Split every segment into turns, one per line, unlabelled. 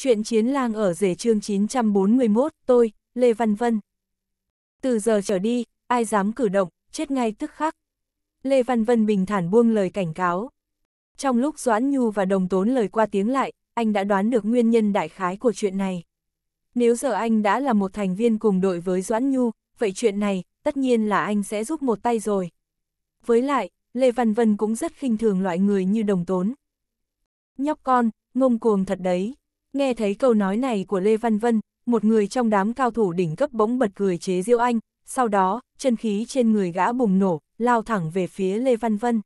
Chuyện chiến lang ở rể chương 941, tôi, Lê Văn Vân. Từ giờ trở đi, ai dám cử động, chết ngay tức khắc. Lê Văn Vân bình thản buông lời cảnh cáo. Trong lúc Doãn Nhu và Đồng Tốn lời qua tiếng lại, anh đã đoán được nguyên nhân đại khái của chuyện này. Nếu giờ anh đã là một thành viên cùng đội với Doãn Nhu, vậy chuyện này, tất nhiên là anh sẽ giúp một tay rồi. Với lại, Lê Văn Vân cũng rất khinh thường loại người như Đồng Tốn. Nhóc con, ngông cuồng thật đấy. Nghe thấy câu nói này của Lê Văn Vân, một người trong đám cao thủ đỉnh cấp bỗng bật cười chế diêu anh, sau đó, chân khí trên người gã bùng nổ, lao thẳng về phía Lê Văn Vân.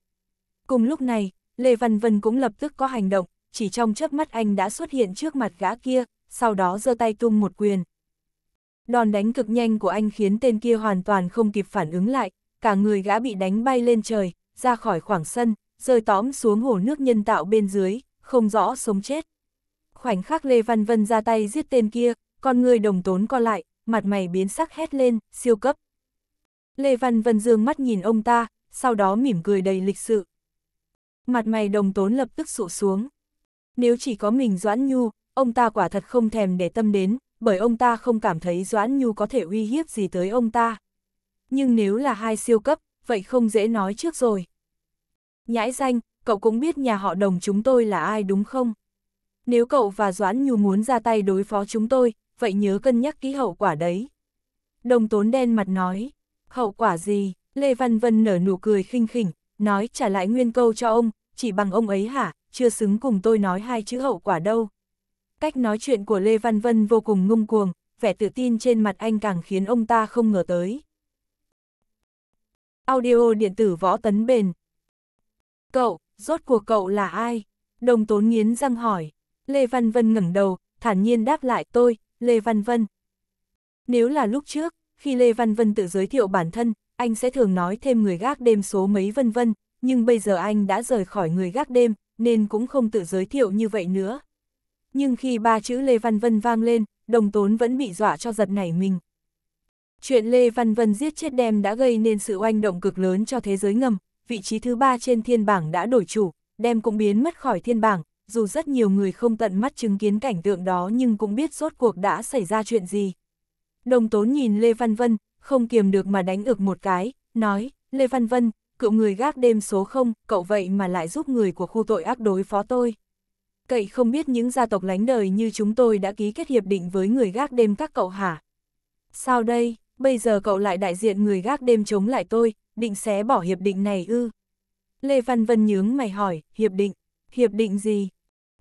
Cùng lúc này, Lê Văn Vân cũng lập tức có hành động, chỉ trong chớp mắt anh đã xuất hiện trước mặt gã kia, sau đó giơ tay tung một quyền. Đòn đánh cực nhanh của anh khiến tên kia hoàn toàn không kịp phản ứng lại, cả người gã bị đánh bay lên trời, ra khỏi khoảng sân, rơi tóm xuống hồ nước nhân tạo bên dưới, không rõ sống chết khoảnh khắc Lê Văn Vân ra tay giết tên kia, con người đồng tốn co lại, mặt mày biến sắc hét lên, siêu cấp. Lê Văn Vân dương mắt nhìn ông ta, sau đó mỉm cười đầy lịch sự. Mặt mày đồng tốn lập tức sụ xuống. Nếu chỉ có mình Doãn Nhu, ông ta quả thật không thèm để tâm đến, bởi ông ta không cảm thấy Doãn Nhu có thể uy hiếp gì tới ông ta. Nhưng nếu là hai siêu cấp, vậy không dễ nói trước rồi. Nhãi danh, cậu cũng biết nhà họ đồng chúng tôi là ai đúng không? nếu cậu và Doãn Nhu muốn ra tay đối phó chúng tôi, vậy nhớ cân nhắc kỹ hậu quả đấy. Đồng tốn đen mặt nói, hậu quả gì, Lê Văn Vân nở nụ cười khinh khỉnh, nói trả lại nguyên câu cho ông, chỉ bằng ông ấy hả, chưa xứng cùng tôi nói hai chữ hậu quả đâu. Cách nói chuyện của Lê Văn Vân vô cùng ngông cuồng, vẻ tự tin trên mặt anh càng khiến ông ta không ngờ tới. Audio điện tử võ tấn bền. Cậu, rốt cuộc cậu là ai? Đồng tốn nghiến răng hỏi. Lê Văn Vân ngẩng đầu, thản nhiên đáp lại tôi, Lê Văn Vân. Nếu là lúc trước, khi Lê Văn Vân tự giới thiệu bản thân, anh sẽ thường nói thêm người gác đêm số mấy vân vân, nhưng bây giờ anh đã rời khỏi người gác đêm, nên cũng không tự giới thiệu như vậy nữa. Nhưng khi ba chữ Lê Văn Vân vang lên, đồng tốn vẫn bị dọa cho giật nảy mình. Chuyện Lê Văn Vân giết chết đem đã gây nên sự oanh động cực lớn cho thế giới ngầm, vị trí thứ ba trên thiên bảng đã đổi chủ, đem cũng biến mất khỏi thiên bảng, dù rất nhiều người không tận mắt chứng kiến cảnh tượng đó nhưng cũng biết rốt cuộc đã xảy ra chuyện gì. Đồng tốn nhìn Lê Văn Vân, không kiềm được mà đánh ực một cái, nói, Lê Văn Vân, cựu người gác đêm số 0, cậu vậy mà lại giúp người của khu tội ác đối phó tôi. Cậy không biết những gia tộc lánh đời như chúng tôi đã ký kết hiệp định với người gác đêm các cậu hả? Sao đây, bây giờ cậu lại đại diện người gác đêm chống lại tôi, định xé bỏ hiệp định này ư? Lê Văn Vân nhướng mày hỏi, hiệp định, hiệp định gì?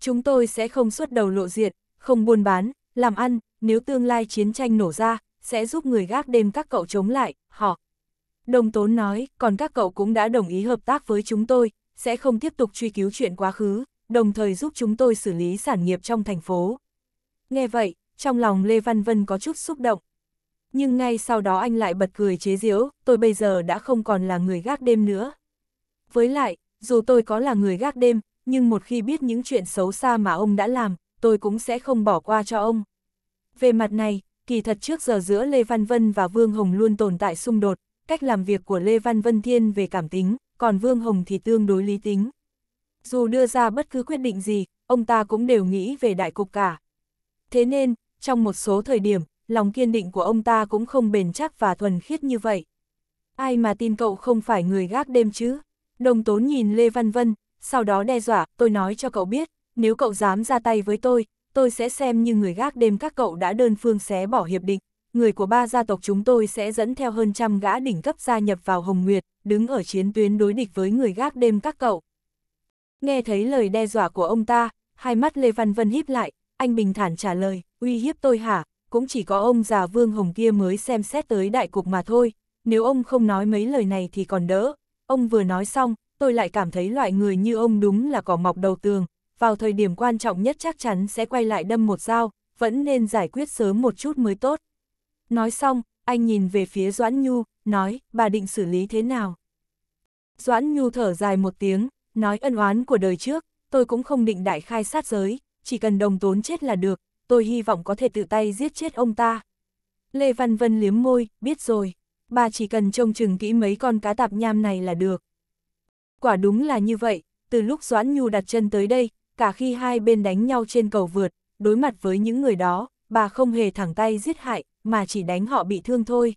chúng tôi sẽ không xuất đầu lộ diện, không buôn bán, làm ăn, nếu tương lai chiến tranh nổ ra, sẽ giúp người gác đêm các cậu chống lại, họ. Đồng Tốn nói, còn các cậu cũng đã đồng ý hợp tác với chúng tôi, sẽ không tiếp tục truy cứu chuyện quá khứ, đồng thời giúp chúng tôi xử lý sản nghiệp trong thành phố. Nghe vậy, trong lòng Lê Văn Vân có chút xúc động. Nhưng ngay sau đó anh lại bật cười chế giễu, tôi bây giờ đã không còn là người gác đêm nữa. Với lại, dù tôi có là người gác đêm, nhưng một khi biết những chuyện xấu xa mà ông đã làm, tôi cũng sẽ không bỏ qua cho ông. Về mặt này, kỳ thật trước giờ giữa Lê Văn Vân và Vương Hồng luôn tồn tại xung đột, cách làm việc của Lê Văn Vân thiên về cảm tính, còn Vương Hồng thì tương đối lý tính. Dù đưa ra bất cứ quyết định gì, ông ta cũng đều nghĩ về đại cục cả. Thế nên, trong một số thời điểm, lòng kiên định của ông ta cũng không bền chắc và thuần khiết như vậy. Ai mà tin cậu không phải người gác đêm chứ? Đồng tốn nhìn Lê Văn Vân, sau đó đe dọa, tôi nói cho cậu biết, nếu cậu dám ra tay với tôi, tôi sẽ xem như người gác đêm các cậu đã đơn phương xé bỏ hiệp định, người của ba gia tộc chúng tôi sẽ dẫn theo hơn trăm gã đỉnh cấp gia nhập vào Hồng Nguyệt, đứng ở chiến tuyến đối địch với người gác đêm các cậu. Nghe thấy lời đe dọa của ông ta, hai mắt Lê Văn Vân híp lại, anh bình thản trả lời, uy hiếp tôi hả, cũng chỉ có ông già Vương Hồng kia mới xem xét tới đại cục mà thôi, nếu ông không nói mấy lời này thì còn đỡ. Ông vừa nói xong, tôi lại cảm thấy loại người như ông đúng là cỏ mọc đầu tường, vào thời điểm quan trọng nhất chắc chắn sẽ quay lại đâm một dao, vẫn nên giải quyết sớm một chút mới tốt. Nói xong, anh nhìn về phía Doãn Nhu, nói, bà định xử lý thế nào? Doãn Nhu thở dài một tiếng, nói ân oán của đời trước, tôi cũng không định đại khai sát giới, chỉ cần đồng tốn chết là được, tôi hy vọng có thể tự tay giết chết ông ta. Lê Văn Vân liếm môi, biết rồi, bà chỉ cần trông chừng kỹ mấy con cá tạp nham này là được. Quả đúng là như vậy, từ lúc Doãn Nhu đặt chân tới đây, cả khi hai bên đánh nhau trên cầu vượt, đối mặt với những người đó, bà không hề thẳng tay giết hại, mà chỉ đánh họ bị thương thôi.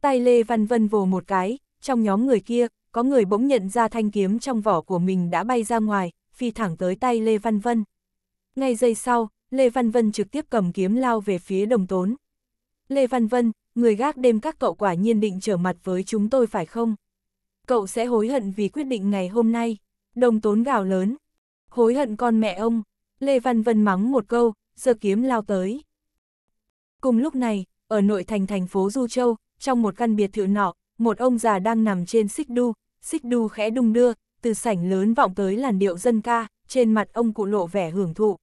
Tay Lê Văn Vân vồ một cái, trong nhóm người kia, có người bỗng nhận ra thanh kiếm trong vỏ của mình đã bay ra ngoài, phi thẳng tới tay Lê Văn Vân. Ngay giây sau, Lê Văn Vân trực tiếp cầm kiếm lao về phía đồng tốn. Lê Văn Vân, người gác đêm các cậu quả nhiên định trở mặt với chúng tôi phải không? cậu sẽ hối hận vì quyết định ngày hôm nay. Đồng tốn gào lớn. Hối hận con mẹ ông. Lê Văn Vân mắng một câu, giờ kiếm lao tới. Cùng lúc này, ở nội thành thành phố Du Châu, trong một căn biệt thự nọ, một ông già đang nằm trên xích đu, xích đu khẽ đung đưa, từ sảnh lớn vọng tới làn điệu dân ca, trên mặt ông cụ lộ vẻ hưởng thụ.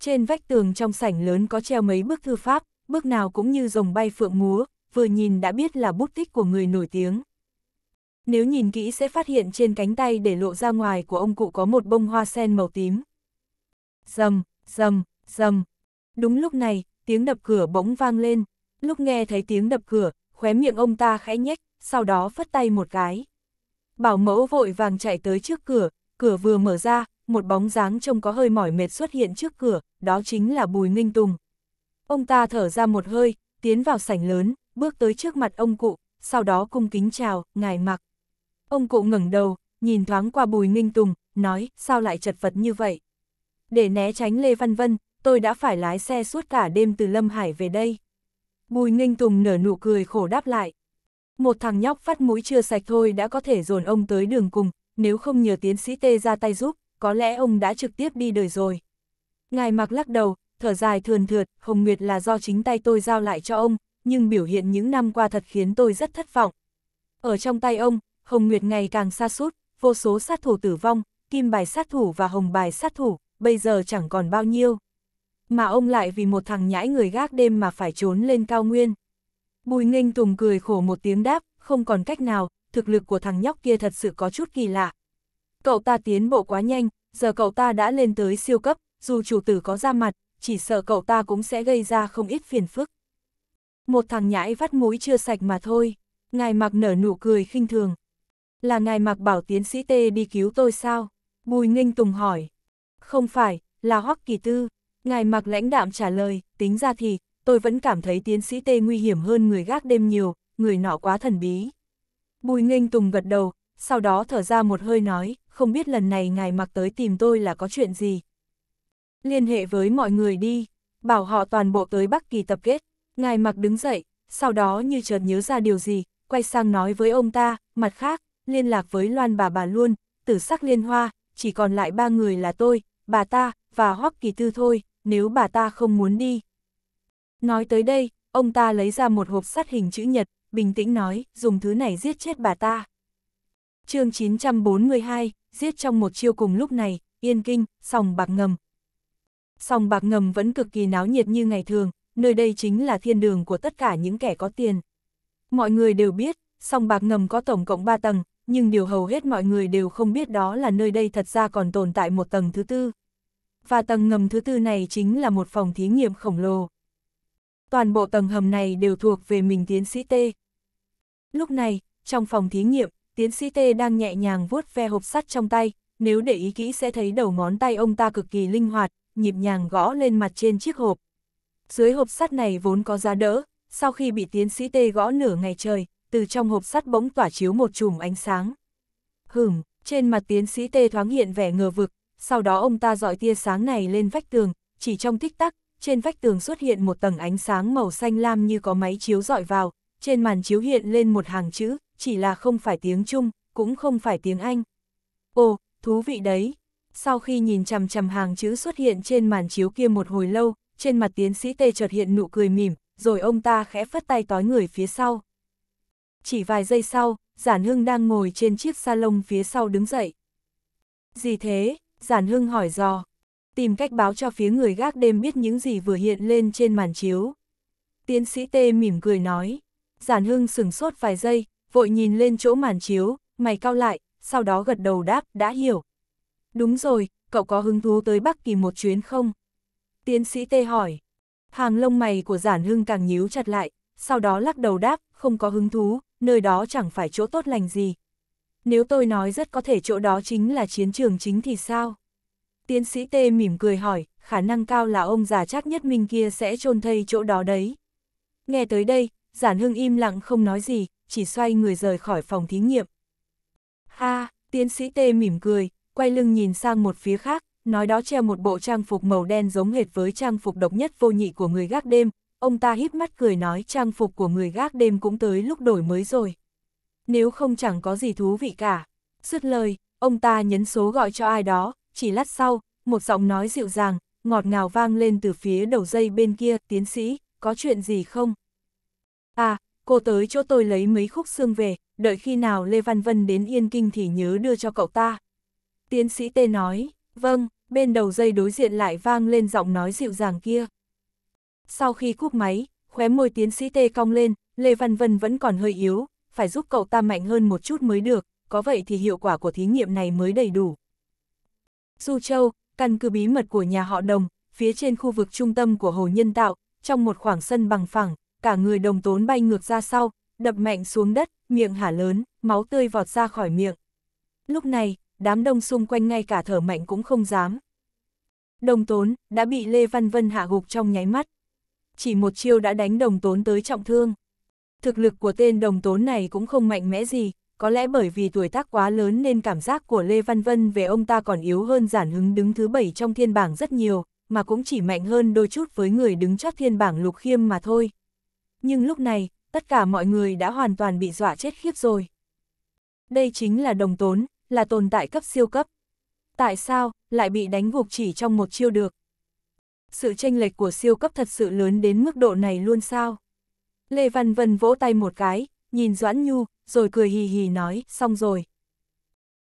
Trên vách tường trong sảnh lớn có treo mấy bức thư pháp, bước nào cũng như rồng bay phượng múa, vừa nhìn đã biết là bút tích của người nổi tiếng nếu nhìn kỹ sẽ phát hiện trên cánh tay để lộ ra ngoài của ông cụ có một bông hoa sen màu tím. Dầm, dầm, dầm. Đúng lúc này, tiếng đập cửa bỗng vang lên. Lúc nghe thấy tiếng đập cửa, khóe miệng ông ta khẽ nhếch, sau đó phất tay một cái. Bảo mẫu vội vàng chạy tới trước cửa, cửa vừa mở ra, một bóng dáng trông có hơi mỏi mệt xuất hiện trước cửa, đó chính là Bùi ninh Tùng. Ông ta thở ra một hơi, tiến vào sảnh lớn, bước tới trước mặt ông cụ, sau đó cung kính chào, ngài mặc. Ông cụ ngẩng đầu, nhìn thoáng qua Bùi Ninh Tùng, nói, sao lại chật vật như vậy? Để né tránh Lê Văn Vân, tôi đã phải lái xe suốt cả đêm từ Lâm Hải về đây. Bùi Ninh Tùng nở nụ cười khổ đáp lại. Một thằng nhóc phát mũi chưa sạch thôi đã có thể dồn ông tới đường cùng, nếu không nhờ tiến sĩ Tê ra tay giúp, có lẽ ông đã trực tiếp đi đời rồi. Ngài mặc lắc đầu, thở dài thườn thượt, Hồng Nguyệt là do chính tay tôi giao lại cho ông, nhưng biểu hiện những năm qua thật khiến tôi rất thất vọng. Ở trong tay ông, Hồng Nguyệt ngày càng xa sút vô số sát thủ tử vong, kim bài sát thủ và hồng bài sát thủ, bây giờ chẳng còn bao nhiêu. Mà ông lại vì một thằng nhãi người gác đêm mà phải trốn lên cao nguyên. Bùi nghênh tùng cười khổ một tiếng đáp, không còn cách nào, thực lực của thằng nhóc kia thật sự có chút kỳ lạ. Cậu ta tiến bộ quá nhanh, giờ cậu ta đã lên tới siêu cấp, dù chủ tử có ra mặt, chỉ sợ cậu ta cũng sẽ gây ra không ít phiền phức. Một thằng nhãi vắt mũi chưa sạch mà thôi, ngài mặc nở nụ cười khinh thường, là ngài mặc Bảo tiến sĩ tê đi cứu tôi sao? Bùi Nghinh Tùng hỏi. Không phải, là Hoắc Kỳ Tư. Ngài Mặc lãnh đạm trả lời, tính ra thì, tôi vẫn cảm thấy tiến sĩ tê nguy hiểm hơn người gác đêm nhiều, người nọ quá thần bí. Bùi Nghinh Tùng gật đầu, sau đó thở ra một hơi nói, không biết lần này ngài mặc tới tìm tôi là có chuyện gì. Liên hệ với mọi người đi, bảo họ toàn bộ tới Bắc Kỳ tập kết. Ngài Mặc đứng dậy, sau đó như chợt nhớ ra điều gì, quay sang nói với ông ta, mặt khác, liên lạc với Loan bà bà luôn, tử sắc liên hoa, chỉ còn lại ba người là tôi, bà ta, và Hoắc Kỳ Tư thôi, nếu bà ta không muốn đi. Nói tới đây, ông ta lấy ra một hộp sắt hình chữ nhật, bình tĩnh nói, dùng thứ này giết chết bà ta. chương 942, giết trong một chiêu cùng lúc này, yên kinh, sòng bạc ngầm. Sòng bạc ngầm vẫn cực kỳ náo nhiệt như ngày thường, nơi đây chính là thiên đường của tất cả những kẻ có tiền. Mọi người đều biết, sòng bạc ngầm có tổng cộng 3 tầng, nhưng điều hầu hết mọi người đều không biết đó là nơi đây thật ra còn tồn tại một tầng thứ tư. Và tầng ngầm thứ tư này chính là một phòng thí nghiệm khổng lồ. Toàn bộ tầng hầm này đều thuộc về mình tiến sĩ T. Lúc này, trong phòng thí nghiệm, tiến sĩ T đang nhẹ nhàng vuốt ve hộp sắt trong tay, nếu để ý kỹ sẽ thấy đầu ngón tay ông ta cực kỳ linh hoạt, nhịp nhàng gõ lên mặt trên chiếc hộp. Dưới hộp sắt này vốn có giá đỡ, sau khi bị tiến sĩ T gõ nửa ngày trời, từ trong hộp sắt bỗng tỏa chiếu một chùm ánh sáng. Hửm, trên mặt tiến sĩ tê thoáng hiện vẻ ngờ vực, sau đó ông ta dọi tia sáng này lên vách tường, chỉ trong tích tắc, trên vách tường xuất hiện một tầng ánh sáng màu xanh lam như có máy chiếu dọi vào, trên màn chiếu hiện lên một hàng chữ, chỉ là không phải tiếng Trung, cũng không phải tiếng Anh. Ồ, thú vị đấy. Sau khi nhìn chằm chằm hàng chữ xuất hiện trên màn chiếu kia một hồi lâu, trên mặt tiến sĩ tê chợt hiện nụ cười mỉm, rồi ông ta khẽ phất tay tói người phía sau. Chỉ vài giây sau, Giản Hưng đang ngồi trên chiếc salon phía sau đứng dậy. Gì thế? Giản Hưng hỏi dò. Tìm cách báo cho phía người gác đêm biết những gì vừa hiện lên trên màn chiếu. Tiến sĩ Tê mỉm cười nói. Giản Hưng sửng sốt vài giây, vội nhìn lên chỗ màn chiếu, mày cao lại, sau đó gật đầu đáp, đã hiểu. Đúng rồi, cậu có hứng thú tới Bắc Kỳ một chuyến không? Tiến sĩ Tê hỏi. Hàng lông mày của Giản Hưng càng nhíu chặt lại, sau đó lắc đầu đáp, không có hứng thú, nơi đó chẳng phải chỗ tốt lành gì. Nếu tôi nói rất có thể chỗ đó chính là chiến trường chính thì sao? Tiến sĩ Tê mỉm cười hỏi, khả năng cao là ông già chắc nhất mình kia sẽ chôn thây chỗ đó đấy. Nghe tới đây, giản hưng im lặng không nói gì, chỉ xoay người rời khỏi phòng thí nghiệm. ha, tiến sĩ Tê mỉm cười, quay lưng nhìn sang một phía khác, nói đó treo một bộ trang phục màu đen giống hệt với trang phục độc nhất vô nhị của người gác đêm, ông ta híp mắt cười nói trang phục của người gác đêm cũng tới lúc đổi mới rồi. Nếu không chẳng có gì thú vị cả. Dứt lời, ông ta nhấn số gọi cho ai đó, chỉ lát sau, một giọng nói dịu dàng, ngọt ngào vang lên từ phía đầu dây bên kia, tiến sĩ, có chuyện gì không? À, cô tới chỗ tôi lấy mấy khúc xương về, đợi khi nào Lê Văn Vân đến Yên Kinh thì nhớ đưa cho cậu ta. Tiến sĩ T nói, vâng, bên đầu dây đối diện lại vang lên giọng nói dịu dàng kia. Sau khi cúp máy, khóe môi tiến sĩ tê cong lên, Lê Văn Vân vẫn còn hơi yếu, phải giúp cậu ta mạnh hơn một chút mới được, có vậy thì hiệu quả của thí nghiệm này mới đầy đủ. Du Châu, căn cứ bí mật của nhà họ đồng, phía trên khu vực trung tâm của hồ nhân tạo, trong một khoảng sân bằng phẳng, cả người đồng tốn bay ngược ra sau, đập mạnh xuống đất, miệng hả lớn, máu tươi vọt ra khỏi miệng. Lúc này, đám đông xung quanh ngay cả thở mạnh cũng không dám. Đồng tốn đã bị Lê Văn Vân hạ gục trong nháy mắt chỉ một chiêu đã đánh đồng tốn tới trọng thương. Thực lực của tên đồng tốn này cũng không mạnh mẽ gì, có lẽ bởi vì tuổi tác quá lớn nên cảm giác của Lê Văn Vân về ông ta còn yếu hơn giản hứng đứng thứ bảy trong thiên bảng rất nhiều, mà cũng chỉ mạnh hơn đôi chút với người đứng chót thiên bảng lục khiêm mà thôi. Nhưng lúc này, tất cả mọi người đã hoàn toàn bị dọa chết khiếp rồi. Đây chính là đồng tốn, là tồn tại cấp siêu cấp. Tại sao, lại bị đánh gục chỉ trong một chiêu được? sự tranh lệch của siêu cấp thật sự lớn đến mức độ này luôn sao? Lê Văn Vân vỗ tay một cái, nhìn Doãn Nhu, rồi cười hì hì nói, xong rồi.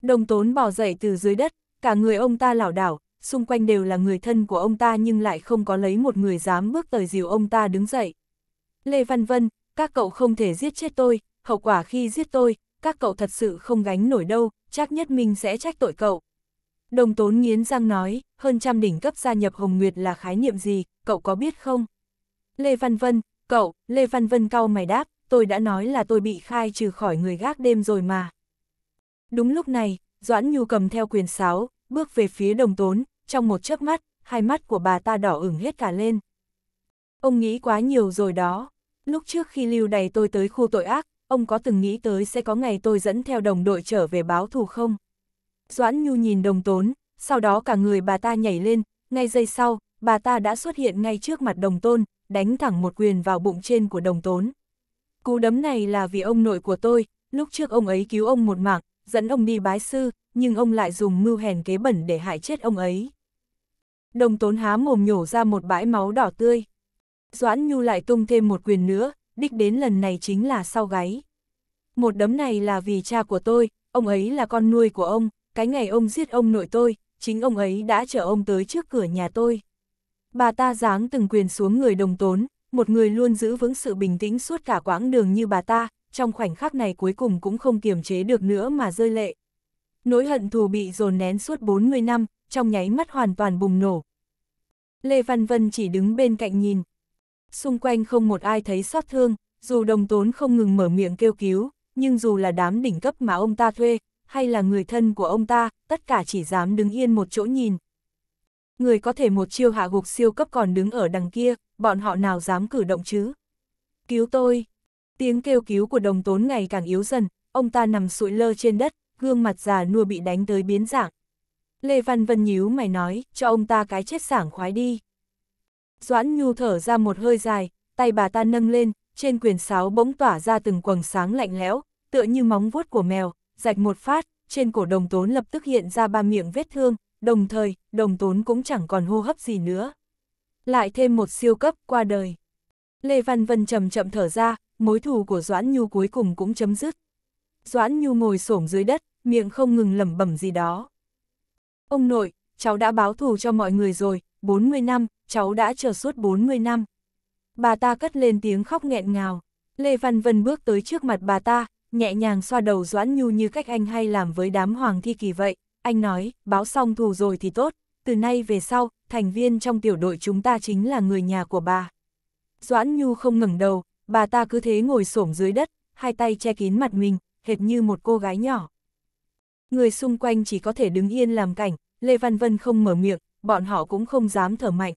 Đồng tốn bỏ dậy từ dưới đất, cả người ông ta lảo đảo, xung quanh đều là người thân của ông ta nhưng lại không có lấy một người dám bước tới dìu ông ta đứng dậy. Lê Văn Vân, các cậu không thể giết chết tôi, hậu quả khi giết tôi, các cậu thật sự không gánh nổi đâu, chắc nhất mình sẽ trách tội cậu. Đồng tốn nghiến răng nói, hơn trăm đỉnh cấp gia nhập Hồng Nguyệt là khái niệm gì, cậu có biết không? Lê Văn Vân, cậu, Lê Văn Vân cau mày đáp, tôi đã nói là tôi bị khai trừ khỏi người gác đêm rồi mà. Đúng lúc này, Doãn Nhu cầm theo quyền sáo, bước về phía đồng tốn, trong một chớp mắt, hai mắt của bà ta đỏ ửng hết cả lên. Ông nghĩ quá nhiều rồi đó. Lúc trước khi lưu đày tôi tới khu tội ác, ông có từng nghĩ tới sẽ có ngày tôi dẫn theo đồng đội trở về báo thù không? Doãn Nhu nhìn đồng tốn, sau đó cả người bà ta nhảy lên, ngay giây sau, bà ta đã xuất hiện ngay trước mặt đồng tôn, đánh thẳng một quyền vào bụng trên của đồng tốn. Cú đấm này là vì ông nội của tôi, lúc trước ông ấy cứu ông một mạng, dẫn ông đi bái sư, nhưng ông lại dùng mưu hèn kế bẩn để hại chết ông ấy. Đồng tốn há mồm nhổ ra một bãi máu đỏ tươi. Doãn Nhu lại tung thêm một quyền nữa, đích đến lần này chính là sau gáy. Một đấm này là vì cha của tôi, ông ấy là con nuôi của ông, cái ngày ông giết ông nội tôi, chính ông ấy đã chở ông tới trước cửa nhà tôi. Bà ta giáng từng quyền xuống người đồng tốn, một người luôn giữ vững sự bình tĩnh suốt cả quãng đường như bà ta, trong khoảnh khắc này cuối cùng cũng không kiềm chế được nữa mà rơi lệ. Nỗi hận thù bị dồn nén suốt 40 năm, trong nháy mắt hoàn toàn bùng nổ. Lê Văn Vân chỉ đứng bên cạnh nhìn. Xung quanh không một ai thấy xót thương, dù đồng tốn không ngừng mở miệng kêu cứu, nhưng dù là đám đỉnh cấp mà ông ta thuê, hay là người thân của ông ta, tất cả chỉ dám đứng yên một chỗ nhìn. Người có thể một chiêu hạ gục siêu cấp còn đứng ở đằng kia, bọn họ nào dám cử động chứ? Cứu tôi! Tiếng kêu cứu của đồng tốn ngày càng yếu dần, ông ta nằm sụi lơ trên đất, gương mặt già nua bị đánh tới biến dạng. Lê Văn Vân nhíu mày nói, cho ông ta cái chết sảng khoái đi. Doãn Nhu thở ra một hơi dài, tay bà ta nâng lên, trên quyền sáo bỗng tỏa ra từng quầng sáng lạnh lẽo, tựa như móng vuốt của mèo, rạch một phát, trên cổ đồng tốn lập tức hiện ra ba miệng vết thương, đồng thời, đồng tốn cũng chẳng còn hô hấp gì nữa. Lại thêm một siêu cấp qua đời. Lê Văn Vân chậm chậm thở ra, mối thù của Doãn Nhu cuối cùng cũng chấm dứt. Doãn Nhu ngồi xổm dưới đất, miệng không ngừng lẩm bẩm gì đó. Ông nội, cháu đã báo thù cho mọi người rồi, 40 năm, cháu đã chờ suốt 40 năm. Bà ta cất lên tiếng khóc nghẹn ngào. Lê Văn Vân bước tới trước mặt bà ta, nhẹ nhàng xoa đầu Doãn Nhu như cách anh hay làm với đám hoàng thi kỳ vậy. Anh nói, báo xong thù rồi thì tốt, từ nay về sau, thành viên trong tiểu đội chúng ta chính là người nhà của bà. Doãn Nhu không ngẩng đầu, bà ta cứ thế ngồi xổm dưới đất, hai tay che kín mặt mình, hệt như một cô gái nhỏ. Người xung quanh chỉ có thể đứng yên làm cảnh, Lê Văn Vân không mở miệng, bọn họ cũng không dám thở mạnh.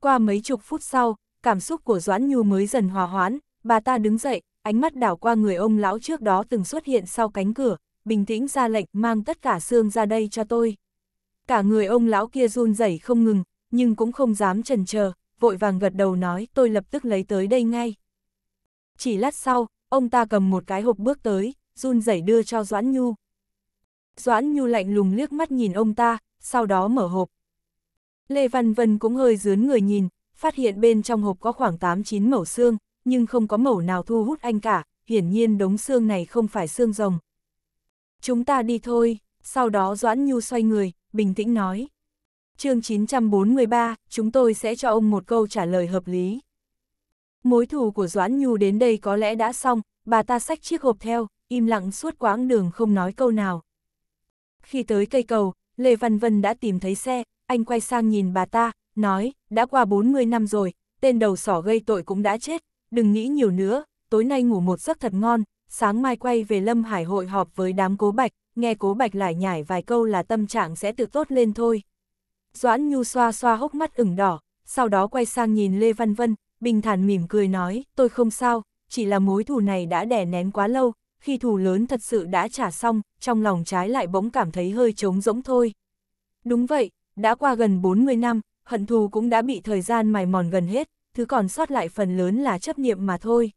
Qua mấy chục phút sau, cảm xúc của Doãn Nhu mới dần hòa hoãn, bà ta đứng dậy, ánh mắt đảo qua người ông lão trước đó từng xuất hiện sau cánh cửa, bình tĩnh ra lệnh mang tất cả xương ra đây cho tôi. Cả người ông lão kia run rẩy không ngừng, nhưng cũng không dám chần chờ, vội vàng gật đầu nói tôi lập tức lấy tới đây ngay. Chỉ lát sau, ông ta cầm một cái hộp bước tới, run rẩy đưa cho Doãn Nhu. Doãn Nhu lạnh lùng liếc mắt nhìn ông ta, sau đó mở hộp. Lê Văn Vân cũng hơi dướn người nhìn, phát hiện bên trong hộp có khoảng 8-9 mẫu xương, nhưng không có mẩu nào thu hút anh cả, hiển nhiên đống xương này không phải xương rồng. Chúng ta đi thôi, sau đó Doãn Nhu xoay người, bình tĩnh nói. chương 943, chúng tôi sẽ cho ông một câu trả lời hợp lý. Mối thù của Doãn Nhu đến đây có lẽ đã xong, bà ta xách chiếc hộp theo, im lặng suốt quãng đường không nói câu nào. Khi tới cây cầu, Lê Văn Vân đã tìm thấy xe, anh quay sang nhìn bà ta, nói, đã qua 40 năm rồi, tên đầu sỏ gây tội cũng đã chết, đừng nghĩ nhiều nữa, tối nay ngủ một giấc thật ngon, sáng mai quay về Lâm Hải hội họp với đám cố bạch, nghe cố bạch lại nhải vài câu là tâm trạng sẽ tự tốt lên thôi. Doãn Nhu xoa xoa hốc mắt ửng đỏ, sau đó quay sang nhìn Lê Văn Vân, bình thản mỉm cười nói, tôi không sao, chỉ là mối thù này đã đè nén quá lâu, khi thù lớn thật sự đã trả xong, trong lòng trái lại bỗng cảm thấy hơi trống rỗng thôi. Đúng vậy, đã qua gần 40 năm, hận thù cũng đã bị thời gian mài mòn gần hết, thứ còn sót lại phần lớn là chấp niệm mà thôi.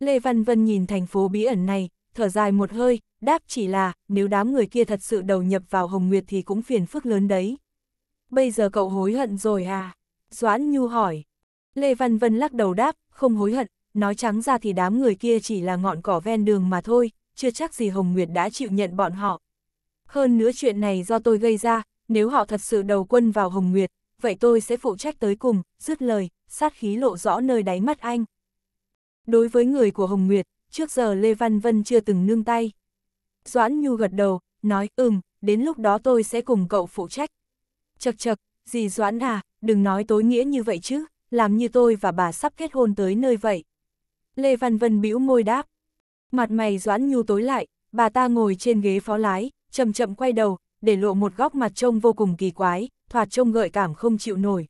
Lê Văn Vân nhìn thành phố bí ẩn này, thở dài một hơi, đáp chỉ là, nếu đám người kia thật sự đầu nhập vào Hồng Nguyệt thì cũng phiền phức lớn đấy. Bây giờ cậu hối hận rồi à? Doãn Nhu hỏi. Lê Văn Vân lắc đầu đáp, không hối hận, nói trắng ra thì đám người kia chỉ là ngọn cỏ ven đường mà thôi, chưa chắc gì Hồng Nguyệt đã chịu nhận bọn họ. Hơn nữa chuyện này do tôi gây ra, nếu họ thật sự đầu quân vào Hồng Nguyệt, vậy tôi sẽ phụ trách tới cùng, dứt lời, sát khí lộ rõ nơi đáy mắt anh. Đối với người của Hồng Nguyệt, trước giờ Lê Văn Vân chưa từng nương tay. Doãn Nhu gật đầu, nói, ừm, đến lúc đó tôi sẽ cùng cậu phụ trách. Chật chật, gì Doãn à, đừng nói tối nghĩa như vậy chứ, làm như tôi và bà sắp kết hôn tới nơi vậy. Lê Văn Vân bĩu môi đáp. Mặt mày Doãn Nhu tối lại, bà ta ngồi trên ghế phó lái, chậm chậm quay đầu, để lộ một góc mặt trông vô cùng kỳ quái, thoạt trông gợi cảm không chịu nổi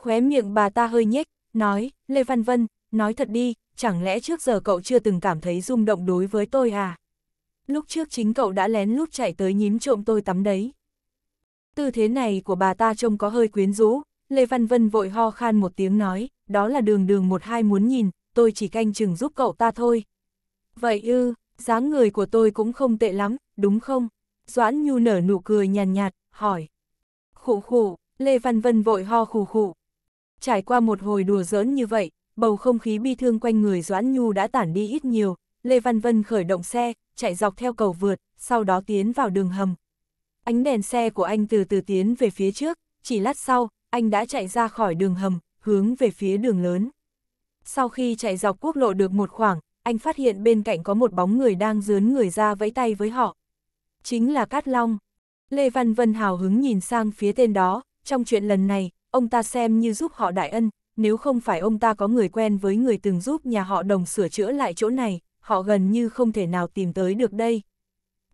khóe miệng bà ta hơi nhếch, nói, Lê Văn Vân, nói thật đi, chẳng lẽ trước giờ cậu chưa từng cảm thấy rung động đối với tôi à? Lúc trước chính cậu đã lén lút chạy tới nhím trộm tôi tắm đấy. Tư thế này của bà ta trông có hơi quyến rũ, Lê Văn Vân vội ho khan một tiếng nói, đó là đường đường một hai muốn nhìn, tôi chỉ canh chừng giúp cậu ta thôi. Vậy ư, dáng người của tôi cũng không tệ lắm, đúng không? Doãn Nhu nở nụ cười nhàn nhạt, nhạt, hỏi. khủ khủ Lê Văn Vân vội ho khủ khủ Trải qua một hồi đùa giỡn như vậy, bầu không khí bi thương quanh người Doãn Nhu đã tản đi ít nhiều, Lê Văn Vân khởi động xe, chạy dọc theo cầu vượt, sau đó tiến vào đường hầm. Ánh đèn xe của anh từ từ tiến về phía trước, chỉ lát sau, anh đã chạy ra khỏi đường hầm, hướng về phía đường lớn. Sau khi chạy dọc quốc lộ được một khoảng, anh phát hiện bên cạnh có một bóng người đang dướn người ra vẫy tay với họ. Chính là Cát Long. Lê Văn Vân hào hứng nhìn sang phía tên đó, trong chuyện lần này, ông ta xem như giúp họ đại ân, nếu không phải ông ta có người quen với người từng giúp nhà họ đồng sửa chữa lại chỗ này, họ gần như không thể nào tìm tới được đây.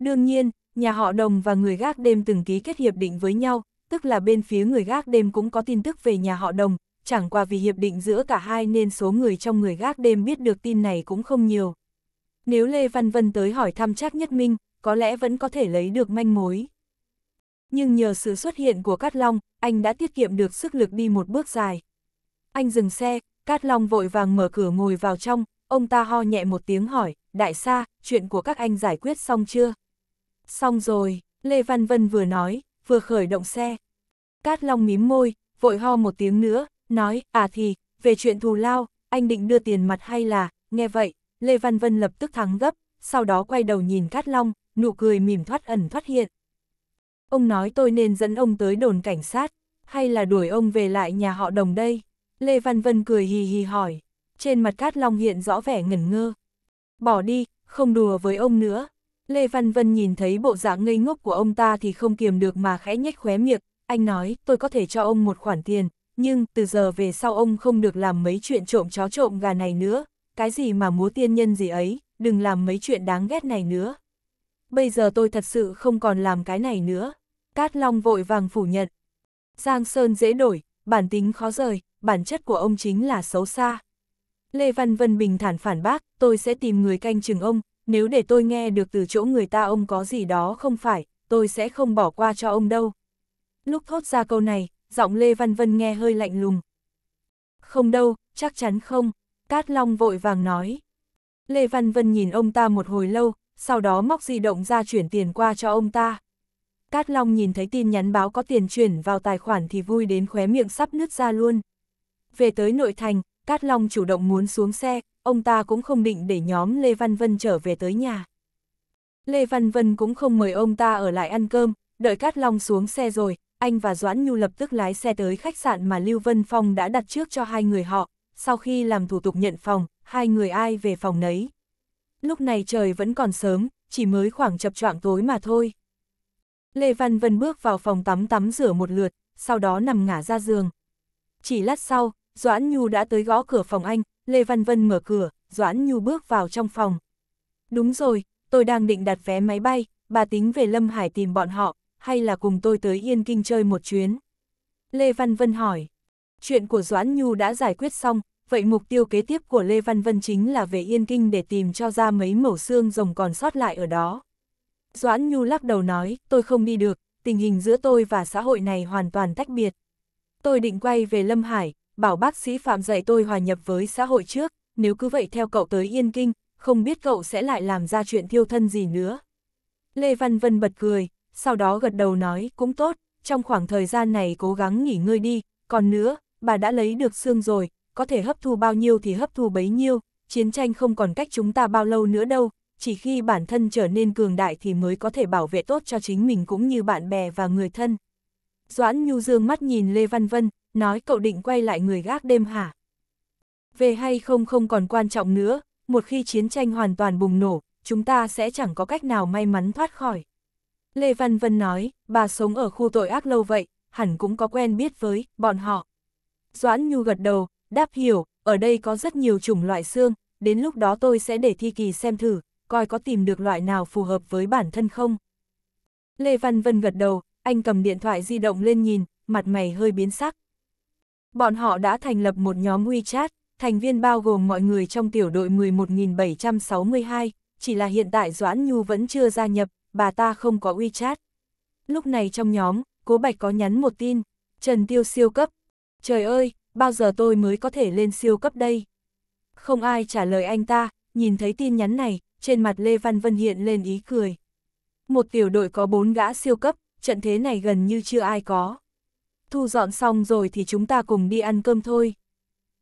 Đương nhiên, nhà họ đồng và người gác đêm từng ký kết hiệp định với nhau, tức là bên phía người gác đêm cũng có tin tức về nhà họ đồng, chẳng qua vì hiệp định giữa cả hai nên số người trong người gác đêm biết được tin này cũng không nhiều. Nếu Lê Văn Vân tới hỏi thăm chắc Nhất Minh, có lẽ vẫn có thể lấy được manh mối nhưng nhờ sự xuất hiện của Cát Long, anh đã tiết kiệm được sức lực đi một bước dài. Anh dừng xe, Cát Long vội vàng mở cửa ngồi vào trong, ông ta ho nhẹ một tiếng hỏi, đại sa, chuyện của các anh giải quyết xong chưa? Xong rồi, Lê Văn Vân vừa nói, vừa khởi động xe. Cát Long mím môi, vội ho một tiếng nữa, nói, à thì, về chuyện thù lao, anh định đưa tiền mặt hay là, nghe vậy, Lê Văn Vân lập tức thắng gấp, sau đó quay đầu nhìn Cát Long, nụ cười mỉm thoát ẩn thoát hiện, Ông nói tôi nên dẫn ông tới đồn cảnh sát, hay là đuổi ông về lại nhà họ đồng đây? Lê Văn Vân cười hì hì hỏi, trên mặt Cát Long hiện rõ vẻ ngẩn ngơ. Bỏ đi, không đùa với ông nữa. Lê Văn Vân nhìn thấy bộ dạng ngây ngốc của ông ta thì không kiềm được mà khẽ nhếch khóe miệng, anh nói tôi có thể cho ông một khoản tiền, nhưng từ giờ về sau ông không được làm mấy chuyện trộm chó trộm gà này nữa, cái gì mà múa tiên nhân gì ấy, đừng làm mấy chuyện đáng ghét này nữa. Bây giờ tôi thật sự không còn làm cái này nữa. Cát Long vội vàng phủ nhận. Giang Sơn dễ đổi, bản tính khó rời, bản chất của ông chính là xấu xa. Lê Văn Vân bình thản phản bác, tôi sẽ tìm người canh chừng ông, nếu để tôi nghe được từ chỗ người ta ông có gì đó không phải, tôi sẽ không bỏ qua cho ông đâu. Lúc thốt ra câu này, giọng Lê Văn Vân nghe hơi lạnh lùng. Không đâu, chắc chắn không, Cát Long vội vàng nói. Lê Văn Vân nhìn ông ta một hồi lâu, sau đó móc di động ra chuyển tiền qua cho ông ta. Cát Long nhìn thấy tin nhắn báo có tiền chuyển vào tài khoản thì vui đến khóe miệng sắp nứt ra luôn. Về tới nội thành, Cát Long chủ động muốn xuống xe, ông ta cũng không định để nhóm Lê Văn Vân trở về tới nhà. Lê Văn Vân cũng không mời ông ta ở lại ăn cơm, đợi Cát Long xuống xe rồi, anh và Doãn Nhu lập tức lái xe tới khách sạn mà Lưu Vân Phong đã đặt trước cho hai người họ, sau khi làm thủ tục nhận phòng, hai người ai về phòng nấy. Lúc này trời vẫn còn sớm, chỉ mới khoảng chập choạng tối mà thôi. Lê Văn Vân bước vào phòng tắm tắm rửa một lượt, sau đó nằm ngả ra giường. Chỉ lát sau, Doãn Nhu đã tới gõ cửa phòng anh, Lê Văn Vân mở cửa, Doãn Nhu bước vào trong phòng. Đúng rồi, tôi đang định đặt vé máy bay, bà tính về Lâm Hải tìm bọn họ, hay là cùng tôi tới Yên Kinh chơi một chuyến. Lê Văn Vân hỏi, chuyện của Doãn Nhu đã giải quyết xong, vậy mục tiêu kế tiếp của Lê Văn Vân chính là về Yên Kinh để tìm cho ra mấy mẩu xương rồng còn sót lại ở đó. Doãn Nhu lắc đầu nói, tôi không đi được, tình hình giữa tôi và xã hội này hoàn toàn tách biệt. Tôi định quay về Lâm Hải, bảo bác sĩ Phạm dạy tôi hòa nhập với xã hội trước, nếu cứ vậy theo cậu tới Yên Kinh, không biết cậu sẽ lại làm ra chuyện thiêu thân gì nữa. Lê Văn Vân bật cười, sau đó gật đầu nói, cũng tốt, trong khoảng thời gian này cố gắng nghỉ ngơi đi, còn nữa, bà đã lấy được xương rồi, có thể hấp thu bao nhiêu thì hấp thu bấy nhiêu, chiến tranh không còn cách chúng ta bao lâu nữa đâu, chỉ khi bản thân trở nên cường đại thì mới có thể bảo vệ tốt cho chính mình cũng như bạn bè và người thân. Doãn Nhu dương mắt nhìn Lê Văn Vân, nói cậu định quay lại người gác đêm hả? Về hay không không còn quan trọng nữa, một khi chiến tranh hoàn toàn bùng nổ, chúng ta sẽ chẳng có cách nào may mắn thoát khỏi. Lê Văn Vân nói, bà sống ở khu tội ác lâu vậy, hẳn cũng có quen biết với, bọn họ. Doãn Nhu gật đầu, đáp hiểu, ở đây có rất nhiều chủng loại xương, đến lúc đó tôi sẽ để Thi Kỳ xem thử, coi có tìm được loại nào phù hợp với bản thân không. Lê Văn Vân gật đầu, anh cầm điện thoại di động lên nhìn, mặt mày hơi biến sắc. Bọn họ đã thành lập một nhóm WeChat, thành viên bao gồm mọi người trong tiểu đội 11.762, chỉ là hiện tại Doãn Nhu vẫn chưa gia nhập, bà ta không có WeChat. Lúc này trong nhóm, Cố Bạch có nhắn một tin, Trần Tiêu siêu cấp. Trời ơi, bao giờ tôi mới có thể lên siêu cấp đây? Không ai trả lời anh ta, nhìn thấy tin nhắn này, trên mặt Lê Văn Vân hiện lên ý cười. Một tiểu đội có bốn gã siêu cấp, trận thế này gần như chưa ai có. Thu dọn xong rồi thì chúng ta cùng đi ăn cơm thôi.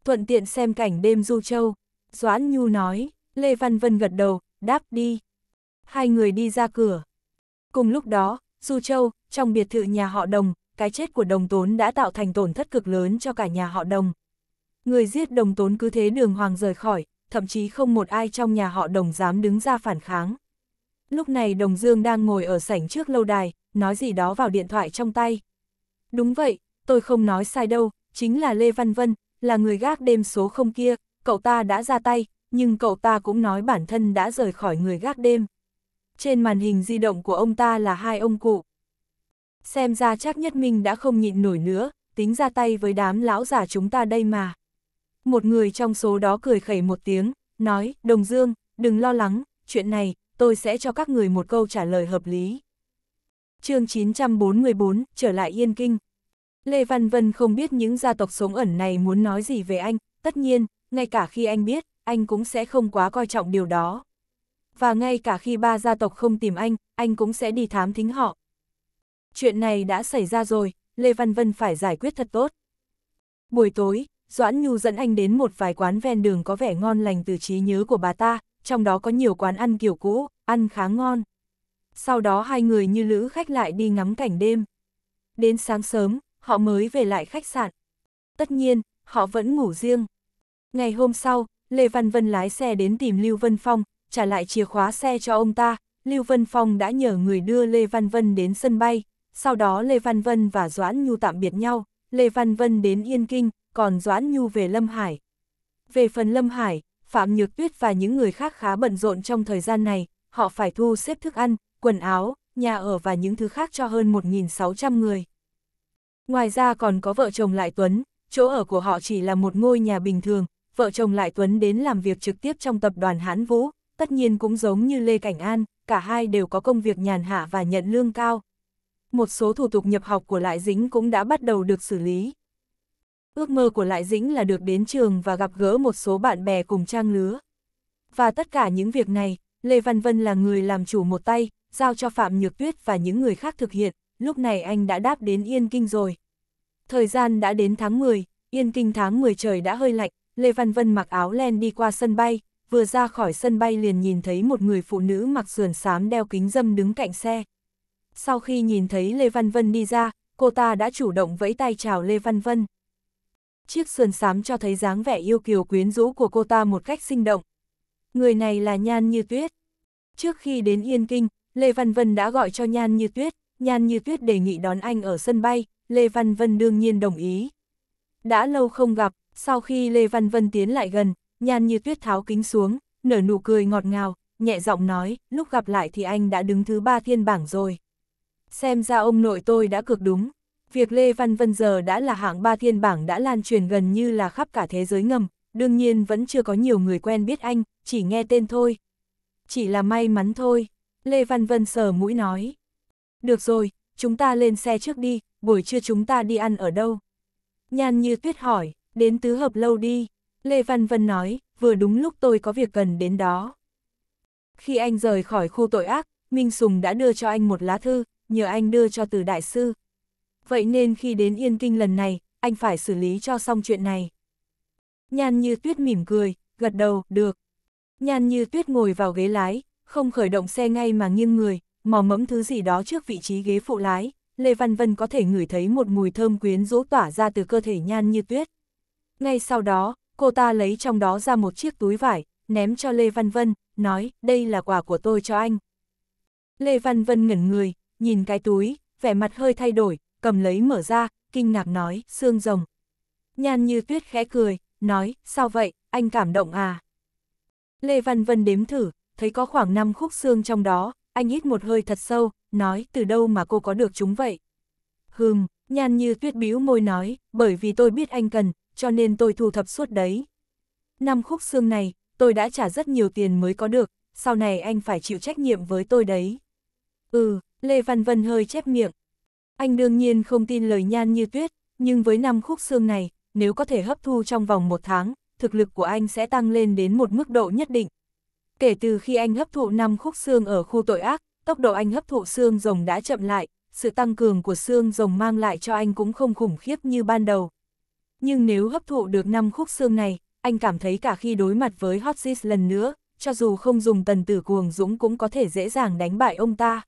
Thuận tiện xem cảnh đêm du châu. Doãn Nhu nói, Lê Văn Vân gật đầu, đáp đi. Hai người đi ra cửa. Cùng lúc đó, Du Châu, trong biệt thự nhà họ đồng, cái chết của đồng tốn đã tạo thành tổn thất cực lớn cho cả nhà họ đồng. Người giết đồng tốn cứ thế đường hoàng rời khỏi, thậm chí không một ai trong nhà họ đồng dám đứng ra phản kháng. Lúc này Đồng Dương đang ngồi ở sảnh trước lâu đài, nói gì đó vào điện thoại trong tay. Đúng vậy, tôi không nói sai đâu, chính là Lê Văn Vân, là người gác đêm số không kia, cậu ta đã ra tay, nhưng cậu ta cũng nói bản thân đã rời khỏi người gác đêm. Trên màn hình di động của ông ta là hai ông cụ. Xem ra chắc nhất minh đã không nhịn nổi nữa, tính ra tay với đám lão già chúng ta đây mà. Một người trong số đó cười khẩy một tiếng, nói, Đồng Dương, đừng lo lắng, chuyện này, tôi sẽ cho các người một câu trả lời hợp lý. chương 944, trở lại Yên Kinh. Lê Văn Vân không biết những gia tộc sống ẩn này muốn nói gì về anh, tất nhiên, ngay cả khi anh biết, anh cũng sẽ không quá coi trọng điều đó. Và ngay cả khi ba gia tộc không tìm anh, anh cũng sẽ đi thám thính họ. Chuyện này đã xảy ra rồi, Lê Văn Vân phải giải quyết thật tốt. Buổi tối, Doãn Nhu dẫn anh đến một vài quán ven đường có vẻ ngon lành từ trí nhớ của bà ta, trong đó có nhiều quán ăn kiểu cũ, ăn khá ngon. Sau đó hai người như lữ khách lại đi ngắm cảnh đêm. Đến sáng sớm, họ mới về lại khách sạn. Tất nhiên, họ vẫn ngủ riêng. Ngày hôm sau, Lê Văn Vân lái xe đến tìm Lưu Vân Phong, trả lại chìa khóa xe cho ông ta. Lưu Vân Phong đã nhờ người đưa Lê Văn Vân đến sân bay. Sau đó Lê Văn Vân và Doãn Nhu tạm biệt nhau. Lê Văn Vân đến Yên Kinh, còn Doãn Nhu về Lâm Hải. Về phần Lâm Hải, Phạm Nhược Tuyết và những người khác khá bận rộn trong thời gian này, họ phải thu xếp thức ăn, quần áo, nhà ở và những thứ khác cho hơn 1.600 người. Ngoài ra còn có vợ chồng Lại Tuấn, chỗ ở của họ chỉ là một ngôi nhà bình thường, vợ chồng Lại Tuấn đến làm việc trực tiếp trong tập đoàn Hán Vũ, tất nhiên cũng giống như Lê Cảnh An, cả hai đều có công việc nhàn hạ và nhận lương cao. Một số thủ tục nhập học của Lại Dính cũng đã bắt đầu được xử lý. Ước mơ của Lại Dĩnh là được đến trường và gặp gỡ một số bạn bè cùng trang lứa. Và tất cả những việc này, Lê Văn Vân là người làm chủ một tay, giao cho Phạm Nhược Tuyết và những người khác thực hiện, lúc này anh đã đáp đến Yên Kinh rồi. Thời gian đã đến tháng 10, Yên Kinh tháng 10 trời đã hơi lạnh, Lê Văn Vân mặc áo len đi qua sân bay, vừa ra khỏi sân bay liền nhìn thấy một người phụ nữ mặc sườn xám đeo kính dâm đứng cạnh xe. Sau khi nhìn thấy Lê Văn Vân đi ra, cô ta đã chủ động vẫy tay chào Lê Văn Vân chiếc sườn xám cho thấy dáng vẻ yêu kiều quyến rũ của cô ta một cách sinh động. Người này là Nhan Như Tuyết. Trước khi đến Yên Kinh, Lê Văn Vân đã gọi cho Nhan Như Tuyết, Nhan Như Tuyết đề nghị đón anh ở sân bay, Lê Văn Vân đương nhiên đồng ý. Đã lâu không gặp, sau khi Lê Văn Vân tiến lại gần, Nhan Như Tuyết tháo kính xuống, nở nụ cười ngọt ngào, nhẹ giọng nói, lúc gặp lại thì anh đã đứng thứ ba thiên bảng rồi. Xem ra ông nội tôi đã cược đúng. Việc Lê Văn Vân giờ đã là hạng ba thiên bảng đã lan truyền gần như là khắp cả thế giới ngầm, đương nhiên vẫn chưa có nhiều người quen biết anh, chỉ nghe tên thôi. Chỉ là may mắn thôi, Lê Văn Vân sờ mũi nói. Được rồi, chúng ta lên xe trước đi, buổi trưa chúng ta đi ăn ở đâu? Nhan như tuyết hỏi, đến tứ hợp lâu đi. Lê Văn Vân nói, vừa đúng lúc tôi có việc cần đến đó. Khi anh rời khỏi khu tội ác, Minh Sùng đã đưa cho anh một lá thư, nhờ anh đưa cho từ đại sư vậy nên khi đến Yên Kinh lần này, anh phải xử lý cho xong chuyện này. Nhan như tuyết mỉm cười, gật đầu, được. Nhan như tuyết ngồi vào ghế lái, không khởi động xe ngay mà nghiêng người, mò mẫm thứ gì đó trước vị trí ghế phụ lái, Lê Văn Vân có thể ngửi thấy một mùi thơm quyến rũ tỏa ra từ cơ thể nhan như tuyết. Ngay sau đó, cô ta lấy trong đó ra một chiếc túi vải, ném cho Lê Văn Vân, nói, đây là quà của tôi cho anh. Lê Văn Vân ngẩn người, nhìn cái túi, vẻ mặt hơi thay đổi, cầm lấy mở ra, kinh ngạc nói, xương rồng. Nhan như tuyết khẽ cười, nói, sao vậy, anh cảm động à? Lê Văn Vân đếm thử, thấy có khoảng 5 khúc xương trong đó, anh hít một hơi thật sâu, nói, từ đâu mà cô có được chúng vậy? Hừm, nhan như tuyết bĩu môi nói, bởi vì tôi biết anh cần, cho nên tôi thu thập suốt đấy. Năm khúc xương này, tôi đã trả rất nhiều tiền mới có được, sau này anh phải chịu trách nhiệm với tôi đấy. Ừ, Lê Văn Vân hơi chép miệng, anh đương nhiên không tin lời nhan như tuyết, nhưng với năm khúc xương này, nếu có thể hấp thu trong vòng một tháng, thực lực của anh sẽ tăng lên đến một mức độ nhất định. Kể từ khi anh hấp thụ năm khúc xương ở khu tội ác, tốc độ anh hấp thụ xương rồng đã chậm lại, sự tăng cường của xương rồng mang lại cho anh cũng không khủng khiếp như ban đầu. Nhưng nếu hấp thụ được năm khúc xương này, anh cảm thấy cả khi đối mặt với Hotsis lần nữa, cho dù không dùng tần tử cuồng dũng cũng có thể dễ dàng đánh bại ông ta.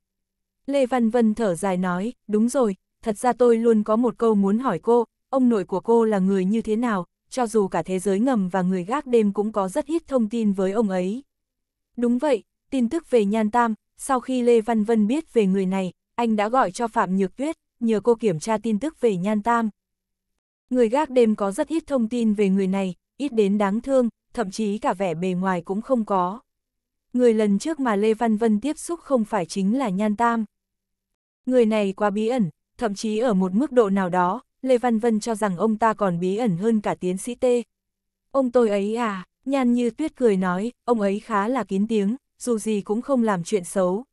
Lê Văn Vân thở dài nói, đúng rồi, thật ra tôi luôn có một câu muốn hỏi cô, ông nội của cô là người như thế nào, cho dù cả thế giới ngầm và người gác đêm cũng có rất ít thông tin với ông ấy. Đúng vậy, tin tức về Nhan Tam, sau khi Lê Văn Vân biết về người này, anh đã gọi cho Phạm Nhược Tuyết, nhờ cô kiểm tra tin tức về Nhan Tam. Người gác đêm có rất ít thông tin về người này, ít đến đáng thương, thậm chí cả vẻ bề ngoài cũng không có. Người lần trước mà Lê Văn Vân tiếp xúc không phải chính là Nhan Tam. Người này quá bí ẩn, thậm chí ở một mức độ nào đó, Lê Văn Vân cho rằng ông ta còn bí ẩn hơn cả tiến sĩ T. Ông tôi ấy à, nhan như tuyết cười nói, ông ấy khá là kín tiếng, dù gì cũng không làm chuyện xấu.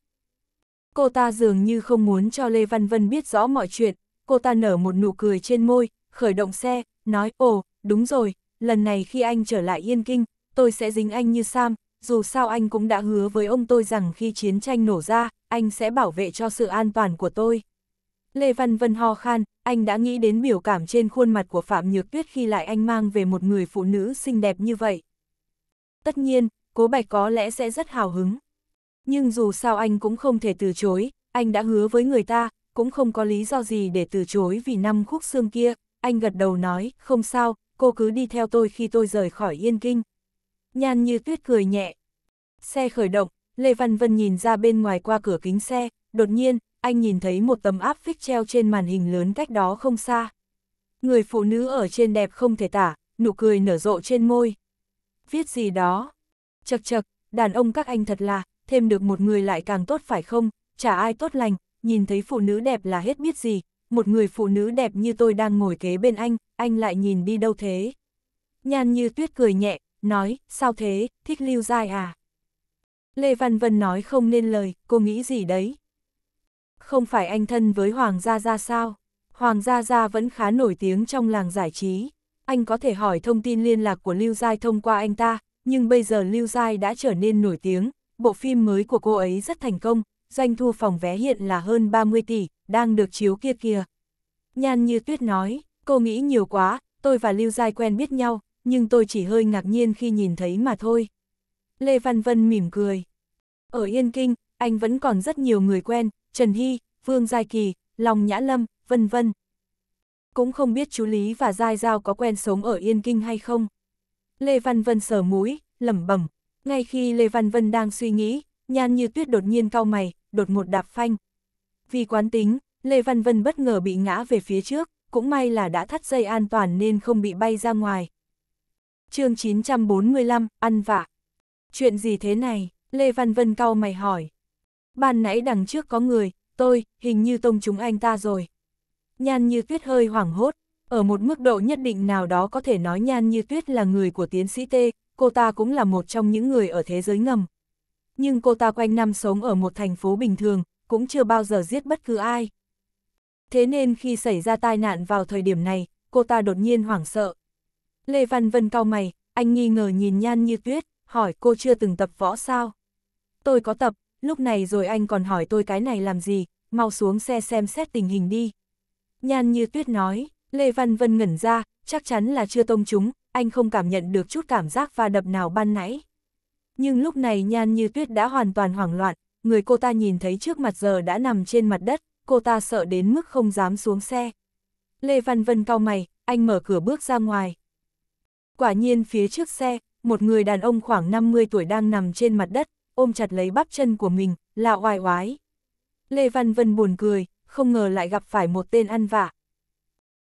Cô ta dường như không muốn cho Lê Văn Vân biết rõ mọi chuyện, cô ta nở một nụ cười trên môi, khởi động xe, nói, ồ, đúng rồi, lần này khi anh trở lại Yên Kinh, tôi sẽ dính anh như Sam, dù sao anh cũng đã hứa với ông tôi rằng khi chiến tranh nổ ra, anh sẽ bảo vệ cho sự an toàn của tôi. Lê Văn Vân ho khan, anh đã nghĩ đến biểu cảm trên khuôn mặt của Phạm Nhược Tuyết khi lại anh mang về một người phụ nữ xinh đẹp như vậy. Tất nhiên, Cố Bạch có lẽ sẽ rất hào hứng. Nhưng dù sao anh cũng không thể từ chối, anh đã hứa với người ta, cũng không có lý do gì để từ chối vì năm khúc xương kia. Anh gật đầu nói, không sao, cô cứ đi theo tôi khi tôi rời khỏi Yên Kinh. Nhan như tuyết cười nhẹ. Xe khởi động, Lê Văn Vân nhìn ra bên ngoài qua cửa kính xe, đột nhiên, anh nhìn thấy một tấm áp phích treo trên màn hình lớn cách đó không xa. Người phụ nữ ở trên đẹp không thể tả, nụ cười nở rộ trên môi. Viết gì đó? Chật chật, đàn ông các anh thật là, thêm được một người lại càng tốt phải không, chả ai tốt lành, nhìn thấy phụ nữ đẹp là hết biết gì, một người phụ nữ đẹp như tôi đang ngồi kế bên anh, anh lại nhìn đi đâu thế? Nhan như tuyết cười nhẹ, nói, sao thế, thích lưu dai à? Lê Văn Vân nói không nên lời, cô nghĩ gì đấy? Không phải anh thân với Hoàng Gia Gia sao? Hoàng Gia Gia vẫn khá nổi tiếng trong làng giải trí. Anh có thể hỏi thông tin liên lạc của Lưu Giai thông qua anh ta, nhưng bây giờ Lưu Giai đã trở nên nổi tiếng. Bộ phim mới của cô ấy rất thành công, doanh thu phòng vé hiện là hơn 30 tỷ, đang được chiếu kia kìa. Nhan như tuyết nói, cô nghĩ nhiều quá, tôi và Lưu Giai quen biết nhau, nhưng tôi chỉ hơi ngạc nhiên khi nhìn thấy mà thôi. Lê Văn Vân mỉm cười. Ở Yên Kinh, anh vẫn còn rất nhiều người quen, Trần Hy, Vương Giai Kỳ, Lòng Nhã Lâm, vân vân. Cũng không biết chú Lý và Giai Giao có quen sống ở Yên Kinh hay không. Lê Văn Vân sờ mũi, lẩm bẩm. Ngay khi Lê Văn Vân đang suy nghĩ, nhan như tuyết đột nhiên cau mày, đột ngột đạp phanh. Vì quán tính, Lê Văn Vân bất ngờ bị ngã về phía trước, cũng may là đã thắt dây an toàn nên không bị bay ra ngoài. chương 945, ăn vạ. Chuyện gì thế này? Lê Văn Vân cau mày hỏi. Ban nãy đằng trước có người, tôi, hình như tông chúng anh ta rồi. Nhan như tuyết hơi hoảng hốt, ở một mức độ nhất định nào đó có thể nói Nhan như tuyết là người của tiến sĩ T, cô ta cũng là một trong những người ở thế giới ngầm. Nhưng cô ta quanh năm sống ở một thành phố bình thường, cũng chưa bao giờ giết bất cứ ai. Thế nên khi xảy ra tai nạn vào thời điểm này, cô ta đột nhiên hoảng sợ. Lê Văn Vân cau mày, anh nghi ngờ nhìn Nhan như tuyết hỏi cô chưa từng tập võ sao? Tôi có tập, lúc này rồi anh còn hỏi tôi cái này làm gì, mau xuống xe xem xét tình hình đi. Nhan như tuyết nói, Lê Văn Vân ngẩn ra, chắc chắn là chưa tông chúng, anh không cảm nhận được chút cảm giác va đập nào ban nãy. Nhưng lúc này nhan như tuyết đã hoàn toàn hoảng loạn, người cô ta nhìn thấy trước mặt giờ đã nằm trên mặt đất, cô ta sợ đến mức không dám xuống xe. Lê Văn Vân cau mày, anh mở cửa bước ra ngoài. Quả nhiên phía trước xe, một người đàn ông khoảng 50 tuổi đang nằm trên mặt đất, ôm chặt lấy bắp chân của mình, là oai oái. Lê Văn Vân buồn cười, không ngờ lại gặp phải một tên ăn vạ.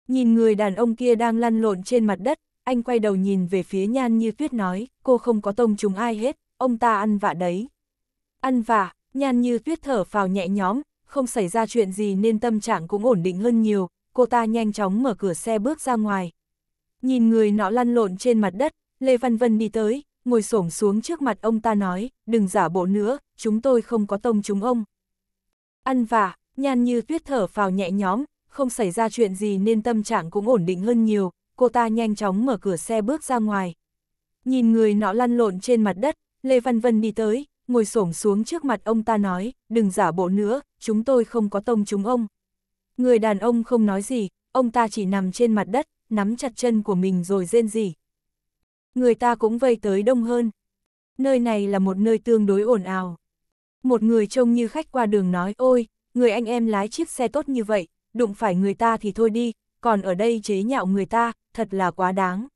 Nhìn người đàn ông kia đang lăn lộn trên mặt đất, anh quay đầu nhìn về phía nhan như tuyết nói, cô không có tông chúng ai hết, ông ta ăn vạ đấy. Ăn vạ, nhan như tuyết thở phào nhẹ nhõm, không xảy ra chuyện gì nên tâm trạng cũng ổn định hơn nhiều, cô ta nhanh chóng mở cửa xe bước ra ngoài. Nhìn người nọ lăn lộn trên mặt đất, Lê Văn Vân đi tới, ngồi xổm xuống trước mặt ông ta nói, đừng giả bộ nữa, chúng tôi không có tông chúng ông. Ăn vả, nhan như tuyết thở vào nhẹ nhõm, không xảy ra chuyện gì nên tâm trạng cũng ổn định hơn nhiều, cô ta nhanh chóng mở cửa xe bước ra ngoài. Nhìn người nọ lăn lộn trên mặt đất, Lê Văn Vân đi tới, ngồi xổm xuống trước mặt ông ta nói, đừng giả bộ nữa, chúng tôi không có tông chúng ông. Người đàn ông không nói gì, ông ta chỉ nằm trên mặt đất, nắm chặt chân của mình rồi rên rỉ. Người ta cũng vây tới đông hơn. Nơi này là một nơi tương đối ồn ào. Một người trông như khách qua đường nói ôi, người anh em lái chiếc xe tốt như vậy, đụng phải người ta thì thôi đi, còn ở đây chế nhạo người ta, thật là quá đáng.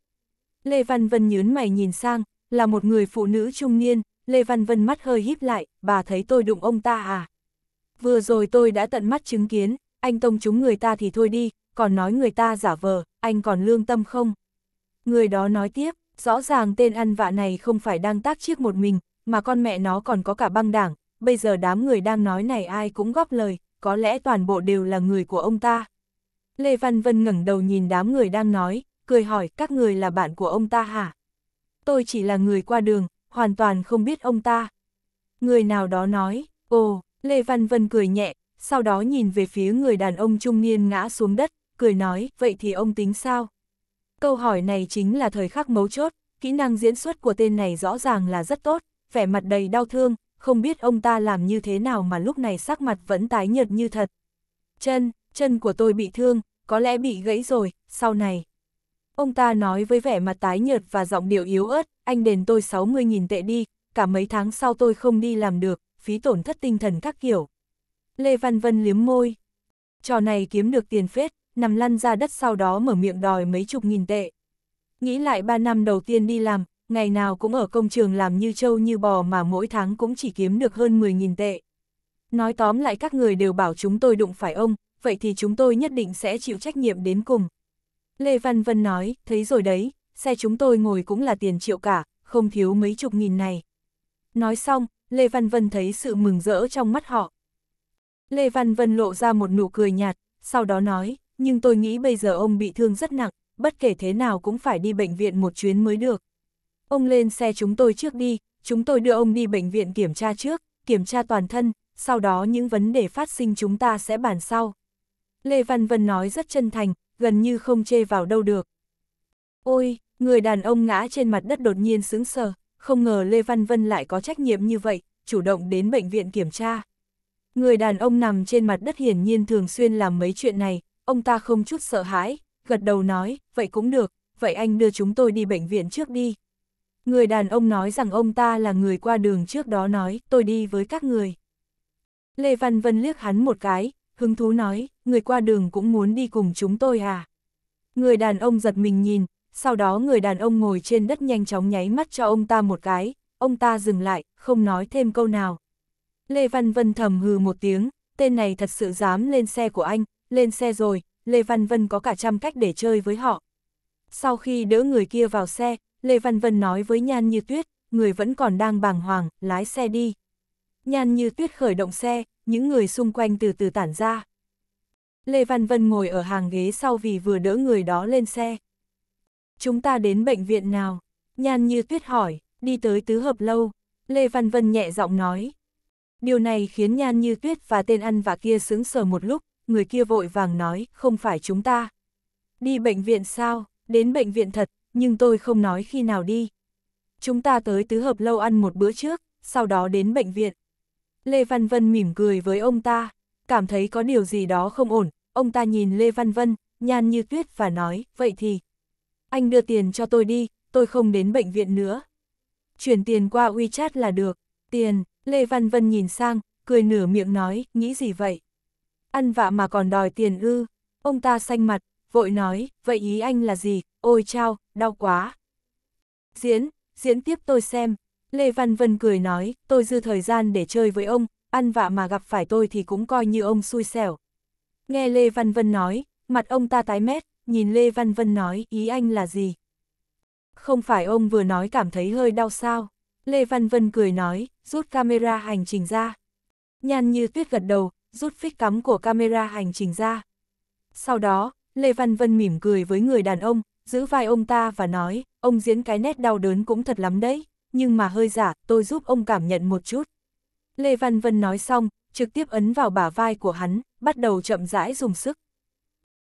Lê Văn Vân nhớn mày nhìn sang, là một người phụ nữ trung niên, Lê Văn Vân mắt hơi híp lại, bà thấy tôi đụng ông ta à? Vừa rồi tôi đã tận mắt chứng kiến, anh tông chúng người ta thì thôi đi, còn nói người ta giả vờ, anh còn lương tâm không? Người đó nói tiếp, Rõ ràng tên ăn vạ này không phải đang tác chiếc một mình, mà con mẹ nó còn có cả băng đảng, bây giờ đám người đang nói này ai cũng góp lời, có lẽ toàn bộ đều là người của ông ta. Lê Văn Vân ngẩng đầu nhìn đám người đang nói, cười hỏi các người là bạn của ông ta hả? Tôi chỉ là người qua đường, hoàn toàn không biết ông ta. Người nào đó nói, ồ, Lê Văn Vân cười nhẹ, sau đó nhìn về phía người đàn ông trung niên ngã xuống đất, cười nói, vậy thì ông tính sao? Câu hỏi này chính là thời khắc mấu chốt, kỹ năng diễn xuất của tên này rõ ràng là rất tốt, vẻ mặt đầy đau thương, không biết ông ta làm như thế nào mà lúc này sắc mặt vẫn tái nhợt như thật. Chân, chân của tôi bị thương, có lẽ bị gãy rồi, sau này. Ông ta nói với vẻ mặt tái nhợt và giọng điệu yếu ớt, anh đền tôi 60.000 tệ đi, cả mấy tháng sau tôi không đi làm được, phí tổn thất tinh thần các kiểu. Lê Văn Vân liếm môi. Trò này kiếm được tiền phết, nằm lăn ra đất sau đó mở miệng đòi mấy chục nghìn tệ. Nghĩ lại 3 năm đầu tiên đi làm, ngày nào cũng ở công trường làm như trâu như bò mà mỗi tháng cũng chỉ kiếm được hơn 10.000 tệ. Nói tóm lại các người đều bảo chúng tôi đụng phải ông, vậy thì chúng tôi nhất định sẽ chịu trách nhiệm đến cùng. Lê Văn Vân nói, thấy rồi đấy, xe chúng tôi ngồi cũng là tiền triệu cả, không thiếu mấy chục nghìn này. Nói xong, Lê Văn Vân thấy sự mừng rỡ trong mắt họ. Lê Văn Vân lộ ra một nụ cười nhạt, sau đó nói, nhưng tôi nghĩ bây giờ ông bị thương rất nặng, bất kể thế nào cũng phải đi bệnh viện một chuyến mới được. Ông lên xe chúng tôi trước đi, chúng tôi đưa ông đi bệnh viện kiểm tra trước, kiểm tra toàn thân, sau đó những vấn đề phát sinh chúng ta sẽ bàn sau. Lê Văn Vân nói rất chân thành, gần như không chê vào đâu được. Ôi, người đàn ông ngã trên mặt đất đột nhiên sững sờ, không ngờ Lê Văn Vân lại có trách nhiệm như vậy, chủ động đến bệnh viện kiểm tra. Người đàn ông nằm trên mặt đất hiển nhiên thường xuyên làm mấy chuyện này, ông ta không chút sợ hãi, gật đầu nói, vậy cũng được, vậy anh đưa chúng tôi đi bệnh viện trước đi. Người đàn ông nói rằng ông ta là người qua đường trước đó nói, tôi đi với các người. Lê Văn Vân liếc hắn một cái, hứng thú nói, người qua đường cũng muốn đi cùng chúng tôi à. Người đàn ông giật mình nhìn, sau đó người đàn ông ngồi trên đất nhanh chóng nháy mắt cho ông ta một cái, ông ta dừng lại, không nói thêm câu nào. Lê Văn Vân thầm hừ một tiếng, tên này thật sự dám lên xe của anh, lên xe rồi, Lê Văn Vân có cả trăm cách để chơi với họ. Sau khi đỡ người kia vào xe, Lê Văn Vân nói với Nhan Như Tuyết, người vẫn còn đang bàng hoàng, lái xe đi. Nhan Như Tuyết khởi động xe, những người xung quanh từ từ tản ra. Lê Văn Vân ngồi ở hàng ghế sau vì vừa đỡ người đó lên xe. Chúng ta đến bệnh viện nào? Nhan Như Tuyết hỏi, đi tới tứ hợp lâu. Lê Văn Vân nhẹ giọng nói. Điều này khiến Nhan Như Tuyết và tên ăn vạ kia sững sờ một lúc, người kia vội vàng nói, không phải chúng ta. Đi bệnh viện sao, đến bệnh viện thật, nhưng tôi không nói khi nào đi. Chúng ta tới tứ hợp lâu ăn một bữa trước, sau đó đến bệnh viện. Lê Văn Vân mỉm cười với ông ta, cảm thấy có điều gì đó không ổn, ông ta nhìn Lê Văn Vân, nhan như tuyết và nói, vậy thì, anh đưa tiền cho tôi đi, tôi không đến bệnh viện nữa. Chuyển tiền qua WeChat là được, tiền, Lê Văn Vân nhìn sang, cười nửa miệng nói, nghĩ gì vậy? Ăn vạ mà còn đòi tiền ư. Ông ta xanh mặt, vội nói, vậy ý anh là gì, ôi chao, đau quá. Diễn, diễn tiếp tôi xem. Lê Văn Vân cười nói, tôi dư thời gian để chơi với ông, ăn vạ mà gặp phải tôi thì cũng coi như ông xui xẻo. Nghe Lê Văn Vân nói, mặt ông ta tái mét, nhìn Lê Văn Vân nói, ý anh là gì? Không phải ông vừa nói cảm thấy hơi đau sao? Lê Văn Vân cười nói, rút camera hành trình ra. Nhan như tuyết gật đầu, rút phích cắm của camera hành trình ra. Sau đó, Lê Văn Vân mỉm cười với người đàn ông, giữ vai ông ta và nói, ông diễn cái nét đau đớn cũng thật lắm đấy, nhưng mà hơi giả, tôi giúp ông cảm nhận một chút. Lê Văn Vân nói xong, trực tiếp ấn vào bả vai của hắn, bắt đầu chậm rãi dùng sức.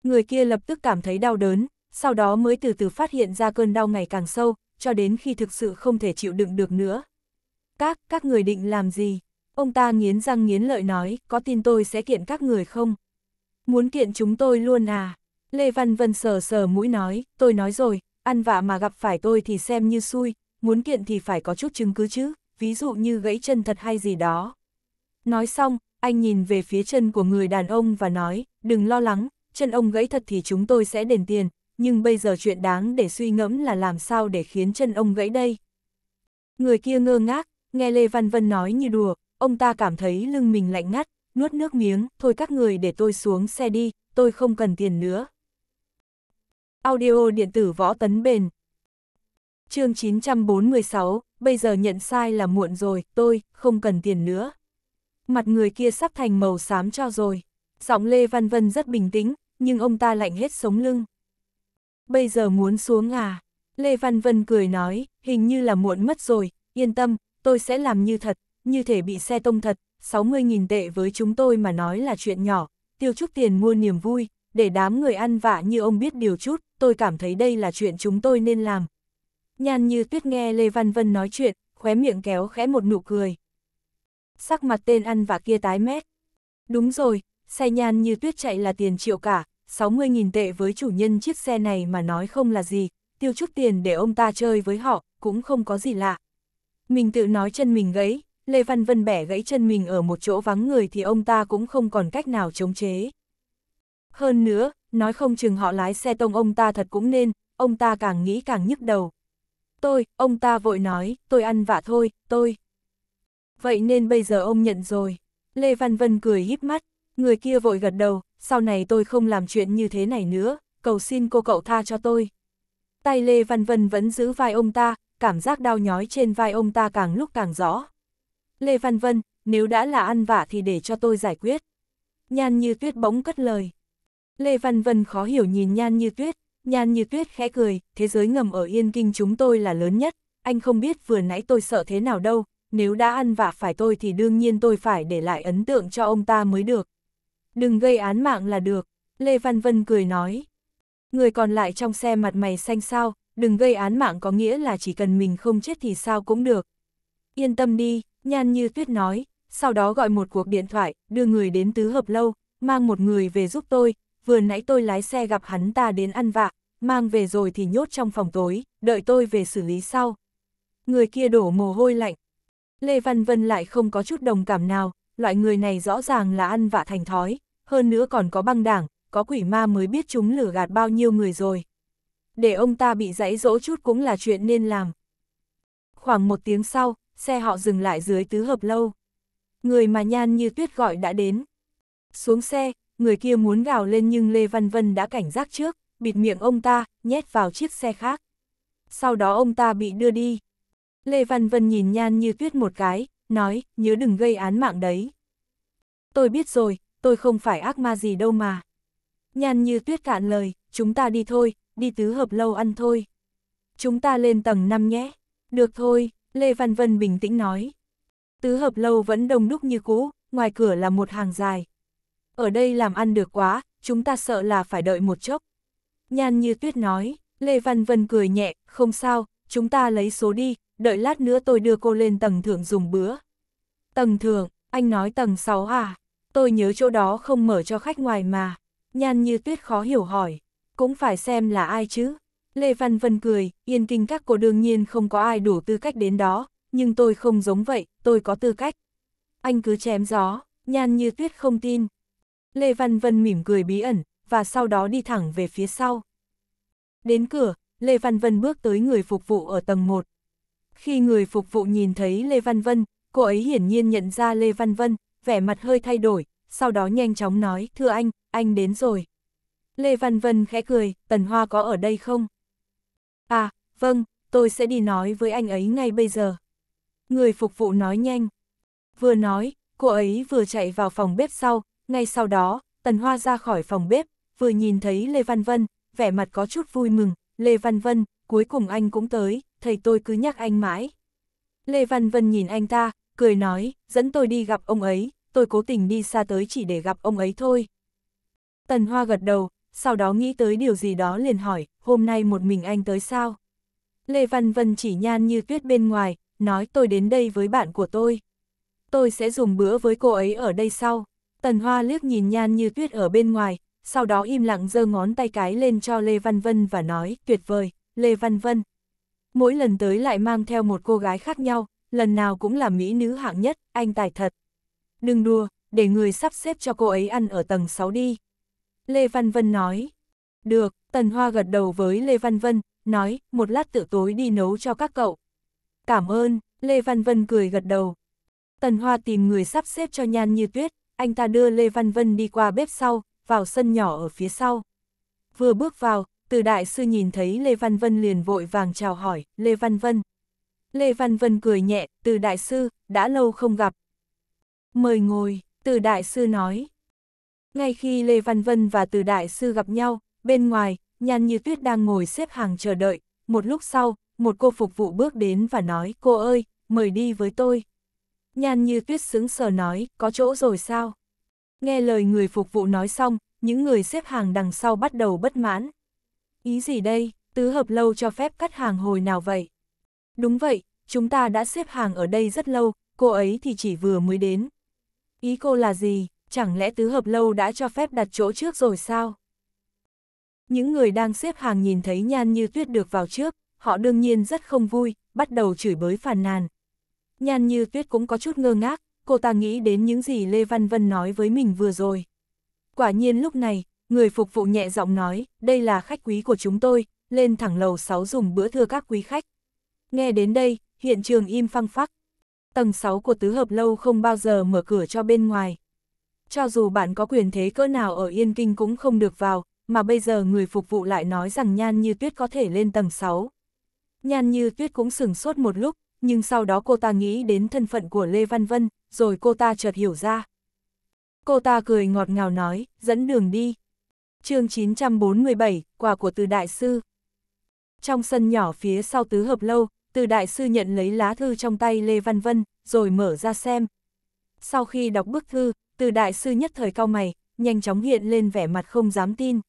Người kia lập tức cảm thấy đau đớn, sau đó mới từ từ phát hiện ra cơn đau ngày càng sâu, cho đến khi thực sự không thể chịu đựng được nữa. Các, các người định làm gì? Ông ta nghiến răng nghiến lợi nói, có tin tôi sẽ kiện các người không? Muốn kiện chúng tôi luôn à? Lê Văn Vân sờ sờ mũi nói, tôi nói rồi, ăn vạ mà gặp phải tôi thì xem như xui, muốn kiện thì phải có chút chứng cứ chứ, ví dụ như gãy chân thật hay gì đó. Nói xong, anh nhìn về phía chân của người đàn ông và nói, đừng lo lắng, chân ông gãy thật thì chúng tôi sẽ đền tiền, nhưng bây giờ chuyện đáng để suy ngẫm là làm sao để khiến chân ông gãy đây. Người kia ngơ ngác, nghe Lê Văn Vân nói như đùa, ông ta cảm thấy lưng mình lạnh ngắt, nuốt nước miếng, thôi các người để tôi xuống xe đi, tôi không cần tiền nữa. Audio điện tử võ tấn bền chương 946, bây giờ nhận sai là muộn rồi, tôi, không cần tiền nữa. Mặt người kia sắp thành màu xám cho rồi. Giọng Lê Văn Vân rất bình tĩnh, nhưng ông ta lạnh hết sống lưng. Bây giờ muốn xuống à? Lê Văn Vân cười nói, hình như là muộn mất rồi, yên tâm, tôi sẽ làm như thật, như thể bị xe tông thật, 60.000 tệ với chúng tôi mà nói là chuyện nhỏ, tiêu chút tiền mua niềm vui, để đám người ăn vạ như ông biết điều chút, tôi cảm thấy đây là chuyện chúng tôi nên làm. Nhan như tuyết nghe Lê Văn Vân nói chuyện, khóe miệng kéo khẽ một nụ cười. Sắc mặt tên ăn vạ kia tái mét. Đúng rồi, xe nhan như tuyết chạy là tiền triệu cả, 60.000 tệ với chủ nhân chiếc xe này mà nói không là gì, tiêu chút tiền để ông ta chơi với họ, cũng không có gì lạ. Mình tự nói chân mình gãy, Lê Văn Vân bẻ gãy chân mình ở một chỗ vắng người thì ông ta cũng không còn cách nào chống chế. Hơn nữa, nói không chừng họ lái xe tông ông ta thật cũng nên, ông ta càng nghĩ càng nhức đầu. Tôi, ông ta vội nói, tôi ăn vạ thôi, tôi. Vậy nên bây giờ ông nhận rồi. Lê Văn Vân cười híp mắt, người kia vội gật đầu, sau này tôi không làm chuyện như thế này nữa, cầu xin cô cậu tha cho tôi. Tay Lê Văn Vân vẫn giữ vai ông ta, cảm giác đau nhói trên vai ông ta càng lúc càng rõ. Lê Văn Vân, nếu đã là ăn vả thì để cho tôi giải quyết. Nhan như tuyết bỗng cất lời. Lê Văn Vân khó hiểu nhìn Nhan như tuyết, Nhan như tuyết khẽ cười, thế giới ngầm ở Yên Kinh chúng tôi là lớn nhất, anh không biết vừa nãy tôi sợ thế nào đâu, nếu đã ăn vạ phải tôi thì đương nhiên tôi phải để lại ấn tượng cho ông ta mới được. Đừng gây án mạng là được, Lê Văn Vân cười nói. Người còn lại trong xe mặt mày xanh sao, đừng gây án mạng có nghĩa là chỉ cần mình không chết thì sao cũng được. Yên tâm đi, Nhan như tuyết nói, sau đó gọi một cuộc điện thoại, đưa người đến tứ hợp lâu, mang một người về giúp tôi, vừa nãy tôi lái xe gặp hắn ta đến ăn vạ, mang về rồi thì nhốt trong phòng tối, đợi tôi về xử lý sau. Người kia đổ mồ hôi lạnh. Lê Văn Vân lại không có chút đồng cảm nào, loại người này rõ ràng là ăn vạ thành thói, hơn nữa còn có băng đảng, có quỷ ma mới biết chúng lừa gạt bao nhiêu người rồi. Để ông ta bị dãy dỗ chút cũng là chuyện nên làm. Khoảng một tiếng sau, xe họ dừng lại dưới tứ hợp lâu. Người mà nhan như tuyết gọi đã đến. Xuống xe, người kia muốn gào lên nhưng Lê Văn Vân đã cảnh giác trước, bịt miệng ông ta, nhét vào chiếc xe khác. Sau đó ông ta bị đưa đi. Lê Văn Vân nhìn nhan như tuyết một cái, nói, nhớ đừng gây án mạng đấy. Tôi biết rồi, tôi không phải ác ma gì đâu mà. Nhan như tuyết cạn lời, chúng ta đi thôi, đi tứ hợp lâu ăn thôi. Chúng ta lên tầng 5 nhé. Được thôi, Lê Văn Vân bình tĩnh nói. Tứ hợp lâu vẫn đông đúc như cũ, ngoài cửa là một hàng dài. Ở đây làm ăn được quá, chúng ta sợ là phải đợi một chốc. Nhan như tuyết nói, Lê Văn Vân cười nhẹ, không sao, chúng ta lấy số đi, đợi lát nữa tôi đưa cô lên tầng thượng dùng bữa. Tầng thượng, anh nói tầng 6 à, tôi nhớ chỗ đó không mở cho khách ngoài mà. Nhan như tuyết khó hiểu hỏi, cũng phải xem là ai chứ. Lê Văn Vân cười, yên kinh các cô đương nhiên không có ai đủ tư cách đến đó, nhưng tôi không giống vậy, tôi có tư cách. Anh cứ chém gió, nhan như tuyết không tin. Lê Văn Vân mỉm cười bí ẩn, và sau đó đi thẳng về phía sau. Đến cửa, Lê Văn Vân bước tới người phục vụ ở tầng 1. Khi người phục vụ nhìn thấy Lê Văn Vân, cô ấy hiển nhiên nhận ra Lê Văn Vân, vẻ mặt hơi thay đổi, sau đó nhanh chóng nói, thưa anh, anh đến rồi. Lê Văn Vân khẽ cười, Tần Hoa có ở đây không? À, vâng, tôi sẽ đi nói với anh ấy ngay bây giờ. Người phục vụ nói nhanh. Vừa nói, cô ấy vừa chạy vào phòng bếp sau, ngay sau đó, Tần Hoa ra khỏi phòng bếp, vừa nhìn thấy Lê Văn Vân, vẻ mặt có chút vui mừng, Lê Văn Vân, cuối cùng anh cũng tới, thầy tôi cứ nhắc anh mãi. Lê Văn Vân nhìn anh ta, cười nói, dẫn tôi đi gặp ông ấy, tôi cố tình đi xa tới chỉ để gặp ông ấy thôi. Tần Hoa gật đầu, sau đó nghĩ tới điều gì đó liền hỏi, hôm nay một mình anh tới sao? Lê Văn Vân chỉ nhan như tuyết bên ngoài, nói tôi đến đây với bạn của tôi. Tôi sẽ dùng bữa với cô ấy ở đây sau. Tần Hoa liếc nhìn nhan như tuyết ở bên ngoài, sau đó im lặng giơ ngón tay cái lên cho Lê Văn Vân và nói, tuyệt vời, Lê Văn Vân. Mỗi lần tới lại mang theo một cô gái khác nhau, lần nào cũng là mỹ nữ hạng nhất, anh tài thật. Đừng đùa, để người sắp xếp cho cô ấy ăn ở tầng 6 đi. Lê Văn Vân nói. Được, Tần Hoa gật đầu với Lê Văn Vân, nói, một lát tự tối đi nấu cho các cậu. Cảm ơn, Lê Văn Vân cười gật đầu. Tần Hoa tìm người sắp xếp cho Nhan Như Tuyết, anh ta đưa Lê Văn Vân đi qua bếp sau, vào sân nhỏ ở phía sau. Vừa bước vào, từ đại sư nhìn thấy Lê Văn Vân liền vội vàng chào hỏi, Lê Văn Vân. Lê Văn Vân cười nhẹ, từ đại sư, đã lâu không gặp. Mời ngồi, từ đại sư nói. Ngay khi Lê Văn Vân và Từ Đại Sư gặp nhau, bên ngoài, Nhan Như Tuyết đang ngồi xếp hàng chờ đợi, một lúc sau, một cô phục vụ bước đến và nói, cô ơi, mời đi với tôi. Nhan Như Tuyết sững sờ nói, có chỗ rồi sao? Nghe lời người phục vụ nói xong, những người xếp hàng đằng sau bắt đầu bất mãn. Ý gì đây, tứ hợp lâu cho phép cắt hàng hồi nào vậy? Đúng vậy, chúng ta đã xếp hàng ở đây rất lâu, cô ấy thì chỉ vừa mới đến. Ý cô là gì? chẳng lẽ tứ hợp lâu đã cho phép đặt chỗ trước rồi sao? Những người đang xếp hàng nhìn thấy Nhan Như Tuyết được vào trước, họ đương nhiên rất không vui, bắt đầu chửi bới phàn nàn. Nhan Như Tuyết cũng có chút ngơ ngác, cô ta nghĩ đến những gì Lê Văn Vân nói với mình vừa rồi. Quả nhiên lúc này, người phục vụ nhẹ giọng nói, đây là khách quý của chúng tôi, lên thẳng lầu 6 dùng bữa thưa các quý khách. Nghe đến đây, hiện trường im phăng phắc. Tầng 6 của tứ hợp lâu không bao giờ mở cửa cho bên ngoài, cho dù bạn có quyền thế cỡ nào ở Yên Kinh cũng không được vào, mà bây giờ người phục vụ lại nói rằng Nhan Như Tuyết có thể lên tầng 6. Nhan Như Tuyết cũng sửng sốt một lúc, nhưng sau đó cô ta nghĩ đến thân phận của Lê Văn Vân, rồi cô ta chợt hiểu ra. Cô ta cười ngọt ngào nói, dẫn đường đi. chương 947, quà của từ đại sư. Trong sân nhỏ phía sau tứ hợp lâu, từ đại sư nhận lấy lá thư trong tay Lê Văn Vân, rồi mở ra xem. Sau khi đọc bức thư, từ đại sư nhất thời cao mày, nhanh chóng hiện lên vẻ mặt không dám tin.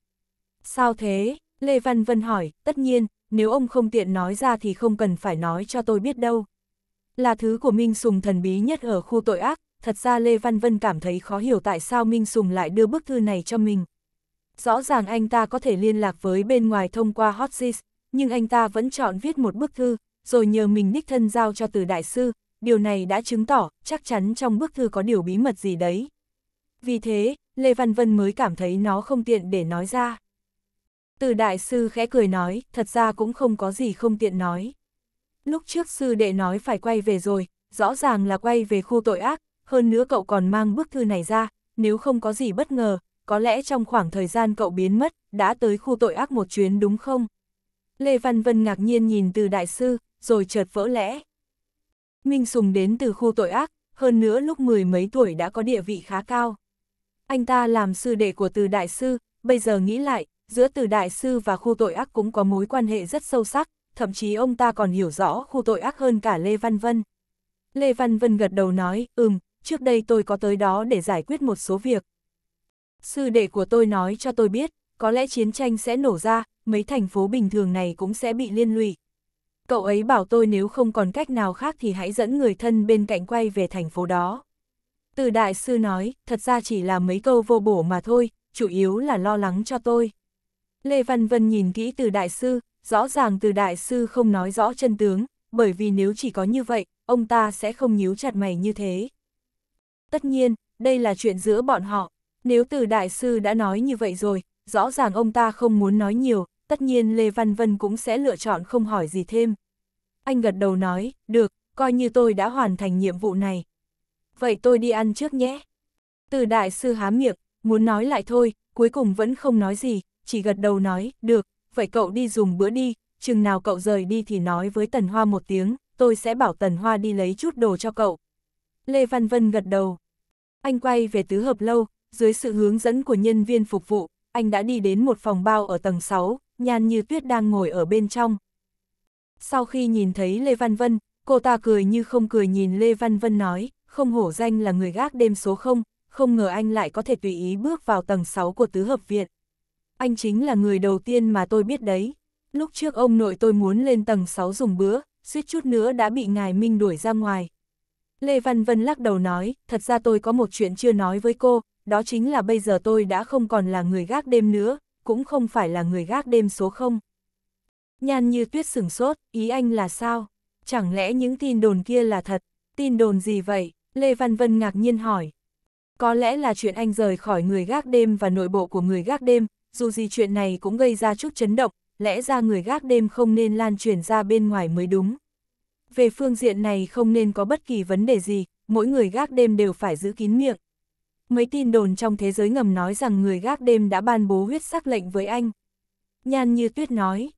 Sao thế? Lê Văn Vân hỏi, tất nhiên, nếu ông không tiện nói ra thì không cần phải nói cho tôi biết đâu. Là thứ của Minh Sùng thần bí nhất ở khu tội ác, thật ra Lê Văn Vân cảm thấy khó hiểu tại sao Minh Sùng lại đưa bức thư này cho mình. Rõ ràng anh ta có thể liên lạc với bên ngoài thông qua Hotsis, nhưng anh ta vẫn chọn viết một bức thư, rồi nhờ mình đích thân giao cho từ đại sư, điều này đã chứng tỏ chắc chắn trong bức thư có điều bí mật gì đấy vì thế, Lê Văn Vân mới cảm thấy nó không tiện để nói ra. Từ đại sư khẽ cười nói, thật ra cũng không có gì không tiện nói. Lúc trước sư đệ nói phải quay về rồi, rõ ràng là quay về khu tội ác, hơn nữa cậu còn mang bức thư này ra, nếu không có gì bất ngờ, có lẽ trong khoảng thời gian cậu biến mất, đã tới khu tội ác một chuyến đúng không? Lê Văn Vân ngạc nhiên nhìn từ đại sư, rồi chợt vỡ lẽ. Minh Sùng đến từ khu tội ác, hơn nữa lúc mười mấy tuổi đã có địa vị khá cao anh ta làm sư đệ của từ đại sư, bây giờ nghĩ lại, giữa từ đại sư và khu tội ác cũng có mối quan hệ rất sâu sắc, thậm chí ông ta còn hiểu rõ khu tội ác hơn cả Lê Văn Vân. Lê Văn Vân gật đầu nói, ừm, trước đây tôi có tới đó để giải quyết một số việc. Sư đệ của tôi nói cho tôi biết, có lẽ chiến tranh sẽ nổ ra, mấy thành phố bình thường này cũng sẽ bị liên lụy. Cậu ấy bảo tôi nếu không còn cách nào khác thì hãy dẫn người thân bên cạnh quay về thành phố đó. Từ đại sư nói, thật ra chỉ là mấy câu vô bổ mà thôi, chủ yếu là lo lắng cho tôi. Lê Văn Vân nhìn kỹ từ đại sư, rõ ràng từ đại sư không nói rõ chân tướng, bởi vì nếu chỉ có như vậy, ông ta sẽ không nhíu chặt mày như thế. Tất nhiên, đây là chuyện giữa bọn họ, nếu từ đại sư đã nói như vậy rồi, rõ ràng ông ta không muốn nói nhiều, tất nhiên Lê Văn Vân cũng sẽ lựa chọn không hỏi gì thêm. Anh gật đầu nói, được, coi như tôi đã hoàn thành nhiệm vụ này, vậy tôi đi ăn trước nhé. Từ đại sư há miệng, muốn nói lại thôi, cuối cùng vẫn không nói gì, chỉ gật đầu nói, được, vậy cậu đi dùng bữa đi, chừng nào cậu rời đi thì nói với Tần Hoa một tiếng, tôi sẽ bảo Tần Hoa đi lấy chút đồ cho cậu. Lê Văn Vân gật đầu. Anh quay về tứ hợp lâu, dưới sự hướng dẫn của nhân viên phục vụ, anh đã đi đến một phòng bao ở tầng 6, nhan như tuyết đang ngồi ở bên trong. Sau khi nhìn thấy Lê Văn Vân, cô ta cười như không cười nhìn Lê Văn Vân nói, không hổ danh là người gác đêm số 0, không ngờ anh lại có thể tùy ý bước vào tầng 6 của tứ hợp viện. Anh chính là người đầu tiên mà tôi biết đấy. Lúc trước ông nội tôi muốn lên tầng 6 dùng bữa, suýt chút nữa đã bị ngài Minh đuổi ra ngoài. Lê Văn Vân lắc đầu nói, thật ra tôi có một chuyện chưa nói với cô, đó chính là bây giờ tôi đã không còn là người gác đêm nữa, cũng không phải là người gác đêm số 0. Nhan như tuyết sửng sốt, ý anh là sao? Chẳng lẽ những tin đồn kia là thật? Tin đồn gì vậy? Lê Văn Vân ngạc nhiên hỏi. Có lẽ là chuyện anh rời khỏi người gác đêm và nội bộ của người gác đêm, dù gì chuyện này cũng gây ra chút chấn động, lẽ ra người gác đêm không nên lan truyền ra bên ngoài mới đúng. Về phương diện này không nên có bất kỳ vấn đề gì, mỗi người gác đêm đều phải giữ kín miệng. Mấy tin đồn trong thế giới ngầm nói rằng người gác đêm đã ban bố huyết sắc lệnh với anh. Nhan như tuyết nói.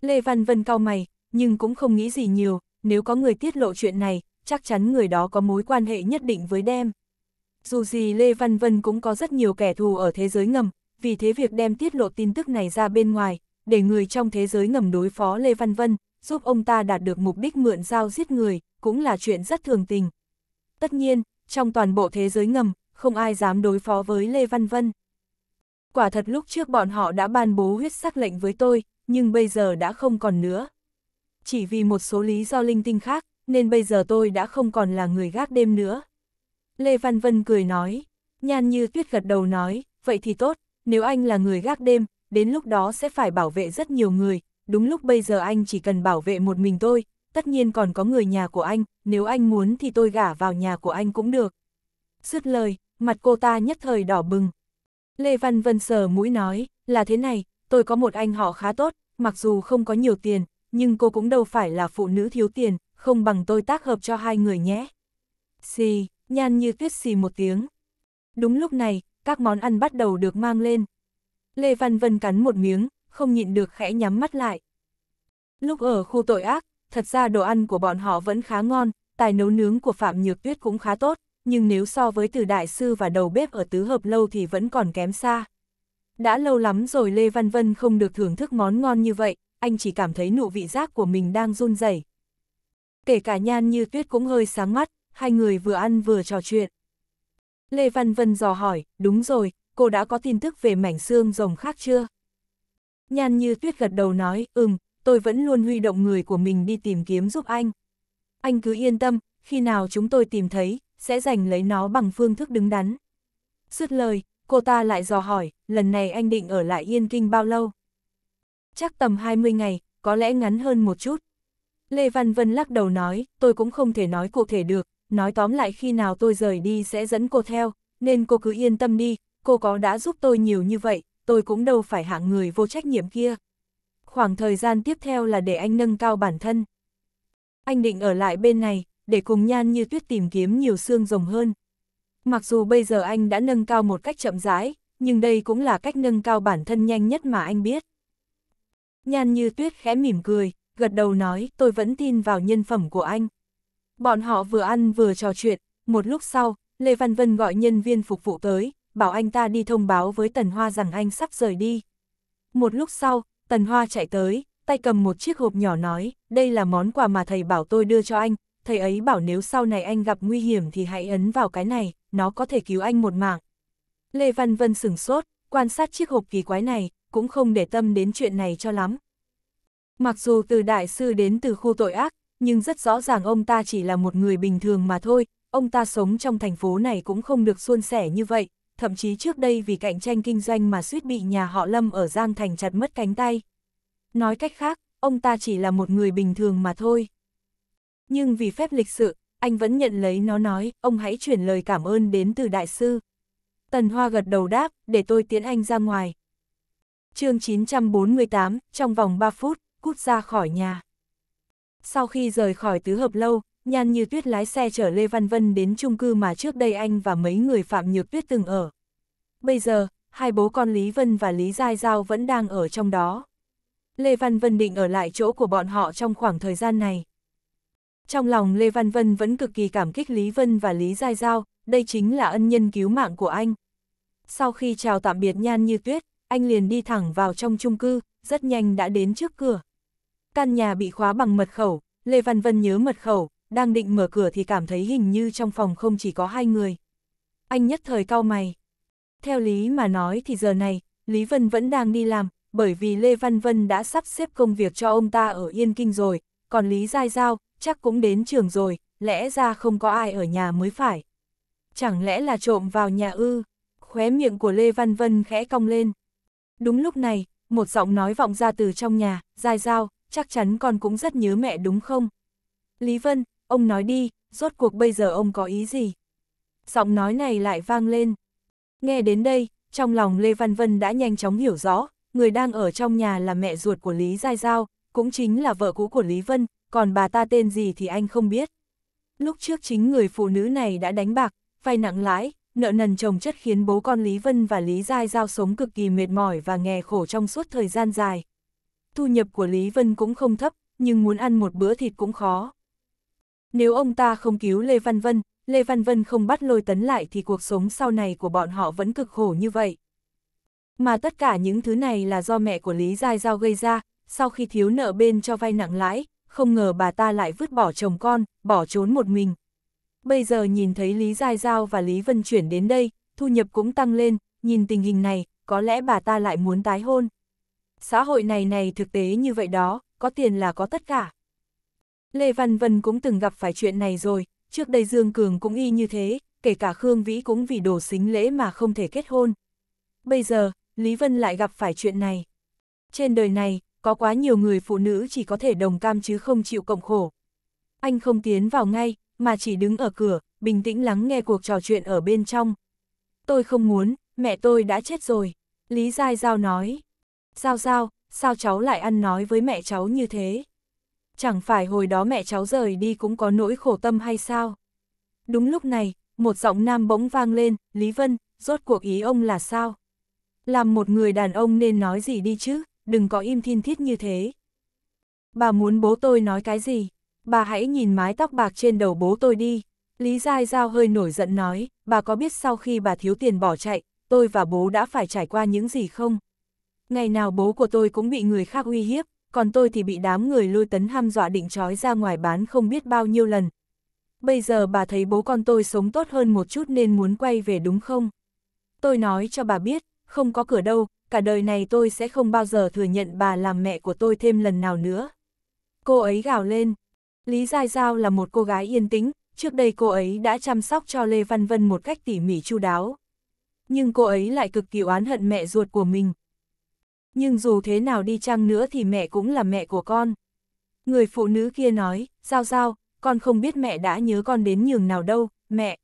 Lê Văn Vân cau mày, nhưng cũng không nghĩ gì nhiều, nếu có người tiết lộ chuyện này, chắc chắn người đó có mối quan hệ nhất định với đem. Dù gì Lê Văn Vân cũng có rất nhiều kẻ thù ở thế giới ngầm, vì thế việc đem tiết lộ tin tức này ra bên ngoài, để người trong thế giới ngầm đối phó Lê Văn Vân, giúp ông ta đạt được mục đích mượn dao giết người, cũng là chuyện rất thường tình. Tất nhiên, trong toàn bộ thế giới ngầm, không ai dám đối phó với Lê Văn Vân. Quả thật lúc trước bọn họ đã ban bố huyết sắc lệnh với tôi, nhưng bây giờ đã không còn nữa. Chỉ vì một số lý do linh tinh khác, nên bây giờ tôi đã không còn là người gác đêm nữa. Lê Văn Vân cười nói, nhan như tuyết gật đầu nói, vậy thì tốt, nếu anh là người gác đêm, đến lúc đó sẽ phải bảo vệ rất nhiều người, đúng lúc bây giờ anh chỉ cần bảo vệ một mình tôi, tất nhiên còn có người nhà của anh, nếu anh muốn thì tôi gả vào nhà của anh cũng được. Dứt lời, mặt cô ta nhất thời đỏ bừng. Lê Văn Vân sờ mũi nói, là thế này, tôi có một anh họ khá tốt, mặc dù không có nhiều tiền, nhưng cô cũng đâu phải là phụ nữ thiếu tiền, không bằng tôi tác hợp cho hai người nhé. Xì, nhan như tuyết xì một tiếng. Đúng lúc này, các món ăn bắt đầu được mang lên. Lê Văn Vân cắn một miếng, không nhịn được khẽ nhắm mắt lại. Lúc ở khu tội ác, thật ra đồ ăn của bọn họ vẫn khá ngon, tài nấu nướng của Phạm Nhược Tuyết cũng khá tốt, nhưng nếu so với từ đại sư và đầu bếp ở tứ hợp lâu thì vẫn còn kém xa. Đã lâu lắm rồi Lê Văn Vân không được thưởng thức món ngon như vậy, anh chỉ cảm thấy nụ vị giác của mình đang run rẩy. Kể cả nhan như tuyết cũng hơi sáng mắt, hai người vừa ăn vừa trò chuyện. Lê Văn Vân dò hỏi, đúng rồi, cô đã có tin tức về mảnh xương rồng khác chưa? Nhan như tuyết gật đầu nói, ừm, tôi vẫn luôn huy động người của mình đi tìm kiếm giúp anh. Anh cứ yên tâm, khi nào chúng tôi tìm thấy, sẽ giành lấy nó bằng phương thức đứng đắn. Dứt lời, cô ta lại dò hỏi, lần này anh định ở lại Yên Kinh bao lâu? chắc tầm 20 ngày, có lẽ ngắn hơn một chút. Lê Văn Vân lắc đầu nói, tôi cũng không thể nói cụ thể được, nói tóm lại khi nào tôi rời đi sẽ dẫn cô theo, nên cô cứ yên tâm đi, cô có đã giúp tôi nhiều như vậy, tôi cũng đâu phải hạng người vô trách nhiệm kia. Khoảng thời gian tiếp theo là để anh nâng cao bản thân. Anh định ở lại bên này, để cùng nhan như tuyết tìm kiếm nhiều xương rồng hơn. Mặc dù bây giờ anh đã nâng cao một cách chậm rãi, nhưng đây cũng là cách nâng cao bản thân nhanh nhất mà anh biết. Nhan như tuyết khẽ mỉm cười, gật đầu nói tôi vẫn tin vào nhân phẩm của anh. Bọn họ vừa ăn vừa trò chuyện, một lúc sau, Lê Văn Vân gọi nhân viên phục vụ tới, bảo anh ta đi thông báo với Tần Hoa rằng anh sắp rời đi. Một lúc sau, Tần Hoa chạy tới, tay cầm một chiếc hộp nhỏ nói, đây là món quà mà thầy bảo tôi đưa cho anh, thầy ấy bảo nếu sau này anh gặp nguy hiểm thì hãy ấn vào cái này, nó có thể cứu anh một mạng. Lê Văn Vân sửng sốt, quan sát chiếc hộp kỳ quái này, cũng không để tâm đến chuyện này cho lắm. Mặc dù từ đại sư đến từ khu tội ác, nhưng rất rõ ràng ông ta chỉ là một người bình thường mà thôi, ông ta sống trong thành phố này cũng không được suôn sẻ như vậy, thậm chí trước đây vì cạnh tranh kinh doanh mà suýt bị nhà họ Lâm ở Giang Thành chặt mất cánh tay. Nói cách khác, ông ta chỉ là một người bình thường mà thôi. Nhưng vì phép lịch sự, anh vẫn nhận lấy nó nói, ông hãy chuyển lời cảm ơn đến từ đại sư. Tần Hoa gật đầu đáp, để tôi tiến anh ra ngoài, chương 948, trong vòng 3 phút, cút ra khỏi nhà. Sau khi rời khỏi tứ hợp lâu, Nhan Như Tuyết lái xe chở Lê Văn Vân đến chung cư mà trước đây anh và mấy người Phạm Nhược Tuyết từng ở. Bây giờ, hai bố con Lý Vân và Lý Giai Giao vẫn đang ở trong đó. Lê Văn Vân định ở lại chỗ của bọn họ trong khoảng thời gian này. Trong lòng Lê Văn Vân vẫn cực kỳ cảm kích Lý Vân và Lý Giai Giao, đây chính là ân nhân cứu mạng của anh. Sau khi chào tạm biệt Nhan Như Tuyết, anh liền đi thẳng vào trong chung cư, rất nhanh đã đến trước cửa. Căn nhà bị khóa bằng mật khẩu, Lê Văn Vân nhớ mật khẩu, đang định mở cửa thì cảm thấy hình như trong phòng không chỉ có hai người. Anh nhất thời cau mày. Theo lý mà nói thì giờ này, Lý Vân vẫn đang đi làm, bởi vì Lê Văn Vân đã sắp xếp công việc cho ông ta ở Yên Kinh rồi, còn Lý Giai Giao chắc cũng đến trường rồi, lẽ ra không có ai ở nhà mới phải. Chẳng lẽ là trộm vào nhà ư? Khóe miệng của Lê Văn Vân khẽ cong lên. Đúng lúc này, một giọng nói vọng ra từ trong nhà, dài dao, chắc chắn con cũng rất nhớ mẹ đúng không? Lý Vân, ông nói đi, rốt cuộc bây giờ ông có ý gì? Giọng nói này lại vang lên. Nghe đến đây, trong lòng Lê Văn Vân đã nhanh chóng hiểu rõ, người đang ở trong nhà là mẹ ruột của Lý Giai Giao, cũng chính là vợ cũ của Lý Vân, còn bà ta tên gì thì anh không biết. Lúc trước chính người phụ nữ này đã đánh bạc, vay nặng lãi, nợ nần chồng chất khiến bố con Lý Vân và Lý Giai giao sống cực kỳ mệt mỏi và nghè khổ trong suốt thời gian dài. Thu nhập của Lý Vân cũng không thấp, nhưng muốn ăn một bữa thịt cũng khó. Nếu ông ta không cứu Lê Văn Vân, Lê Văn Vân không bắt lôi tấn lại thì cuộc sống sau này của bọn họ vẫn cực khổ như vậy. Mà tất cả những thứ này là do mẹ của Lý Giai Giao gây ra, sau khi thiếu nợ bên cho vay nặng lãi, không ngờ bà ta lại vứt bỏ chồng con, bỏ trốn một mình, Bây giờ nhìn thấy Lý Giai Giao và Lý Vân chuyển đến đây, thu nhập cũng tăng lên, nhìn tình hình này, có lẽ bà ta lại muốn tái hôn. Xã hội này này thực tế như vậy đó, có tiền là có tất cả. Lê Văn Vân cũng từng gặp phải chuyện này rồi, trước đây Dương Cường cũng y như thế, kể cả Khương Vĩ cũng vì đồ xính lễ mà không thể kết hôn. Bây giờ, Lý Vân lại gặp phải chuyện này. Trên đời này, có quá nhiều người phụ nữ chỉ có thể đồng cam chứ không chịu cộng khổ. Anh không tiến vào ngay, mà chỉ đứng ở cửa, bình tĩnh lắng nghe cuộc trò chuyện ở bên trong. Tôi không muốn, mẹ tôi đã chết rồi. Lý Giai Giao nói. Giao Giao, sao cháu lại ăn nói với mẹ cháu như thế? Chẳng phải hồi đó mẹ cháu rời đi cũng có nỗi khổ tâm hay sao? Đúng lúc này, một giọng nam bỗng vang lên, Lý Vân, rốt cuộc ý ông là sao? Làm một người đàn ông nên nói gì đi chứ, đừng có im thiên thiết như thế. Bà muốn bố tôi nói cái gì? bà hãy nhìn mái tóc bạc trên đầu bố tôi đi. Lý Giai Giao hơi nổi giận nói, bà có biết sau khi bà thiếu tiền bỏ chạy, tôi và bố đã phải trải qua những gì không? Ngày nào bố của tôi cũng bị người khác uy hiếp, còn tôi thì bị đám người lôi tấn ham dọa định trói ra ngoài bán không biết bao nhiêu lần. Bây giờ bà thấy bố con tôi sống tốt hơn một chút nên muốn quay về đúng không? Tôi nói cho bà biết, không có cửa đâu, cả đời này tôi sẽ không bao giờ thừa nhận bà làm mẹ của tôi thêm lần nào nữa. Cô ấy gào lên, Lý Giai Giao là một cô gái yên tĩnh, trước đây cô ấy đã chăm sóc cho Lê Văn Vân một cách tỉ mỉ chu đáo. Nhưng cô ấy lại cực kỳ oán hận mẹ ruột của mình. Nhưng dù thế nào đi chăng nữa thì mẹ cũng là mẹ của con. Người phụ nữ kia nói, Giao Giao, con không biết mẹ đã nhớ con đến nhường nào đâu, mẹ.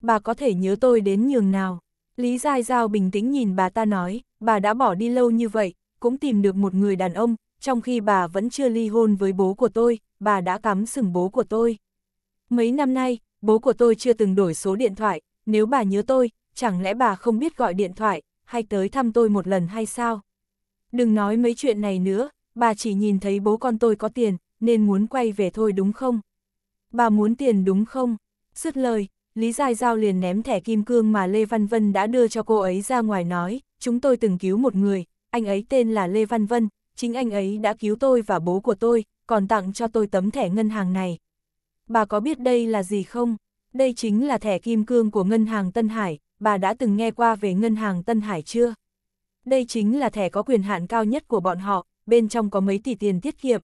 Bà có thể nhớ tôi đến nhường nào. Lý Giai Giao bình tĩnh nhìn bà ta nói, bà đã bỏ đi lâu như vậy, cũng tìm được một người đàn ông, trong khi bà vẫn chưa ly hôn với bố của tôi, bà đã cắm sừng bố của tôi. Mấy năm nay, bố của tôi chưa từng đổi số điện thoại, nếu bà nhớ tôi, chẳng lẽ bà không biết gọi điện thoại, hay tới thăm tôi một lần hay sao? Đừng nói mấy chuyện này nữa, bà chỉ nhìn thấy bố con tôi có tiền, nên muốn quay về thôi đúng không? Bà muốn tiền đúng không? Sứt lời, Lý Giai Giao liền ném thẻ kim cương mà Lê Văn Vân đã đưa cho cô ấy ra ngoài nói, chúng tôi từng cứu một người, anh ấy tên là Lê Văn Vân, chính anh ấy đã cứu tôi và bố của tôi, còn tặng cho tôi tấm thẻ ngân hàng này. Bà có biết đây là gì không? Đây chính là thẻ kim cương của Ngân hàng Tân Hải, bà đã từng nghe qua về Ngân hàng Tân Hải chưa? Đây chính là thẻ có quyền hạn cao nhất của bọn họ, bên trong có mấy tỷ tiền tiết kiệm.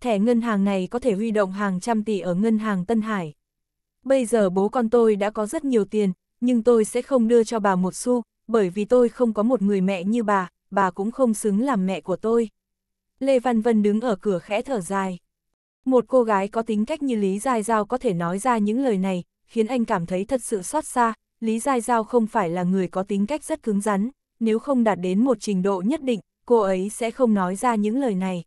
Thẻ ngân hàng này có thể huy động hàng trăm tỷ ở Ngân hàng Tân Hải. Bây giờ bố con tôi đã có rất nhiều tiền, nhưng tôi sẽ không đưa cho bà một xu, bởi vì tôi không có một người mẹ như bà, bà cũng không xứng làm mẹ của tôi. Lê Văn Vân đứng ở cửa khẽ thở dài. Một cô gái có tính cách như Lý Giai Giao có thể nói ra những lời này, khiến anh cảm thấy thật sự xót xa, Lý Giai Giao không phải là người có tính cách rất cứng rắn, nếu không đạt đến một trình độ nhất định, cô ấy sẽ không nói ra những lời này.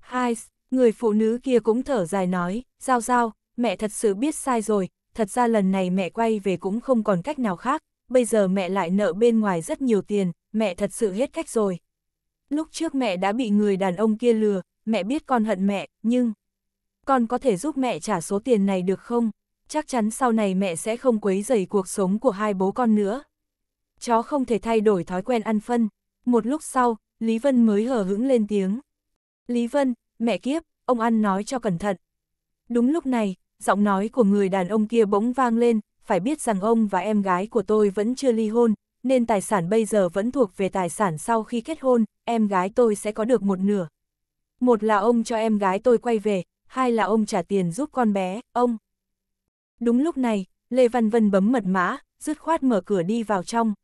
Hai, người phụ nữ kia cũng thở dài nói, Giao Giao, mẹ thật sự biết sai rồi, thật ra lần này mẹ quay về cũng không còn cách nào khác, bây giờ mẹ lại nợ bên ngoài rất nhiều tiền, mẹ thật sự hết cách rồi. Lúc trước mẹ đã bị người đàn ông kia lừa, mẹ biết con hận mẹ, nhưng... Con có thể giúp mẹ trả số tiền này được không? Chắc chắn sau này mẹ sẽ không quấy rầy cuộc sống của hai bố con nữa. Chó không thể thay đổi thói quen ăn phân. Một lúc sau, Lý Vân mới hờ hững lên tiếng. Lý Vân, mẹ kiếp, ông ăn nói cho cẩn thận. Đúng lúc này, giọng nói của người đàn ông kia bỗng vang lên, phải biết rằng ông và em gái của tôi vẫn chưa ly hôn, nên tài sản bây giờ vẫn thuộc về tài sản sau khi kết hôn, em gái tôi sẽ có được một nửa. Một là ông cho em gái tôi quay về, hai là ông trả tiền giúp con bé, ông. Đúng lúc này, Lê Văn Vân bấm mật mã, dứt khoát mở cửa đi vào trong.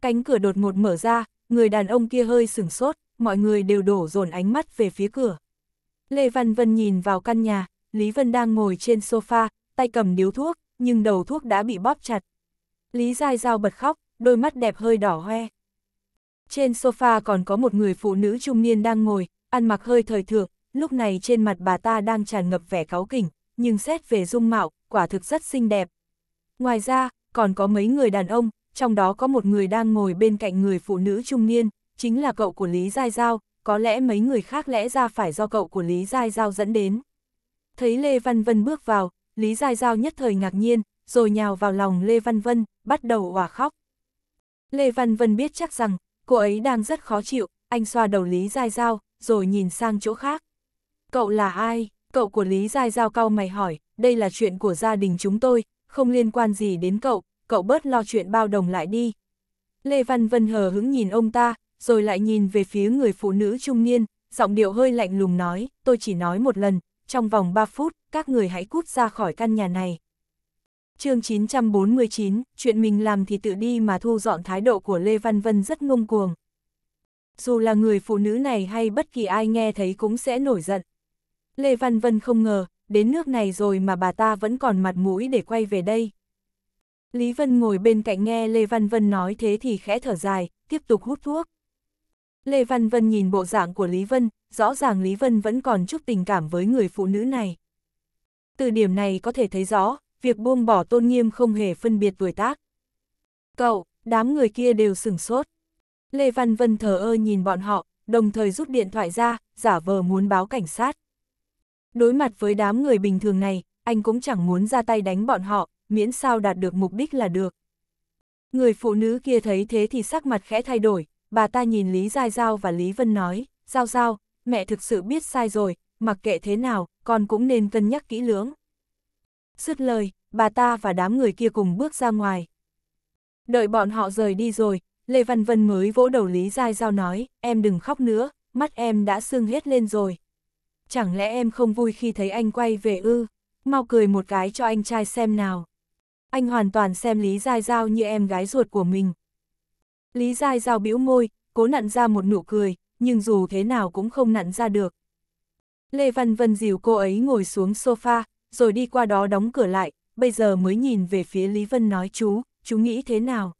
Cánh cửa đột ngột mở ra, người đàn ông kia hơi sửng sốt, mọi người đều đổ dồn ánh mắt về phía cửa. Lê Văn Vân nhìn vào căn nhà, Lý Vân đang ngồi trên sofa, tay cầm điếu thuốc, nhưng đầu thuốc đã bị bóp chặt. Lý Giai Giao bật khóc, đôi mắt đẹp hơi đỏ hoe. Trên sofa còn có một người phụ nữ trung niên đang ngồi, ăn mặc hơi thời thượng, lúc này trên mặt bà ta đang tràn ngập vẻ cáu kỉnh, nhưng xét về dung mạo, quả thực rất xinh đẹp. Ngoài ra, còn có mấy người đàn ông, trong đó có một người đang ngồi bên cạnh người phụ nữ trung niên, chính là cậu của Lý Giai Giao, có lẽ mấy người khác lẽ ra phải do cậu của Lý Giai Giao dẫn đến. Thấy Lê Văn Vân bước vào, Lý Giai Giao nhất thời ngạc nhiên, rồi nhào vào lòng Lê Văn Vân, bắt đầu hòa khóc. Lê Văn Vân biết chắc rằng, cô ấy đang rất khó chịu, anh xoa đầu Lý Giai Giao, rồi nhìn sang chỗ khác. Cậu là ai? Cậu của Lý Giai Giao cau mày hỏi, đây là chuyện của gia đình chúng tôi, không liên quan gì đến cậu, cậu bớt lo chuyện bao đồng lại đi. Lê Văn Vân hờ hững nhìn ông ta, rồi lại nhìn về phía người phụ nữ trung niên, giọng điệu hơi lạnh lùng nói, tôi chỉ nói một lần, trong vòng 3 phút, các người hãy cút ra khỏi căn nhà này chương 949, chuyện mình làm thì tự đi mà thu dọn thái độ của Lê Văn Vân rất ngông cuồng. Dù là người phụ nữ này hay bất kỳ ai nghe thấy cũng sẽ nổi giận. Lê Văn Vân không ngờ, đến nước này rồi mà bà ta vẫn còn mặt mũi để quay về đây. Lý Vân ngồi bên cạnh nghe Lê Văn Vân nói thế thì khẽ thở dài, tiếp tục hút thuốc. Lê Văn Vân nhìn bộ dạng của Lý Vân, rõ ràng Lý Vân vẫn còn chút tình cảm với người phụ nữ này. Từ điểm này có thể thấy rõ, việc buông bỏ tôn nghiêm không hề phân biệt tuổi tác. Cậu, đám người kia đều sửng sốt. Lê Văn Vân thờ ơ nhìn bọn họ, đồng thời rút điện thoại ra, giả vờ muốn báo cảnh sát. Đối mặt với đám người bình thường này, anh cũng chẳng muốn ra tay đánh bọn họ, miễn sao đạt được mục đích là được. Người phụ nữ kia thấy thế thì sắc mặt khẽ thay đổi, bà ta nhìn Lý Giai Giao và Lý Vân nói, Giao Giao, mẹ thực sự biết sai rồi, mặc kệ thế nào, con cũng nên cân nhắc kỹ lưỡng. Dứt lời, bà ta và đám người kia cùng bước ra ngoài. Đợi bọn họ rời đi rồi, Lê Văn Vân mới vỗ đầu Lý Giai Giao nói, em đừng khóc nữa, mắt em đã sưng hết lên rồi. Chẳng lẽ em không vui khi thấy anh quay về ư, mau cười một cái cho anh trai xem nào. Anh hoàn toàn xem Lý Giai Giao như em gái ruột của mình. Lý Giai Giao bĩu môi, cố nặn ra một nụ cười, nhưng dù thế nào cũng không nặn ra được. Lê Văn Vân dìu cô ấy ngồi xuống sofa, rồi đi qua đó đóng cửa lại, bây giờ mới nhìn về phía Lý Vân nói chú, chú nghĩ thế nào?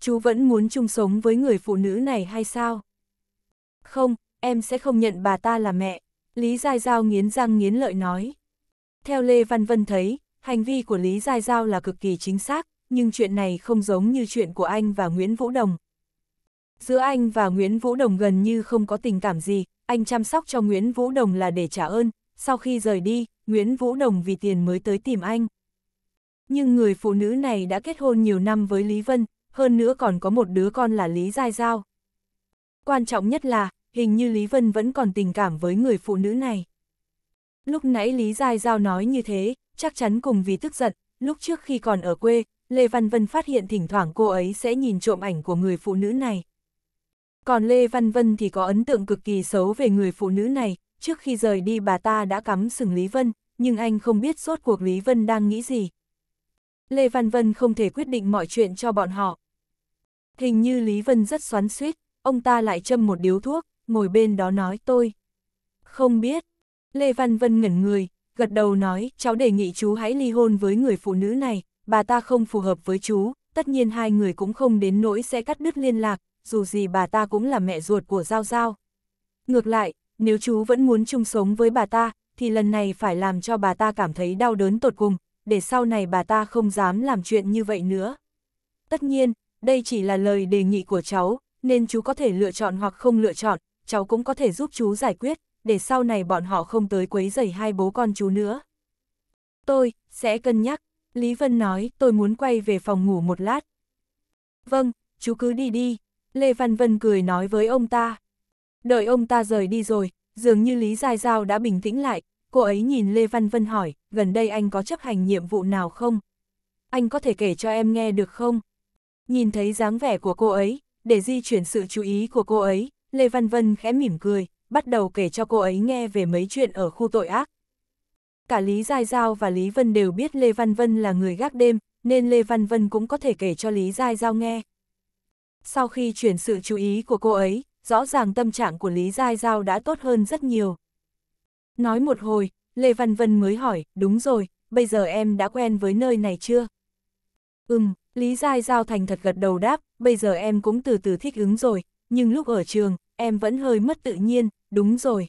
Chú vẫn muốn chung sống với người phụ nữ này hay sao? Không, em sẽ không nhận bà ta là mẹ, Lý Giai Giao nghiến răng nghiến lợi nói. Theo Lê Văn Vân thấy, hành vi của Lý Giai Giao là cực kỳ chính xác, nhưng chuyện này không giống như chuyện của anh và Nguyễn Vũ Đồng. Giữa anh và Nguyễn Vũ Đồng gần như không có tình cảm gì, anh chăm sóc cho Nguyễn Vũ Đồng là để trả ơn, sau khi rời đi, Nguyễn Vũ Đồng vì tiền mới tới tìm anh. Nhưng người phụ nữ này đã kết hôn nhiều năm với Lý Vân, hơn nữa còn có một đứa con là Lý Giai Giao. Quan trọng nhất là, hình như Lý Vân vẫn còn tình cảm với người phụ nữ này. Lúc nãy Lý Giai Giao nói như thế, chắc chắn cùng vì tức giận, lúc trước khi còn ở quê, Lê Văn Vân phát hiện thỉnh thoảng cô ấy sẽ nhìn trộm ảnh của người phụ nữ này. Còn Lê Văn Vân thì có ấn tượng cực kỳ xấu về người phụ nữ này, trước khi rời đi bà ta đã cắm sừng Lý Vân, nhưng anh không biết suốt cuộc Lý Vân đang nghĩ gì. Lê Văn Vân không thể quyết định mọi chuyện cho bọn họ. Hình như Lý Vân rất xoắn suýt, ông ta lại châm một điếu thuốc, ngồi bên đó nói tôi. Không biết. Lê Văn Vân ngẩn người, gật đầu nói, cháu đề nghị chú hãy ly hôn với người phụ nữ này, bà ta không phù hợp với chú, tất nhiên hai người cũng không đến nỗi sẽ cắt đứt liên lạc, dù gì bà ta cũng là mẹ ruột của Giao Giao. Ngược lại, nếu chú vẫn muốn chung sống với bà ta, thì lần này phải làm cho bà ta cảm thấy đau đớn tột cùng, để sau này bà ta không dám làm chuyện như vậy nữa. Tất nhiên, đây chỉ là lời đề nghị của cháu, nên chú có thể lựa chọn hoặc không lựa chọn, cháu cũng có thể giúp chú giải quyết, để sau này bọn họ không tới quấy rầy hai bố con chú nữa. Tôi, sẽ cân nhắc, Lý Vân nói tôi muốn quay về phòng ngủ một lát. Vâng, chú cứ đi đi, Lê Văn Vân cười nói với ông ta. Đợi ông ta rời đi rồi, dường như Lý Giai Giao đã bình tĩnh lại, cô ấy nhìn Lê Văn Vân hỏi, gần đây anh có chấp hành nhiệm vụ nào không? Anh có thể kể cho em nghe được không? Nhìn thấy dáng vẻ của cô ấy, để di chuyển sự chú ý của cô ấy, Lê Văn Vân khẽ mỉm cười, bắt đầu kể cho cô ấy nghe về mấy chuyện ở khu tội ác. Cả Lý Giai Giao và Lý Vân đều biết Lê Văn Vân là người gác đêm, nên Lê Văn Vân cũng có thể kể cho Lý Giai Giao nghe. Sau khi chuyển sự chú ý của cô ấy, rõ ràng tâm trạng của Lý Giai Giao đã tốt hơn rất nhiều. Nói một hồi, Lê Văn Vân mới hỏi, đúng rồi, bây giờ em đã quen với nơi này chưa? Ừm, Lý Giai Giao thành thật gật đầu đáp, bây giờ em cũng từ từ thích ứng rồi, nhưng lúc ở trường, em vẫn hơi mất tự nhiên, đúng rồi.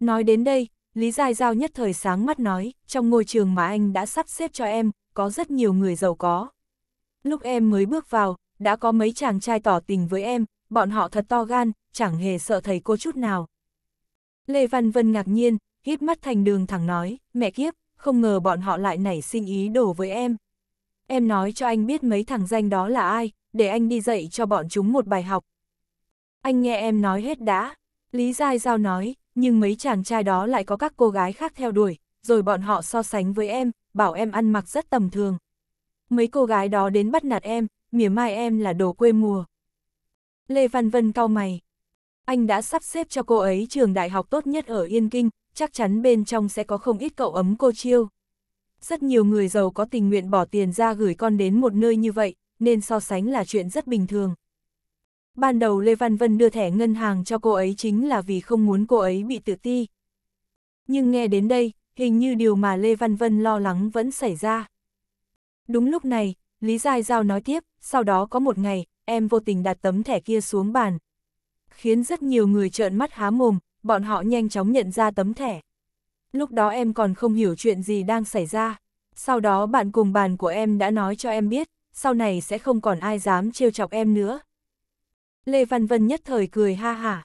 Nói đến đây, Lý Giai Giao nhất thời sáng mắt nói, trong ngôi trường mà anh đã sắp xếp cho em, có rất nhiều người giàu có. Lúc em mới bước vào, đã có mấy chàng trai tỏ tình với em, bọn họ thật to gan, chẳng hề sợ thầy cô chút nào. Lê Văn Vân ngạc nhiên, hít mắt thành đường thẳng nói, mẹ kiếp, không ngờ bọn họ lại nảy sinh ý đồ với em. Em nói cho anh biết mấy thằng danh đó là ai, để anh đi dạy cho bọn chúng một bài học. Anh nghe em nói hết đã, Lý Giai Giao nói, nhưng mấy chàng trai đó lại có các cô gái khác theo đuổi, rồi bọn họ so sánh với em, bảo em ăn mặc rất tầm thường. Mấy cô gái đó đến bắt nạt em, mỉa mai em là đồ quê mùa, Lê Văn Vân cau mày. Anh đã sắp xếp cho cô ấy trường đại học tốt nhất ở Yên Kinh, chắc chắn bên trong sẽ có không ít cậu ấm cô chiêu. Rất nhiều người giàu có tình nguyện bỏ tiền ra gửi con đến một nơi như vậy, nên so sánh là chuyện rất bình thường. Ban đầu Lê Văn Vân đưa thẻ ngân hàng cho cô ấy chính là vì không muốn cô ấy bị tự ti. Nhưng nghe đến đây, hình như điều mà Lê Văn Vân lo lắng vẫn xảy ra. Đúng lúc này, Lý Giai Giao nói tiếp, sau đó có một ngày, em vô tình đặt tấm thẻ kia xuống bàn. Khiến rất nhiều người trợn mắt há mồm, bọn họ nhanh chóng nhận ra tấm thẻ. Lúc đó em còn không hiểu chuyện gì đang xảy ra. Sau đó bạn cùng bàn của em đã nói cho em biết, sau này sẽ không còn ai dám trêu chọc em nữa. Lê Văn Vân nhất thời cười ha hả.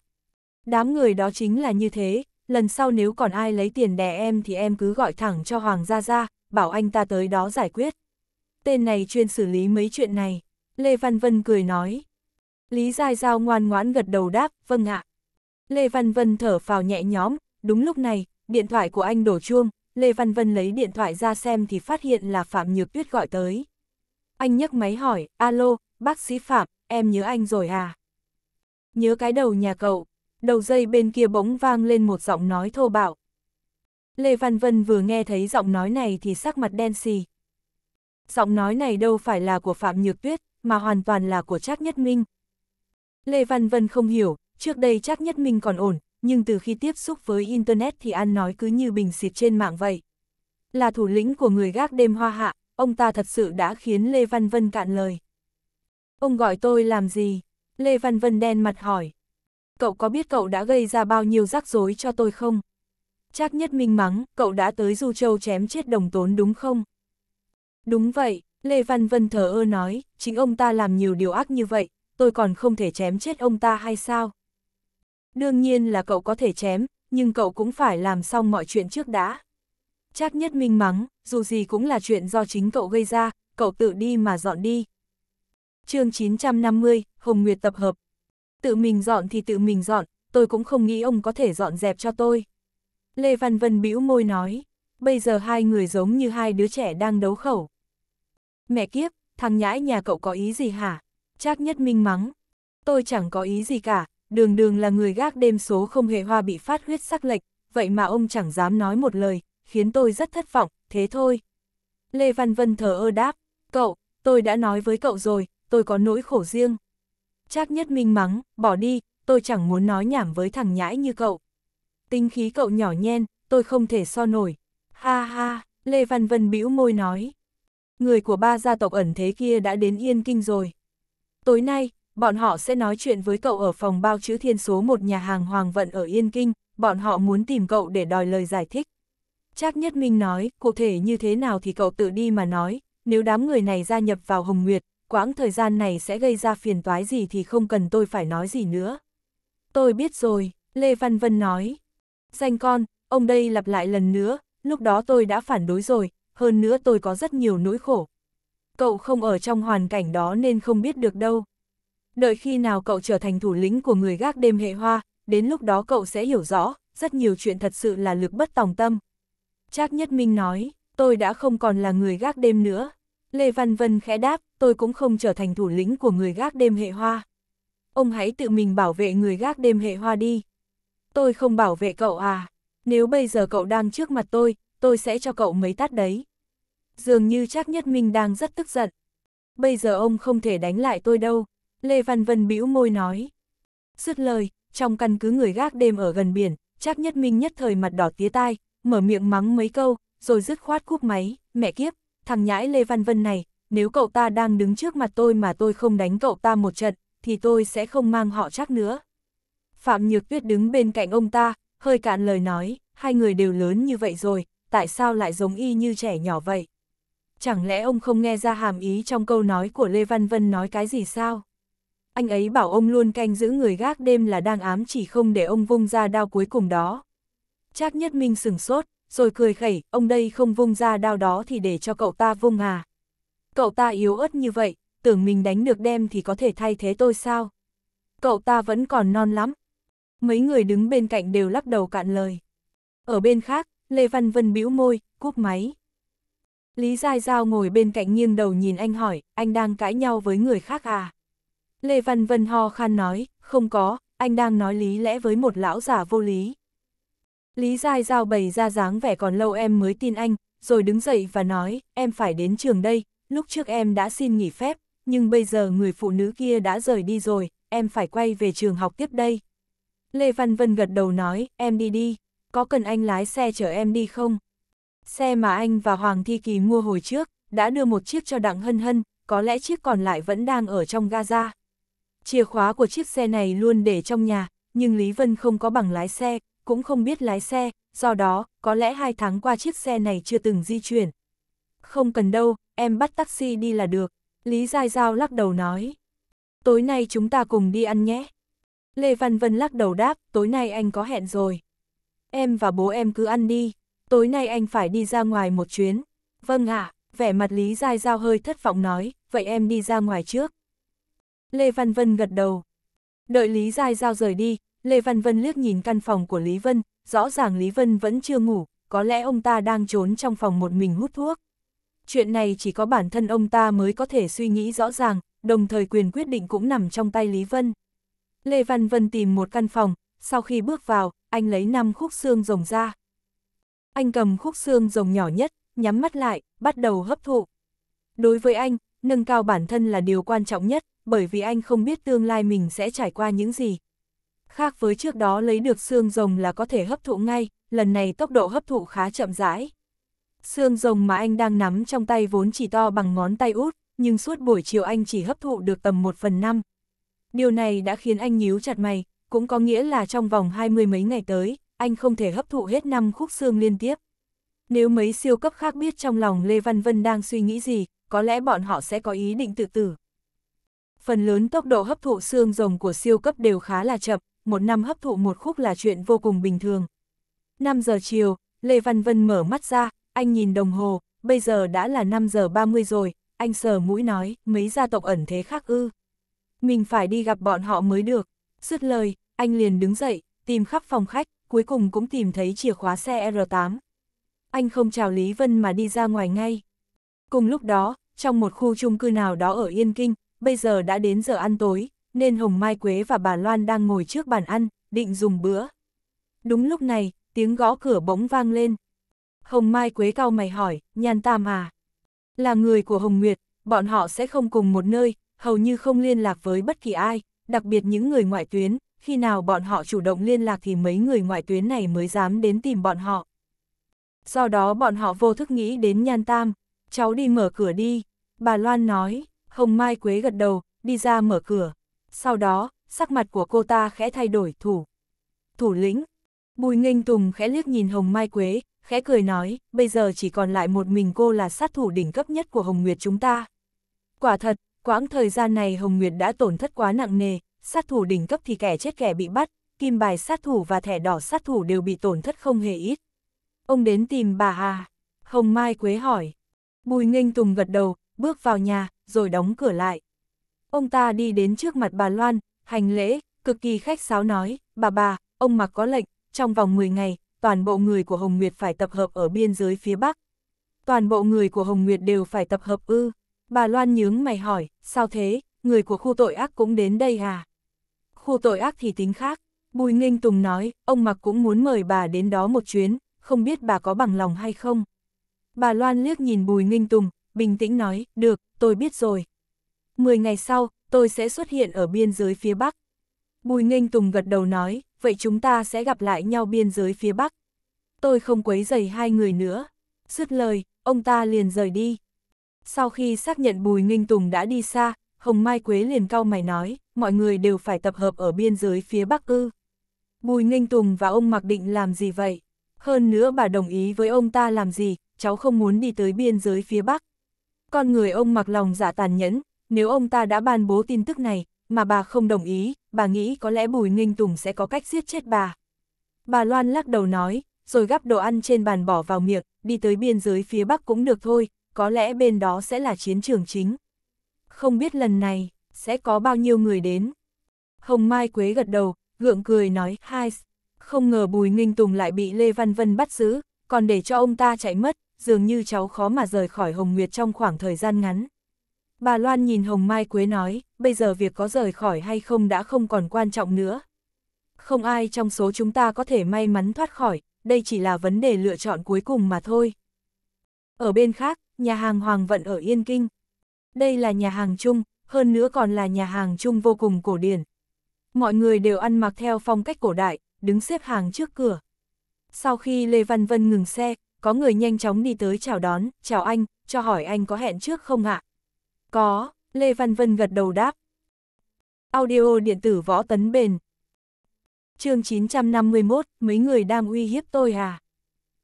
Đám người đó chính là như thế, lần sau nếu còn ai lấy tiền đẻ em thì em cứ gọi thẳng cho Hoàng Gia Gia, bảo anh ta tới đó giải quyết. Tên này chuyên xử lý mấy chuyện này. Lê Văn Vân cười nói. Lý Giai Giao ngoan ngoãn gật đầu đáp, vâng ạ. Lê Văn Vân thở phào nhẹ nhõm, đúng lúc này, điện thoại của anh đổ chuông, Lê Văn Vân lấy điện thoại ra xem thì phát hiện là Phạm Nhược Tuyết gọi tới. Anh nhấc máy hỏi, alo, bác sĩ Phạm, em nhớ anh rồi à? Nhớ cái đầu nhà cậu, đầu dây bên kia bỗng vang lên một giọng nói thô bạo. Lê Văn Vân vừa nghe thấy giọng nói này thì sắc mặt đen xì. Giọng nói này đâu phải là của Phạm Nhược Tuyết, mà hoàn toàn là của Trác Nhất Minh. Lê Văn Vân không hiểu, trước đây Trác Nhất Minh còn ổn, nhưng từ khi tiếp xúc với Internet thì ăn nói cứ như bình xịt trên mạng vậy. Là thủ lĩnh của người gác đêm hoa hạ, ông ta thật sự đã khiến Lê Văn Vân cạn lời. Ông gọi tôi làm gì? Lê Văn Vân đen mặt hỏi. Cậu có biết cậu đã gây ra bao nhiêu rắc rối cho tôi không? Trác nhất minh mắng, cậu đã tới Du Châu chém chết đồng tốn đúng không? Đúng vậy, Lê Văn Vân thờ ơ nói, chính ông ta làm nhiều điều ác như vậy, tôi còn không thể chém chết ông ta hay sao? Đương nhiên là cậu có thể chém, nhưng cậu cũng phải làm xong mọi chuyện trước đã. Chắc nhất minh mắng, dù gì cũng là chuyện do chính cậu gây ra, cậu tự đi mà dọn đi. chương 950, Hồng Nguyệt tập hợp. Tự mình dọn thì tự mình dọn, tôi cũng không nghĩ ông có thể dọn dẹp cho tôi. Lê Văn Vân bĩu môi nói, bây giờ hai người giống như hai đứa trẻ đang đấu khẩu. Mẹ kiếp, thằng nhãi nhà cậu có ý gì hả? Trác nhất minh mắng. Tôi chẳng có ý gì cả, đường đường là người gác đêm số không hề hoa bị phát huyết sắc lệch, vậy mà ông chẳng dám nói một lời, khiến tôi rất thất vọng, thế thôi. Lê Văn Vân thờ ơ đáp, cậu, tôi đã nói với cậu rồi, tôi có nỗi khổ riêng. Trác nhất minh mắng, bỏ đi, tôi chẳng muốn nói nhảm với thằng nhãi như cậu. Tinh khí cậu nhỏ nhen, tôi không thể so nổi. Ha ha, Lê Văn Vân bĩu môi nói người của ba gia tộc ẩn thế kia đã đến Yên Kinh rồi. Tối nay, bọn họ sẽ nói chuyện với cậu ở phòng bao chữ thiên số một nhà hàng Hoàng Vận ở Yên Kinh, bọn họ muốn tìm cậu để đòi lời giải thích. Trác Nhất Minh nói, cụ thể như thế nào thì cậu tự đi mà nói, nếu đám người này gia nhập vào Hồng Nguyệt, quãng thời gian này sẽ gây ra phiền toái gì thì không cần tôi phải nói gì nữa. Tôi biết rồi, Lê Văn Vân nói. Danh con, ông đây lặp lại lần nữa, lúc đó tôi đã phản đối rồi, hơn nữa tôi có rất nhiều nỗi khổ. Cậu không ở trong hoàn cảnh đó nên không biết được đâu. Đợi khi nào cậu trở thành thủ lĩnh của người gác đêm hệ hoa, đến lúc đó cậu sẽ hiểu rõ, rất nhiều chuyện thật sự là lực bất tòng tâm. Trác Nhất Minh nói, tôi đã không còn là người gác đêm nữa. Lê Văn Vân khẽ đáp, tôi cũng không trở thành thủ lĩnh của người gác đêm hệ hoa. Ông hãy tự mình bảo vệ người gác đêm hệ hoa đi. Tôi không bảo vệ cậu à, nếu bây giờ cậu đang trước mặt tôi, tôi sẽ cho cậu mấy tát đấy. Dường như Trác Nhất Minh đang rất tức giận. Bây giờ ông không thể đánh lại tôi đâu, Lê Văn Vân bĩu môi nói. Dứt lời, trong căn cứ người gác đêm ở gần biển, Trác Nhất Minh nhất thời mặt đỏ tía tai, mở miệng mắng mấy câu, rồi dứt khoát cúp máy, mẹ kiếp, thằng nhãi Lê Văn Vân này, nếu cậu ta đang đứng trước mặt tôi mà tôi không đánh cậu ta một trận, thì tôi sẽ không mang họ chắc nữa. Phạm Nhược Tuyết đứng bên cạnh ông ta, hơi cạn lời nói, hai người đều lớn như vậy rồi, tại sao lại giống y như trẻ nhỏ vậy? Chẳng lẽ ông không nghe ra hàm ý trong câu nói của Lê Văn Vân nói cái gì sao? Anh ấy bảo ông luôn canh giữ người gác đêm là đang ám chỉ không để ông vung ra đao cuối cùng đó. Trác Nhất Minh sừng sốt, rồi cười khẩy, ông đây không vung ra đao đó thì để cho cậu ta vung à. Cậu ta yếu ớt như vậy, tưởng mình đánh được đem thì có thể thay thế tôi sao? Cậu ta vẫn còn non lắm. Mấy người đứng bên cạnh đều lắc đầu cạn lời. Ở bên khác, Lê Văn Vân bĩu môi, cúp máy. Lý Giai Giao ngồi bên cạnh nghiêng đầu nhìn anh hỏi, anh đang cãi nhau với người khác à? Lê Văn Vân ho khan nói, không có, anh đang nói lý lẽ với một lão giả vô lý. Lý Giai Giao bày ra dáng vẻ còn lâu em mới tin anh, rồi đứng dậy và nói, em phải đến trường đây, lúc trước em đã xin nghỉ phép, nhưng bây giờ người phụ nữ kia đã rời đi rồi, em phải quay về trường học tiếp đây. Lê Văn Vân gật đầu nói, em đi đi có cần anh lái xe chở em đi không? Xe mà anh và Hoàng Thi Kỳ mua hồi trước, đã đưa một chiếc cho Đặng Hân Hân, có lẽ chiếc còn lại vẫn đang ở trong Gaza. Chìa khóa của chiếc xe này luôn để trong nhà, nhưng Lý Vân không có bằng lái xe, cũng không biết lái xe, do đó, có lẽ hai tháng qua chiếc xe này chưa từng di chuyển. Không cần đâu, em bắt taxi đi là được, Lý Giai Giao lắc đầu nói. Tối nay chúng ta cùng đi ăn nhé. Lê Văn Vân lắc đầu đáp, tối nay anh có hẹn rồi em và bố em cứ ăn đi, tối nay anh phải đi ra ngoài một chuyến. Vâng ạ, vẻ mặt Lý Giai Giao hơi thất vọng nói, vậy em đi ra ngoài trước. Lê Văn Vân gật đầu. Đợi Lý Giai Giao rời đi, Lê Văn Vân liếc nhìn căn phòng của Lý Vân, rõ ràng Lý Vân vẫn chưa ngủ, có lẽ ông ta đang trốn trong phòng một mình hút thuốc. Chuyện này chỉ có bản thân ông ta mới có thể suy nghĩ rõ ràng, đồng thời quyền quyết định cũng nằm trong tay Lý Vân. Lê Văn Vân tìm một căn phòng, sau khi bước vào, anh lấy năm khúc xương rồng ra. Anh cầm khúc xương rồng nhỏ nhất, nhắm mắt lại, bắt đầu hấp thụ. Đối với anh, nâng cao bản thân là điều quan trọng nhất, bởi vì anh không biết tương lai mình sẽ trải qua những gì. Khác với trước đó lấy được xương rồng là có thể hấp thụ ngay, lần này tốc độ hấp thụ khá chậm rãi. Xương rồng mà anh đang nắm trong tay vốn chỉ to bằng ngón tay út, nhưng suốt buổi chiều anh chỉ hấp thụ được tầm 1 phần 5. Điều này đã khiến anh nhíu chặt mày, cũng có nghĩa là trong vòng hai mươi mấy ngày tới, anh không thể hấp thụ hết năm khúc xương liên tiếp. Nếu mấy siêu cấp khác biết trong lòng Lê Văn Vân đang suy nghĩ gì, có lẽ bọn họ sẽ có ý định tự tử. Phần lớn tốc độ hấp thụ xương rồng của siêu cấp đều khá là chậm, một năm hấp thụ một khúc là chuyện vô cùng bình thường. 5 giờ chiều, Lê Văn Vân mở mắt ra, anh nhìn đồng hồ, bây giờ đã là 5 giờ 30 rồi, anh sờ mũi nói, mấy gia tộc ẩn thế khác ư. Mình phải đi gặp bọn họ mới được. Dứt lời, anh liền đứng dậy, tìm khắp phòng khách, cuối cùng cũng tìm thấy chìa khóa xe R8. Anh không chào Lý Vân mà đi ra ngoài ngay. Cùng lúc đó, trong một khu chung cư nào đó ở Yên Kinh, bây giờ đã đến giờ ăn tối, nên Hồng Mai Quế và bà Loan đang ngồi trước bàn ăn, định dùng bữa. Đúng lúc này, tiếng gõ cửa bỗng vang lên. Hồng Mai Quế cau mày hỏi, Nhan Tam à? Là người của Hồng Nguyệt, bọn họ sẽ không cùng một nơi, hầu như không liên lạc với bất kỳ ai, đặc biệt những người ngoại tuyến, khi nào bọn họ chủ động liên lạc thì mấy người ngoại tuyến này mới dám đến tìm bọn họ. Do đó bọn họ vô thức nghĩ đến Nhan Tam, cháu đi mở cửa đi, bà Loan nói, Hồng Mai Quế gật đầu, đi ra mở cửa. Sau đó, sắc mặt của cô ta khẽ thay đổi thủ. Thủ lĩnh, Bùi Nghênh Tùng khẽ liếc nhìn Hồng Mai Quế, khẽ cười nói, bây giờ chỉ còn lại một mình cô là sát thủ đỉnh cấp nhất của Hồng Nguyệt chúng ta. Quả thật, quãng thời gian này Hồng Nguyệt đã tổn thất quá nặng nề, sát thủ đỉnh cấp thì kẻ chết kẻ bị bắt, kim bài sát thủ và thẻ đỏ sát thủ đều bị tổn thất không hề ít. Ông đến tìm bà à? Hồng Mai Quế hỏi. Bùi nghênh tùng gật đầu, bước vào nhà, rồi đóng cửa lại. Ông ta đi đến trước mặt bà Loan, hành lễ, cực kỳ khách sáo nói, bà bà, ông mặc có lệnh, trong vòng 10 ngày, toàn bộ người của Hồng Nguyệt phải tập hợp ở biên giới phía Bắc. Toàn bộ người của Hồng Nguyệt đều phải tập hợp ư. Bà Loan nhướng mày hỏi, sao thế, người của khu tội ác cũng đến đây à? khu tội ác thì tính khác. Bùi Nghênh Tùng nói, ông Mặc cũng muốn mời bà đến đó một chuyến, không biết bà có bằng lòng hay không. Bà Loan liếc nhìn Bùi Nghênh Tùng, bình tĩnh nói, được, tôi biết rồi. Mười ngày sau, tôi sẽ xuất hiện ở biên giới phía Bắc. Bùi Nghênh Tùng gật đầu nói, vậy chúng ta sẽ gặp lại nhau biên giới phía Bắc. Tôi không quấy dày hai người nữa. Dứt lời, ông ta liền rời đi. Sau khi xác nhận Bùi Nghênh Tùng đã đi xa, Hồng Mai Quế liền cau mày nói, mọi người đều phải tập hợp ở biên giới phía Bắc ư. Bùi Nghênh Tùng và ông Mạc Định làm gì vậy? Hơn nữa bà đồng ý với ông ta làm gì, cháu không muốn đi tới biên giới phía Bắc. Con người ông mặc lòng giả dạ tàn nhẫn, nếu ông ta đã ban bố tin tức này, mà bà không đồng ý, bà nghĩ có lẽ Bùi Nghênh Tùng sẽ có cách giết chết bà. Bà Loan lắc đầu nói, rồi gắp đồ ăn trên bàn bỏ vào miệng, đi tới biên giới phía Bắc cũng được thôi, có lẽ bên đó sẽ là chiến trường chính không biết lần này, sẽ có bao nhiêu người đến. Hồng Mai Quế gật đầu, gượng cười nói, hai, không ngờ Bùi Nghinh Tùng lại bị Lê Văn Vân bắt giữ, còn để cho ông ta chạy mất, dường như cháu khó mà rời khỏi Hồng Nguyệt trong khoảng thời gian ngắn. Bà Loan nhìn Hồng Mai Quế nói, bây giờ việc có rời khỏi hay không đã không còn quan trọng nữa. Không ai trong số chúng ta có thể may mắn thoát khỏi, đây chỉ là vấn đề lựa chọn cuối cùng mà thôi. Ở bên khác, nhà hàng Hoàng Vận ở Yên Kinh, đây là nhà hàng chung, hơn nữa còn là nhà hàng chung vô cùng cổ điển. Mọi người đều ăn mặc theo phong cách cổ đại, đứng xếp hàng trước cửa. Sau khi Lê Văn Vân ngừng xe, có người nhanh chóng đi tới chào đón, chào anh, cho hỏi anh có hẹn trước không ạ? Có, Lê Văn Vân gật đầu đáp. Audio điện tử võ tấn bền. chương 951, mấy người đang uy hiếp tôi à?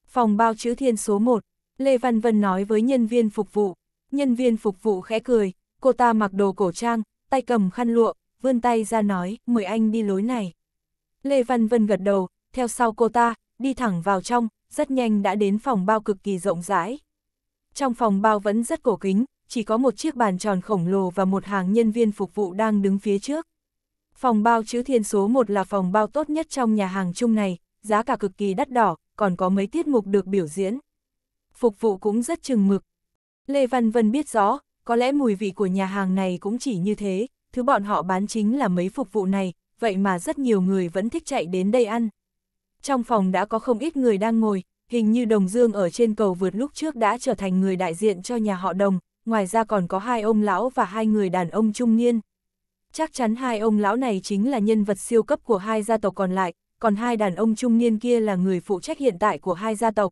Phòng bao chữ thiên số 1, Lê Văn Vân nói với nhân viên phục vụ nhân viên phục vụ khẽ cười, cô ta mặc đồ cổ trang, tay cầm khăn lụa, vươn tay ra nói, mời anh đi lối này. Lê Văn Vân gật đầu, theo sau cô ta, đi thẳng vào trong, rất nhanh đã đến phòng bao cực kỳ rộng rãi. Trong phòng bao vẫn rất cổ kính, chỉ có một chiếc bàn tròn khổng lồ và một hàng nhân viên phục vụ đang đứng phía trước. Phòng bao chữ thiên số 1 là phòng bao tốt nhất trong nhà hàng chung này, giá cả cực kỳ đắt đỏ, còn có mấy tiết mục được biểu diễn. Phục vụ cũng rất chừng mực, Lê Văn Vân biết rõ, có lẽ mùi vị của nhà hàng này cũng chỉ như thế, thứ bọn họ bán chính là mấy phục vụ này, vậy mà rất nhiều người vẫn thích chạy đến đây ăn. Trong phòng đã có không ít người đang ngồi, hình như Đồng Dương ở trên cầu vượt lúc trước đã trở thành người đại diện cho nhà họ Đồng, ngoài ra còn có hai ông lão và hai người đàn ông trung niên. Chắc chắn hai ông lão này chính là nhân vật siêu cấp của hai gia tộc còn lại, còn hai đàn ông trung niên kia là người phụ trách hiện tại của hai gia tộc.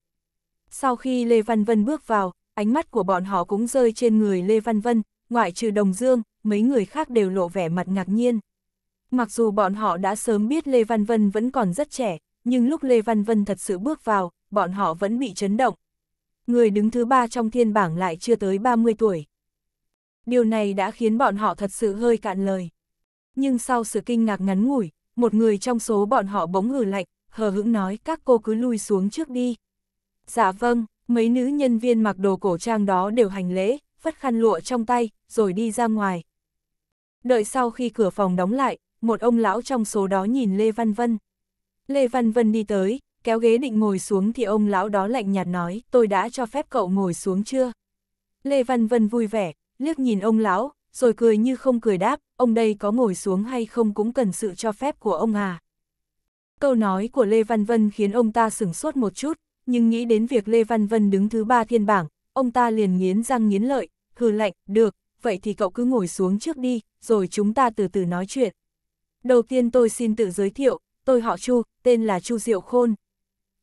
Sau khi Lê Văn Vân bước vào, ánh mắt của bọn họ cũng rơi trên người Lê Văn Vân, ngoại trừ Đồng Dương, mấy người khác đều lộ vẻ mặt ngạc nhiên. Mặc dù bọn họ đã sớm biết Lê Văn Vân vẫn còn rất trẻ, nhưng lúc Lê Văn Vân thật sự bước vào, bọn họ vẫn bị chấn động. Người đứng thứ ba trong thiên bảng lại chưa tới 30 tuổi. Điều này đã khiến bọn họ thật sự hơi cạn lời. Nhưng sau sự kinh ngạc ngắn ngủi, một người trong số bọn họ bỗng hừ lạnh, hờ hững nói các cô cứ lui xuống trước đi. Dạ vâng mấy nữ nhân viên mặc đồ cổ trang đó đều hành lễ, phất khăn lụa trong tay, rồi đi ra ngoài. Đợi sau khi cửa phòng đóng lại, một ông lão trong số đó nhìn Lê Văn Vân. Lê Văn Vân đi tới, kéo ghế định ngồi xuống thì ông lão đó lạnh nhạt nói, tôi đã cho phép cậu ngồi xuống chưa? Lê Văn Vân vui vẻ, liếc nhìn ông lão, rồi cười như không cười đáp, ông đây có ngồi xuống hay không cũng cần sự cho phép của ông à. Câu nói của Lê Văn Vân khiến ông ta sửng sốt một chút, nhưng nghĩ đến việc Lê Văn Vân đứng thứ ba thiên bảng, ông ta liền nghiến răng nghiến lợi, hừ lạnh, được, vậy thì cậu cứ ngồi xuống trước đi, rồi chúng ta từ từ nói chuyện. Đầu tiên tôi xin tự giới thiệu, tôi họ Chu, tên là Chu Diệu Khôn.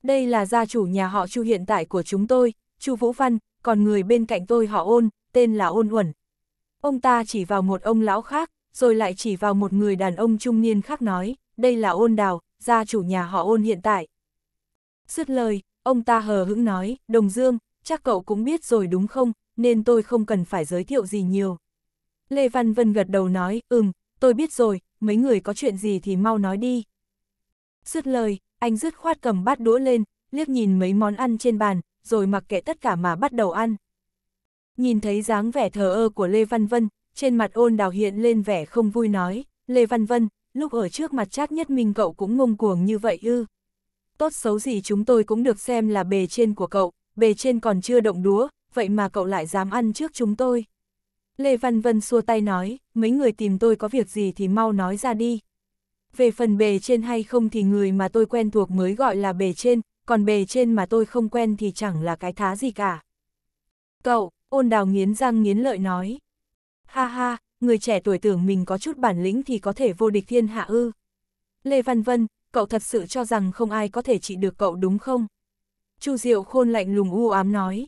Đây là gia chủ nhà họ Chu hiện tại của chúng tôi, Chu Vũ Văn, còn người bên cạnh tôi họ Ôn, tên là Ôn Uẩn. Ông ta chỉ vào một ông lão khác, rồi lại chỉ vào một người đàn ông trung niên khác nói, đây là Ôn Đào, gia chủ nhà họ Ôn hiện tại. Dứt lời, Ông ta hờ hững nói, Đồng Dương, chắc cậu cũng biết rồi đúng không, nên tôi không cần phải giới thiệu gì nhiều. Lê Văn Vân gật đầu nói, ừm, tôi biết rồi, mấy người có chuyện gì thì mau nói đi. Dứt lời, anh dứt khoát cầm bát đũa lên, liếc nhìn mấy món ăn trên bàn, rồi mặc kệ tất cả mà bắt đầu ăn. Nhìn thấy dáng vẻ thờ ơ của Lê Văn Vân, trên mặt ôn đào hiện lên vẻ không vui nói, Lê Văn Vân, lúc ở trước mặt chắc Nhất mình cậu cũng ngông cuồng như vậy ư tốt xấu gì chúng tôi cũng được xem là bề trên của cậu, bề trên còn chưa động đúa, vậy mà cậu lại dám ăn trước chúng tôi. Lê Văn Vân xua tay nói, mấy người tìm tôi có việc gì thì mau nói ra đi. Về phần bề trên hay không thì người mà tôi quen thuộc mới gọi là bề trên, còn bề trên mà tôi không quen thì chẳng là cái thá gì cả. Cậu, ôn đào nghiến răng nghiến lợi nói. Ha ha, người trẻ tuổi tưởng mình có chút bản lĩnh thì có thể vô địch thiên hạ ư. Lê Văn Vân, cậu thật sự cho rằng không ai có thể trị được cậu đúng không? Chu Diệu Khôn lạnh lùng u ám nói.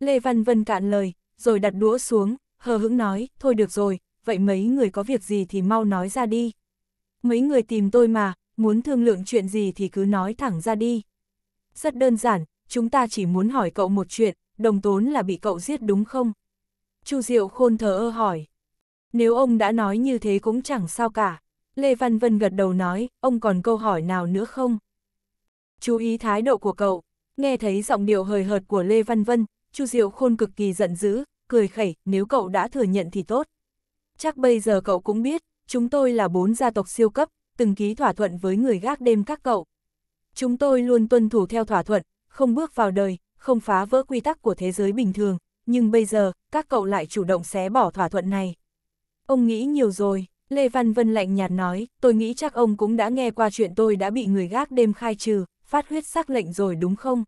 Lê Văn Vân cạn lời, rồi đặt đũa xuống, hờ hững nói, thôi được rồi, vậy mấy người có việc gì thì mau nói ra đi. Mấy người tìm tôi mà, muốn thương lượng chuyện gì thì cứ nói thẳng ra đi. Rất đơn giản, chúng ta chỉ muốn hỏi cậu một chuyện, đồng tốn là bị cậu giết đúng không? Chu Diệu Khôn thờ ơ hỏi. Nếu ông đã nói như thế cũng chẳng sao cả. Lê Văn Vân gật đầu nói, ông còn câu hỏi nào nữa không? Chú ý thái độ của cậu, nghe thấy giọng điệu hời hợt của Lê Văn Vân, Chu Diệu Khôn cực kỳ giận dữ, cười khẩy, nếu cậu đã thừa nhận thì tốt. Chắc bây giờ cậu cũng biết, chúng tôi là bốn gia tộc siêu cấp, từng ký thỏa thuận với người gác đêm các cậu. Chúng tôi luôn tuân thủ theo thỏa thuận, không bước vào đời, không phá vỡ quy tắc của thế giới bình thường, nhưng bây giờ, các cậu lại chủ động xé bỏ thỏa thuận này. Ông nghĩ nhiều rồi. Lê Văn Vân lạnh nhạt nói, tôi nghĩ chắc ông cũng đã nghe qua chuyện tôi đã bị người gác đêm khai trừ, phát huyết sắc lệnh rồi đúng không?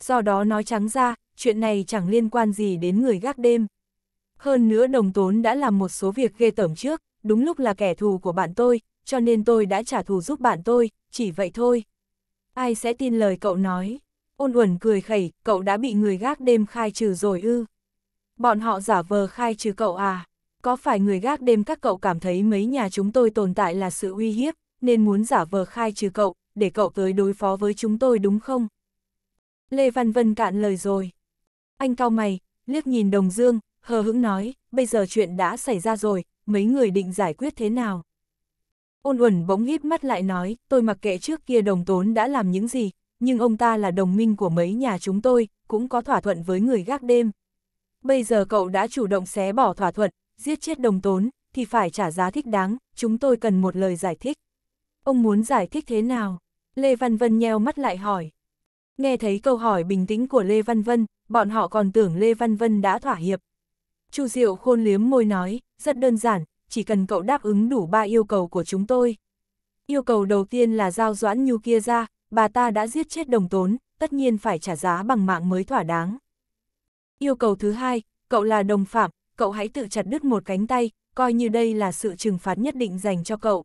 Do đó nói trắng ra, chuyện này chẳng liên quan gì đến người gác đêm. Hơn nữa đồng tốn đã làm một số việc ghê tởm trước, đúng lúc là kẻ thù của bạn tôi, cho nên tôi đã trả thù giúp bạn tôi, chỉ vậy thôi. Ai sẽ tin lời cậu nói? Ôn uẩn cười khẩy, cậu đã bị người gác đêm khai trừ rồi ư. Bọn họ giả vờ khai trừ cậu à? Có phải người gác đêm các cậu cảm thấy mấy nhà chúng tôi tồn tại là sự uy hiếp, nên muốn giả vờ khai trừ cậu, để cậu tới đối phó với chúng tôi đúng không? Lê Văn Vân cạn lời rồi. Anh cao mày, liếc nhìn Đồng Dương, hờ hững nói, bây giờ chuyện đã xảy ra rồi, mấy người định giải quyết thế nào? Ôn uẩn bỗng hít mắt lại nói, tôi mặc kệ trước kia đồng tốn đã làm những gì, nhưng ông ta là đồng minh của mấy nhà chúng tôi, cũng có thỏa thuận với người gác đêm. Bây giờ cậu đã chủ động xé bỏ thỏa thuận, giết chết đồng tốn, thì phải trả giá thích đáng, chúng tôi cần một lời giải thích. Ông muốn giải thích thế nào? Lê Văn Vân nheo mắt lại hỏi. Nghe thấy câu hỏi bình tĩnh của Lê Văn Vân, bọn họ còn tưởng Lê Văn Vân đã thỏa hiệp. Chu Diệu khôn liếm môi nói, rất đơn giản, chỉ cần cậu đáp ứng đủ ba yêu cầu của chúng tôi. Yêu cầu đầu tiên là giao Doãn Nhu kia ra, bà ta đã giết chết đồng tốn, tất nhiên phải trả giá bằng mạng mới thỏa đáng. Yêu cầu thứ hai, cậu là đồng phạm, cậu hãy tự chặt đứt một cánh tay, coi như đây là sự trừng phạt nhất định dành cho cậu.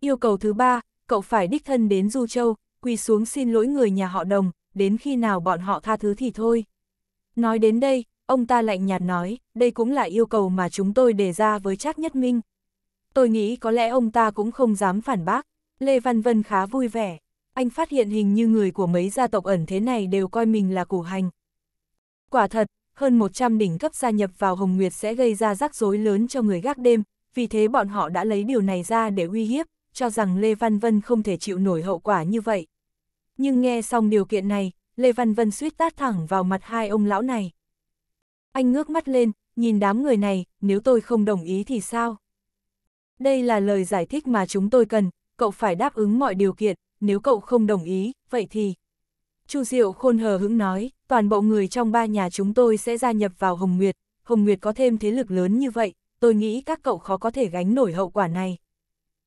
Yêu cầu thứ ba, cậu phải đích thân đến Du Châu, quỳ xuống xin lỗi người nhà họ đồng, đến khi nào bọn họ tha thứ thì thôi. Nói đến đây, ông ta lạnh nhạt nói, đây cũng là yêu cầu mà chúng tôi đề ra với Trác Nhất Minh. Tôi nghĩ có lẽ ông ta cũng không dám phản bác. Lê Văn Vân khá vui vẻ. Anh phát hiện hình như người của mấy gia tộc ẩn thế này đều coi mình là củ hành. Quả thật, hơn 100 đỉnh cấp gia nhập vào Hồng Nguyệt sẽ gây ra rắc rối lớn cho người gác đêm, vì thế bọn họ đã lấy điều này ra để uy hiếp, cho rằng Lê Văn Vân không thể chịu nổi hậu quả như vậy. Nhưng nghe xong điều kiện này, Lê Văn Vân suýt tát thẳng vào mặt hai ông lão này. Anh ngước mắt lên, nhìn đám người này, nếu tôi không đồng ý thì sao? Đây là lời giải thích mà chúng tôi cần, cậu phải đáp ứng mọi điều kiện, nếu cậu không đồng ý, vậy thì... Chu Diệu khôn hờ hững nói toàn bộ người trong ba nhà chúng tôi sẽ gia nhập vào Hồng Nguyệt, Hồng Nguyệt có thêm thế lực lớn như vậy, tôi nghĩ các cậu khó có thể gánh nổi hậu quả này.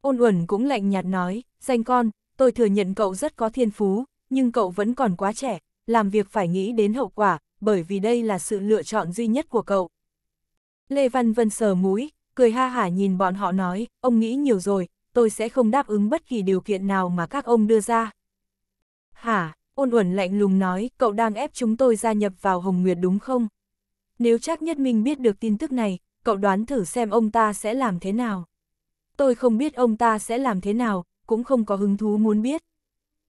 Ôn uẩn cũng lạnh nhạt nói, danh con, tôi thừa nhận cậu rất có thiên phú, nhưng cậu vẫn còn quá trẻ, làm việc phải nghĩ đến hậu quả, bởi vì đây là sự lựa chọn duy nhất của cậu. Lê Văn Vân sờ mũi, cười ha hả nhìn bọn họ nói, ông nghĩ nhiều rồi, tôi sẽ không đáp ứng bất kỳ điều kiện nào mà các ông đưa ra. Hả, Ôn uẩn lạnh lùng nói, cậu đang ép chúng tôi gia nhập vào Hồng Nguyệt đúng không? Nếu chắc nhất mình biết được tin tức này, cậu đoán thử xem ông ta sẽ làm thế nào. Tôi không biết ông ta sẽ làm thế nào, cũng không có hứng thú muốn biết.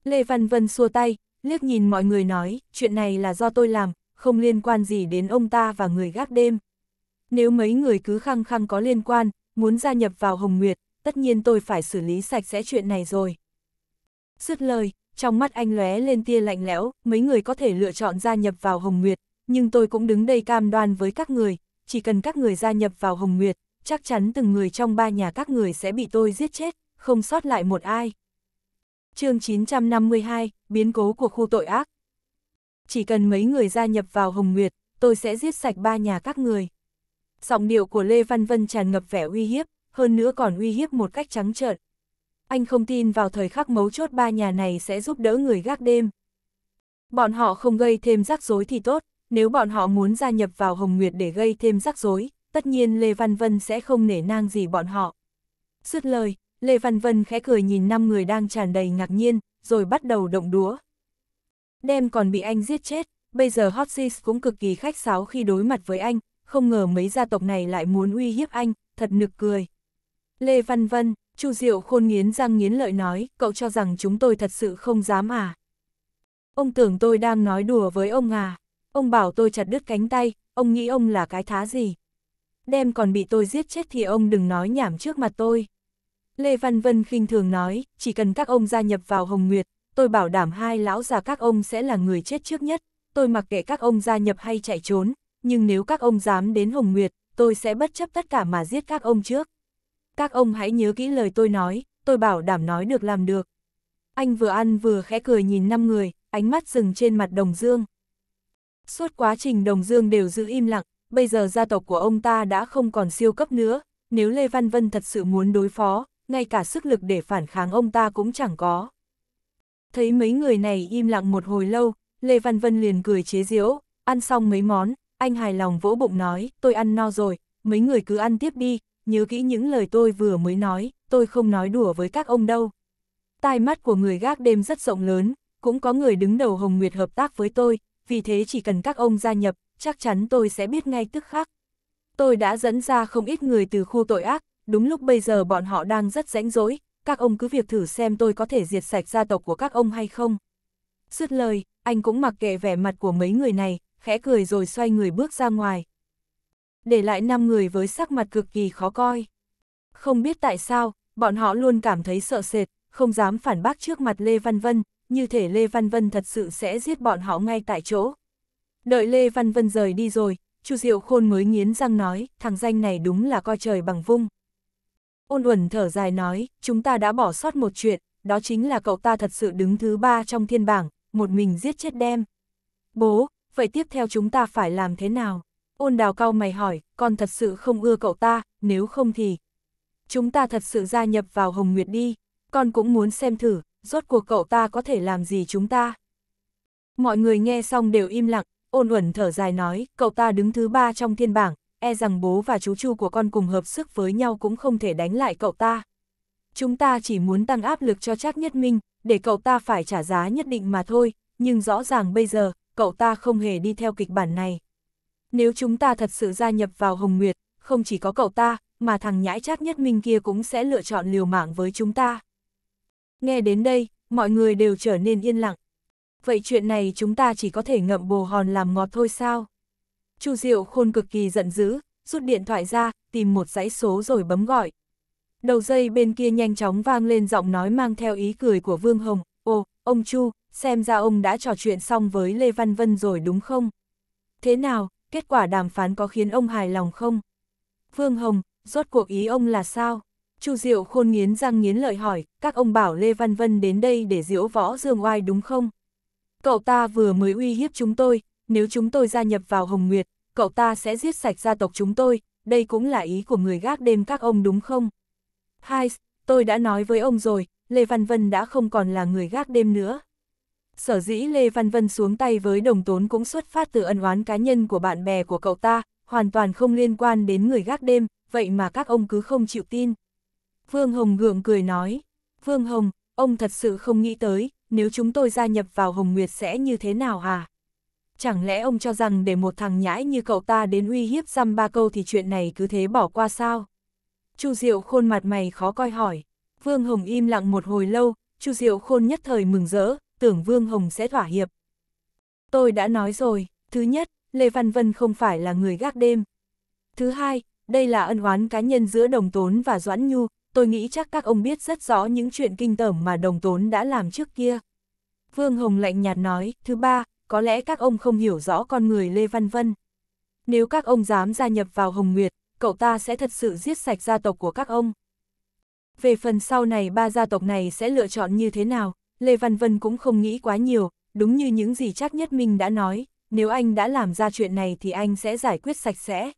Lê Văn Vân xua tay, liếc nhìn mọi người nói, chuyện này là do tôi làm, không liên quan gì đến ông ta và người gác đêm. Nếu mấy người cứ khăng khăng có liên quan, muốn gia nhập vào Hồng Nguyệt, tất nhiên tôi phải xử lý sạch sẽ chuyện này rồi. Dứt lời, trong mắt anh lóe lên tia lạnh lẽo, mấy người có thể lựa chọn gia nhập vào Hồng Nguyệt, nhưng tôi cũng đứng đây cam đoan với các người, chỉ cần các người gia nhập vào Hồng Nguyệt, chắc chắn từng người trong ba nhà các người sẽ bị tôi giết chết, không sót lại một ai. chương 952, biến cố của khu tội ác. Chỉ cần mấy người gia nhập vào Hồng Nguyệt, tôi sẽ giết sạch ba nhà các người. Giọng điệu của Lê Văn Vân tràn ngập vẻ uy hiếp, hơn nữa còn uy hiếp một cách trắng trợn, anh không tin vào thời khắc mấu chốt ba nhà này sẽ giúp đỡ người gác đêm. Bọn họ không gây thêm rắc rối thì tốt, nếu bọn họ muốn gia nhập vào Hồng Nguyệt để gây thêm rắc rối, tất nhiên Lê Văn Vân sẽ không nể nang gì bọn họ. Dứt lời, Lê Văn Vân khẽ cười nhìn năm người đang tràn đầy ngạc nhiên, rồi bắt đầu động đúa. Đêm còn bị anh giết chết, bây giờ Hot Seas cũng cực kỳ khách sáo khi đối mặt với anh, không ngờ mấy gia tộc này lại muốn uy hiếp anh, thật nực cười. Lê Văn Vân, Chu Diệu khôn nghiến răng nghiến lợi nói, cậu cho rằng chúng tôi thật sự không dám à. Ông tưởng tôi đang nói đùa với ông à. Ông bảo tôi chặt đứt cánh tay, ông nghĩ ông là cái thá gì. Đem còn bị tôi giết chết thì ông đừng nói nhảm trước mặt tôi. Lê Văn Vân khinh thường nói, chỉ cần các ông gia nhập vào Hồng Nguyệt, tôi bảo đảm hai lão già các ông sẽ là người chết trước nhất, tôi mặc kệ các ông gia nhập hay chạy trốn, nhưng nếu các ông dám đến Hồng Nguyệt, tôi sẽ bất chấp tất cả mà giết các ông trước các ông hãy nhớ kỹ lời tôi nói, tôi bảo đảm nói được làm được. Anh vừa ăn vừa khẽ cười nhìn năm người, ánh mắt dừng trên mặt Đồng Dương. Suốt quá trình Đồng Dương đều giữ im lặng, bây giờ gia tộc của ông ta đã không còn siêu cấp nữa, nếu Lê Văn Vân thật sự muốn đối phó, ngay cả sức lực để phản kháng ông ta cũng chẳng có. Thấy mấy người này im lặng một hồi lâu, Lê Văn Vân liền cười chế giễu, ăn xong mấy món, anh hài lòng vỗ bụng nói, tôi ăn no rồi, mấy người cứ ăn tiếp đi, nhớ kỹ những lời tôi vừa mới nói, tôi không nói đùa với các ông đâu. Tai mắt của người gác đêm rất rộng lớn, cũng có người đứng đầu Hồng Nguyệt hợp tác với tôi, vì thế chỉ cần các ông gia nhập, chắc chắn tôi sẽ biết ngay tức khắc. Tôi đã dẫn ra không ít người từ khu tội ác, đúng lúc bây giờ bọn họ đang rất rãnh rỗi, các ông cứ việc thử xem tôi có thể diệt sạch gia tộc của các ông hay không. Dứt lời, anh cũng mặc kệ vẻ mặt của mấy người này, khẽ cười rồi xoay người bước ra ngoài để lại 5 người với sắc mặt cực kỳ khó coi. Không biết tại sao, bọn họ luôn cảm thấy sợ sệt, không dám phản bác trước mặt Lê Văn Vân, như thể Lê Văn Vân thật sự sẽ giết bọn họ ngay tại chỗ. Đợi Lê Văn Vân rời đi rồi, Chu Diệu Khôn mới nghiến răng nói, thằng danh này đúng là coi trời bằng vung. Ôn Uẩn thở dài nói, chúng ta đã bỏ sót một chuyện, đó chính là cậu ta thật sự đứng thứ ba trong thiên bảng, một mình giết chết đem. Bố, vậy tiếp theo chúng ta phải làm thế nào? ôn đào cao mày hỏi, con thật sự không ưa cậu ta, nếu không thì... Chúng ta thật sự gia nhập vào Hồng Nguyệt đi, con cũng muốn xem thử, rốt cuộc cậu ta có thể làm gì chúng ta. Mọi người nghe xong đều im lặng, ôn uẩn thở dài nói, cậu ta đứng thứ ba trong thiên bảng, e rằng bố và chú chu của con cùng hợp sức với nhau cũng không thể đánh lại cậu ta. Chúng ta chỉ muốn tăng áp lực cho Trác Nhất Minh, để cậu ta phải trả giá nhất định mà thôi, nhưng rõ ràng bây giờ, cậu ta không hề đi theo kịch bản này. Nếu chúng ta thật sự gia nhập vào Hồng Nguyệt, không chỉ có cậu ta, mà thằng nhãi chát nhất minh kia cũng sẽ lựa chọn liều mạng với chúng ta. Nghe đến đây, mọi người đều trở nên yên lặng. Vậy chuyện này chúng ta chỉ có thể ngậm bồ hòn làm ngọt thôi sao? Chu Diệu Khôn cực kỳ giận dữ, rút điện thoại ra, tìm một dãy số rồi bấm gọi. Đầu dây bên kia nhanh chóng vang lên giọng nói mang theo ý cười của Vương Hồng, "Ồ, ông Chu, xem ra ông đã trò chuyện xong với Lê Văn Vân rồi đúng không? Thế nào, kết quả đàm phán có khiến ông hài lòng không? Vương Hồng, rốt cuộc ý ông là sao? Chu Diệu khôn nghiến răng nghiến lợi hỏi, các ông bảo Lê Văn Vân đến đây để diễu võ Dương Oai đúng không? Cậu ta vừa mới uy hiếp chúng tôi, nếu chúng tôi gia nhập vào Hồng Nguyệt, cậu ta sẽ giết sạch gia tộc chúng tôi, đây cũng là ý của người gác đêm các ông đúng không? Hai, tôi đã nói với ông rồi, Lê Văn Vân đã không còn là người gác đêm nữa. Sở dĩ Lê Văn Vân xuống tay với đồng tốn cũng xuất phát từ ân oán cá nhân của bạn bè của cậu ta, hoàn toàn không liên quan đến người gác đêm, vậy mà các ông cứ không chịu tin. Vương Hồng gượng cười nói, Vương Hồng, ông thật sự không nghĩ tới, nếu chúng tôi gia nhập vào Hồng Nguyệt sẽ như thế nào hả? Chẳng lẽ ông cho rằng để một thằng nhãi như cậu ta đến uy hiếp dăm ba câu thì chuyện này cứ thế bỏ qua sao? Chu Diệu khôn mặt mày khó coi hỏi. Vương Hồng im lặng một hồi lâu, Chu Diệu khôn nhất thời mừng rỡ, tưởng Vương Hồng sẽ thỏa hiệp. Tôi đã nói rồi, thứ nhất, Lê Văn Vân không phải là người gác đêm. Thứ hai, đây là ân oán cá nhân giữa Đồng Tốn và Doãn Nhu, tôi nghĩ chắc các ông biết rất rõ những chuyện kinh tởm mà Đồng Tốn đã làm trước kia. Vương Hồng lạnh nhạt nói, thứ ba, có lẽ các ông không hiểu rõ con người Lê Văn Vân. Nếu các ông dám gia nhập vào Hồng Nguyệt, cậu ta sẽ thật sự giết sạch gia tộc của các ông. Về phần sau này ba gia tộc này sẽ lựa chọn như thế nào, Lê Văn Vân cũng không nghĩ quá nhiều, đúng như những gì chắc nhất mình đã nói, nếu anh đã làm ra chuyện này thì anh sẽ giải quyết sạch sẽ.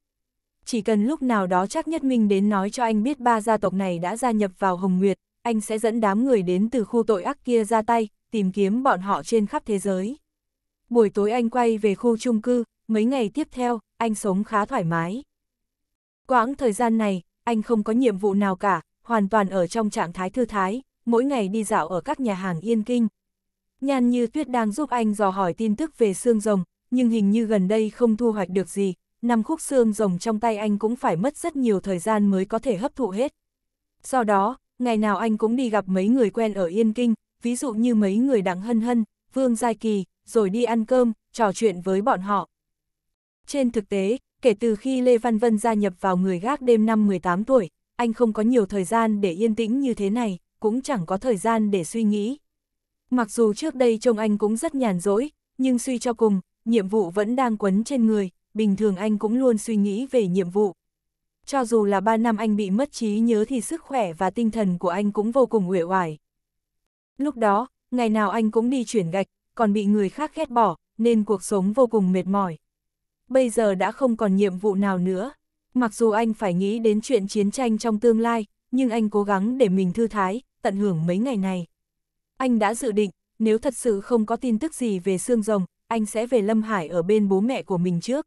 Chỉ cần lúc nào đó chắc nhất mình đến nói cho anh biết ba gia tộc này đã gia nhập vào Hồng Nguyệt, anh sẽ dẫn đám người đến từ khu tội ác kia ra tay, tìm kiếm bọn họ trên khắp thế giới. Buổi tối anh quay về khu chung cư, mấy ngày tiếp theo, anh sống khá thoải mái. Quãng thời gian này, anh không có nhiệm vụ nào cả, hoàn toàn ở trong trạng thái thư thái, mỗi ngày đi dạo ở các nhà hàng yên kinh. nhan như tuyết đang giúp anh dò hỏi tin tức về xương rồng, nhưng hình như gần đây không thu hoạch được gì, năm khúc xương rồng trong tay anh cũng phải mất rất nhiều thời gian mới có thể hấp thụ hết. Do đó, ngày nào anh cũng đi gặp mấy người quen ở Yên Kinh, ví dụ như mấy người Đặng Hân Hân, Vương Giai Kỳ, rồi đi ăn cơm, trò chuyện với bọn họ. Trên thực tế, kể từ khi Lê Văn Vân gia nhập vào người gác đêm năm 18 tuổi, anh không có nhiều thời gian để yên tĩnh như thế này cũng chẳng có thời gian để suy nghĩ. Mặc dù trước đây trông anh cũng rất nhàn rỗi, nhưng suy cho cùng, nhiệm vụ vẫn đang quấn trên người, bình thường anh cũng luôn suy nghĩ về nhiệm vụ. Cho dù là 3 năm anh bị mất trí nhớ thì sức khỏe và tinh thần của anh cũng vô cùng uể oải. Lúc đó, ngày nào anh cũng đi chuyển gạch, còn bị người khác ghét bỏ, nên cuộc sống vô cùng mệt mỏi. Bây giờ đã không còn nhiệm vụ nào nữa. Mặc dù anh phải nghĩ đến chuyện chiến tranh trong tương lai, nhưng anh cố gắng để mình thư thái, tận hưởng mấy ngày này. Anh đã dự định, nếu thật sự không có tin tức gì về xương rồng, anh sẽ về Lâm Hải ở bên bố mẹ của mình trước.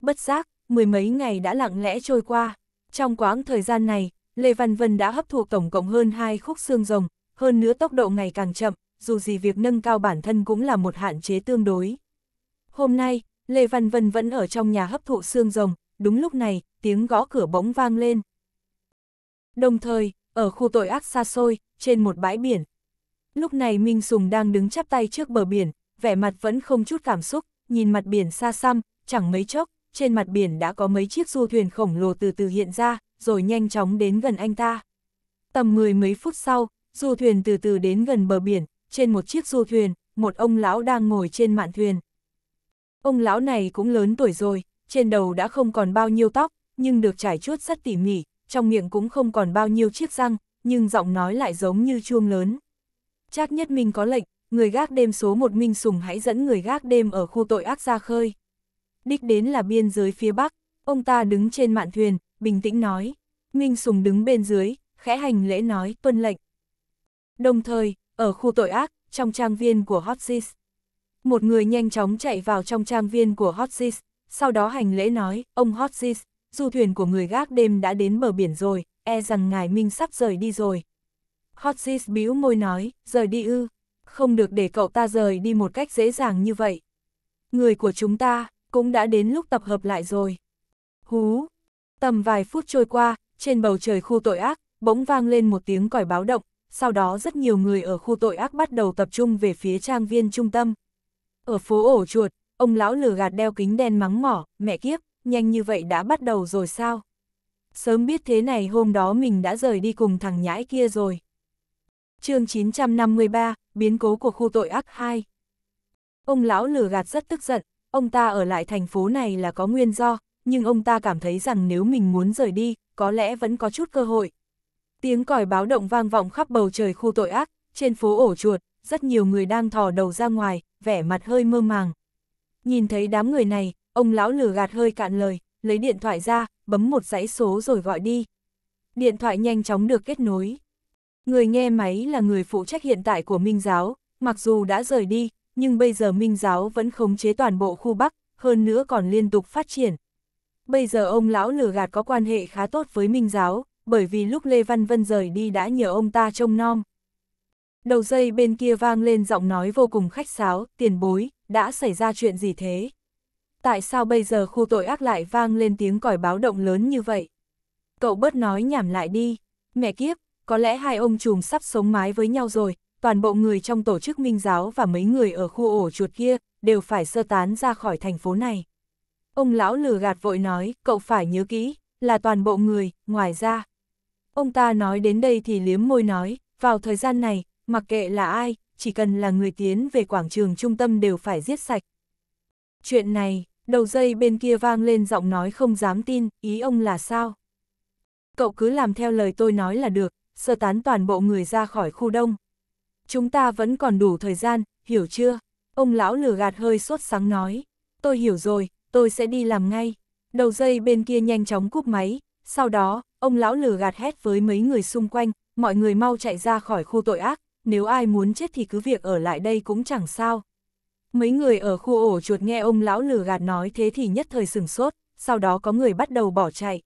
Bất giác, mười mấy ngày đã lặng lẽ trôi qua. Trong quãng thời gian này, Lê Văn Vân đã hấp thụ tổng cộng hơn hai khúc xương rồng, hơn nữa tốc độ ngày càng chậm, dù gì việc nâng cao bản thân cũng là một hạn chế tương đối. Hôm nay, Lê Văn Vân vẫn ở trong nhà hấp thụ xương rồng, đúng lúc này, tiếng gõ cửa bỗng vang lên. Đồng thời, ở khu tội ác xa xôi, trên một bãi biển. Lúc này Minh Sùng đang đứng chắp tay trước bờ biển, vẻ mặt vẫn không chút cảm xúc, nhìn mặt biển xa xăm, chẳng mấy chốc, trên mặt biển đã có mấy chiếc du thuyền khổng lồ từ từ hiện ra, rồi nhanh chóng đến gần anh ta. Tầm mười mấy phút sau, du thuyền từ từ đến gần bờ biển, trên một chiếc du thuyền, một ông lão đang ngồi trên mạn thuyền. Ông lão này cũng lớn tuổi rồi, trên đầu đã không còn bao nhiêu tóc, nhưng được trải chuốt rất tỉ mỉ, trong miệng cũng không còn bao nhiêu chiếc răng, nhưng giọng nói lại giống như chuông lớn. Trác Nhất Minh có lệnh, người gác đêm số một Minh Sùng hãy dẫn người gác đêm ở khu tội ác ra khơi. Đích đến là biên giới phía Bắc, ông ta đứng trên mạn thuyền, bình tĩnh nói. Minh Sùng đứng bên dưới, khẽ hành lễ nói tuân lệnh. Đồng thời, ở khu tội ác, trong trang viên của Hotsis, một người nhanh chóng chạy vào trong trang viên của Hotsis, sau đó hành lễ nói, ông Hotsis, du thuyền của người gác đêm đã đến bờ biển rồi, e rằng ngài Minh sắp rời đi rồi. Hotzis bĩu môi nói, rời đi ư, không được để cậu ta rời đi một cách dễ dàng như vậy. Người của chúng ta cũng đã đến lúc tập hợp lại rồi. Hú, tầm vài phút trôi qua, trên bầu trời khu tội ác, bỗng vang lên một tiếng còi báo động, sau đó rất nhiều người ở khu tội ác bắt đầu tập trung về phía trang viên trung tâm. Ở phố ổ chuột, ông lão lừa gạt đeo kính đen mắng mỏ, mẹ kiếp, nhanh như vậy đã bắt đầu rồi sao? Sớm biết thế này hôm đó mình đã rời đi cùng thằng nhãi kia rồi. chương 953, biến cố của khu tội ác 2. Ông lão lừa gạt rất tức giận, ông ta ở lại thành phố này là có nguyên do, nhưng ông ta cảm thấy rằng nếu mình muốn rời đi, có lẽ vẫn có chút cơ hội. Tiếng còi báo động vang vọng khắp bầu trời khu tội ác, trên phố ổ chuột, rất nhiều người đang thò đầu ra ngoài, vẻ mặt hơi mơ màng. Nhìn thấy đám người này, Ông lão lừa gạt hơi cạn lời, lấy điện thoại ra, bấm một dãy số rồi gọi đi. Điện thoại nhanh chóng được kết nối. Người nghe máy là người phụ trách hiện tại của Minh Giáo, mặc dù đã rời đi, nhưng bây giờ Minh Giáo vẫn khống chế toàn bộ khu Bắc, hơn nữa còn liên tục phát triển. Bây giờ ông lão lừa gạt có quan hệ khá tốt với Minh Giáo, bởi vì lúc Lê Văn Vân rời đi đã nhờ ông ta trông nom. Đầu dây bên kia vang lên giọng nói vô cùng khách sáo, tiền bối, đã xảy ra chuyện gì thế? tại sao bây giờ khu tội ác lại vang lên tiếng còi báo động lớn như vậy? Cậu bớt nói nhảm lại đi, mẹ kiếp, có lẽ hai ông trùm sắp sống mái với nhau rồi, toàn bộ người trong tổ chức minh giáo và mấy người ở khu ổ chuột kia đều phải sơ tán ra khỏi thành phố này. Ông lão lừa gạt vội nói, cậu phải nhớ kỹ, là toàn bộ người, ngoài ra. Ông ta nói đến đây thì liếm môi nói, vào thời gian này, mặc kệ là ai, chỉ cần là người tiến về quảng trường trung tâm đều phải giết sạch. Chuyện này, Đầu dây bên kia vang lên giọng nói không dám tin, ý ông là sao? Cậu cứ làm theo lời tôi nói là được, sơ tán toàn bộ người ra khỏi khu đông. Chúng ta vẫn còn đủ thời gian, hiểu chưa? Ông lão lừa gạt hơi sốt sáng nói. Tôi hiểu rồi, tôi sẽ đi làm ngay. Đầu dây bên kia nhanh chóng cúp máy. Sau đó, ông lão lừa gạt hét với mấy người xung quanh, mọi người mau chạy ra khỏi khu tội ác. Nếu ai muốn chết thì cứ việc ở lại đây cũng chẳng sao. Mấy người ở khu ổ chuột nghe ông lão lừa gạt nói thế thì nhất thời sừng sốt, sau đó có người bắt đầu bỏ chạy.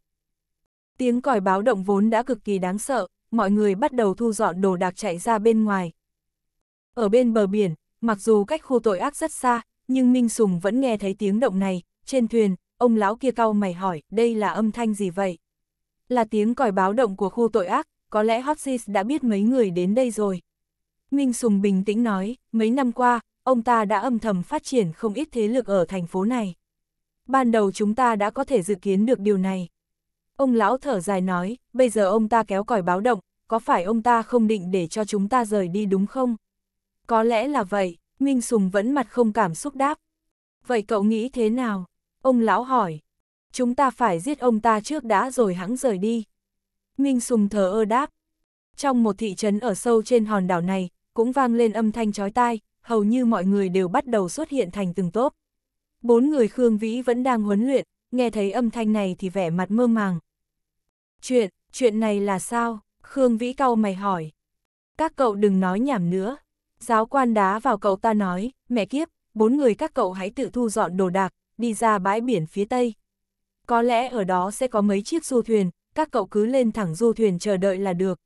Tiếng còi báo động vốn đã cực kỳ đáng sợ, mọi người bắt đầu thu dọn đồ đạc chạy ra bên ngoài. Ở bên bờ biển, mặc dù cách khu tội ác rất xa, nhưng Minh Sùng vẫn nghe thấy tiếng động này, trên thuyền, ông lão kia cau mày hỏi, đây là âm thanh gì vậy? Là tiếng còi báo động của khu tội ác, có lẽ Hotsis đã biết mấy người đến đây rồi. Minh Sùng bình tĩnh nói, mấy năm qua, ông ta đã âm thầm phát triển không ít thế lực ở thành phố này. Ban đầu chúng ta đã có thể dự kiến được điều này. Ông lão thở dài nói, bây giờ ông ta kéo còi báo động, có phải ông ta không định để cho chúng ta rời đi đúng không? Có lẽ là vậy, Minh Sùng vẫn mặt không cảm xúc đáp. Vậy cậu nghĩ thế nào? Ông lão hỏi. Chúng ta phải giết ông ta trước đã rồi hãng rời đi. Minh Sùng thờ ơ đáp. Trong một thị trấn ở sâu trên hòn đảo này, cũng vang lên âm thanh chói tai, hầu như mọi người đều bắt đầu xuất hiện thành từng tốp. Bốn người Khương Vĩ vẫn đang huấn luyện, nghe thấy âm thanh này thì vẻ mặt mơ màng. Chuyện, chuyện này là sao? Khương Vĩ cau mày hỏi. Các cậu đừng nói nhảm nữa. Giáo quan đá vào cậu ta nói, mẹ kiếp, bốn người các cậu hãy tự thu dọn đồ đạc, đi ra bãi biển phía tây. Có lẽ ở đó sẽ có mấy chiếc du thuyền, các cậu cứ lên thẳng du thuyền chờ đợi là được.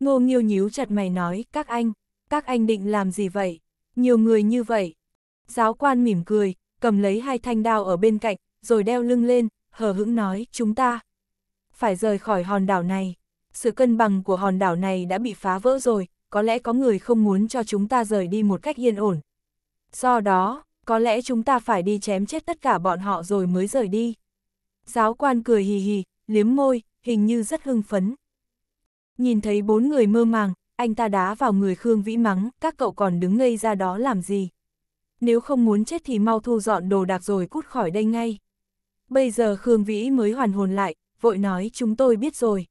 Ngô Nghiêu nhíu chặt mày nói, các anh, các anh định làm gì vậy? Nhiều người như vậy. Giáo quan mỉm cười, cầm lấy hai thanh đao ở bên cạnh, rồi đeo lưng lên, hờ hững nói, chúng ta phải rời khỏi hòn đảo này. Sự cân bằng của hòn đảo này đã bị phá vỡ rồi, có lẽ có người không muốn cho chúng ta rời đi một cách yên ổn. Do đó, có lẽ chúng ta phải đi chém chết tất cả bọn họ rồi mới rời đi. Giáo quan cười hì hì, liếm môi, hình như rất hưng phấn. Nhìn thấy bốn người mơ màng, anh ta đá vào người Khương Vĩ mắng, các cậu còn đứng ngây ra đó làm gì? Nếu không muốn chết thì mau thu dọn đồ đạc rồi cút khỏi đây ngay. Bây giờ Khương Vĩ mới hoàn hồn lại, vội nói chúng tôi biết rồi.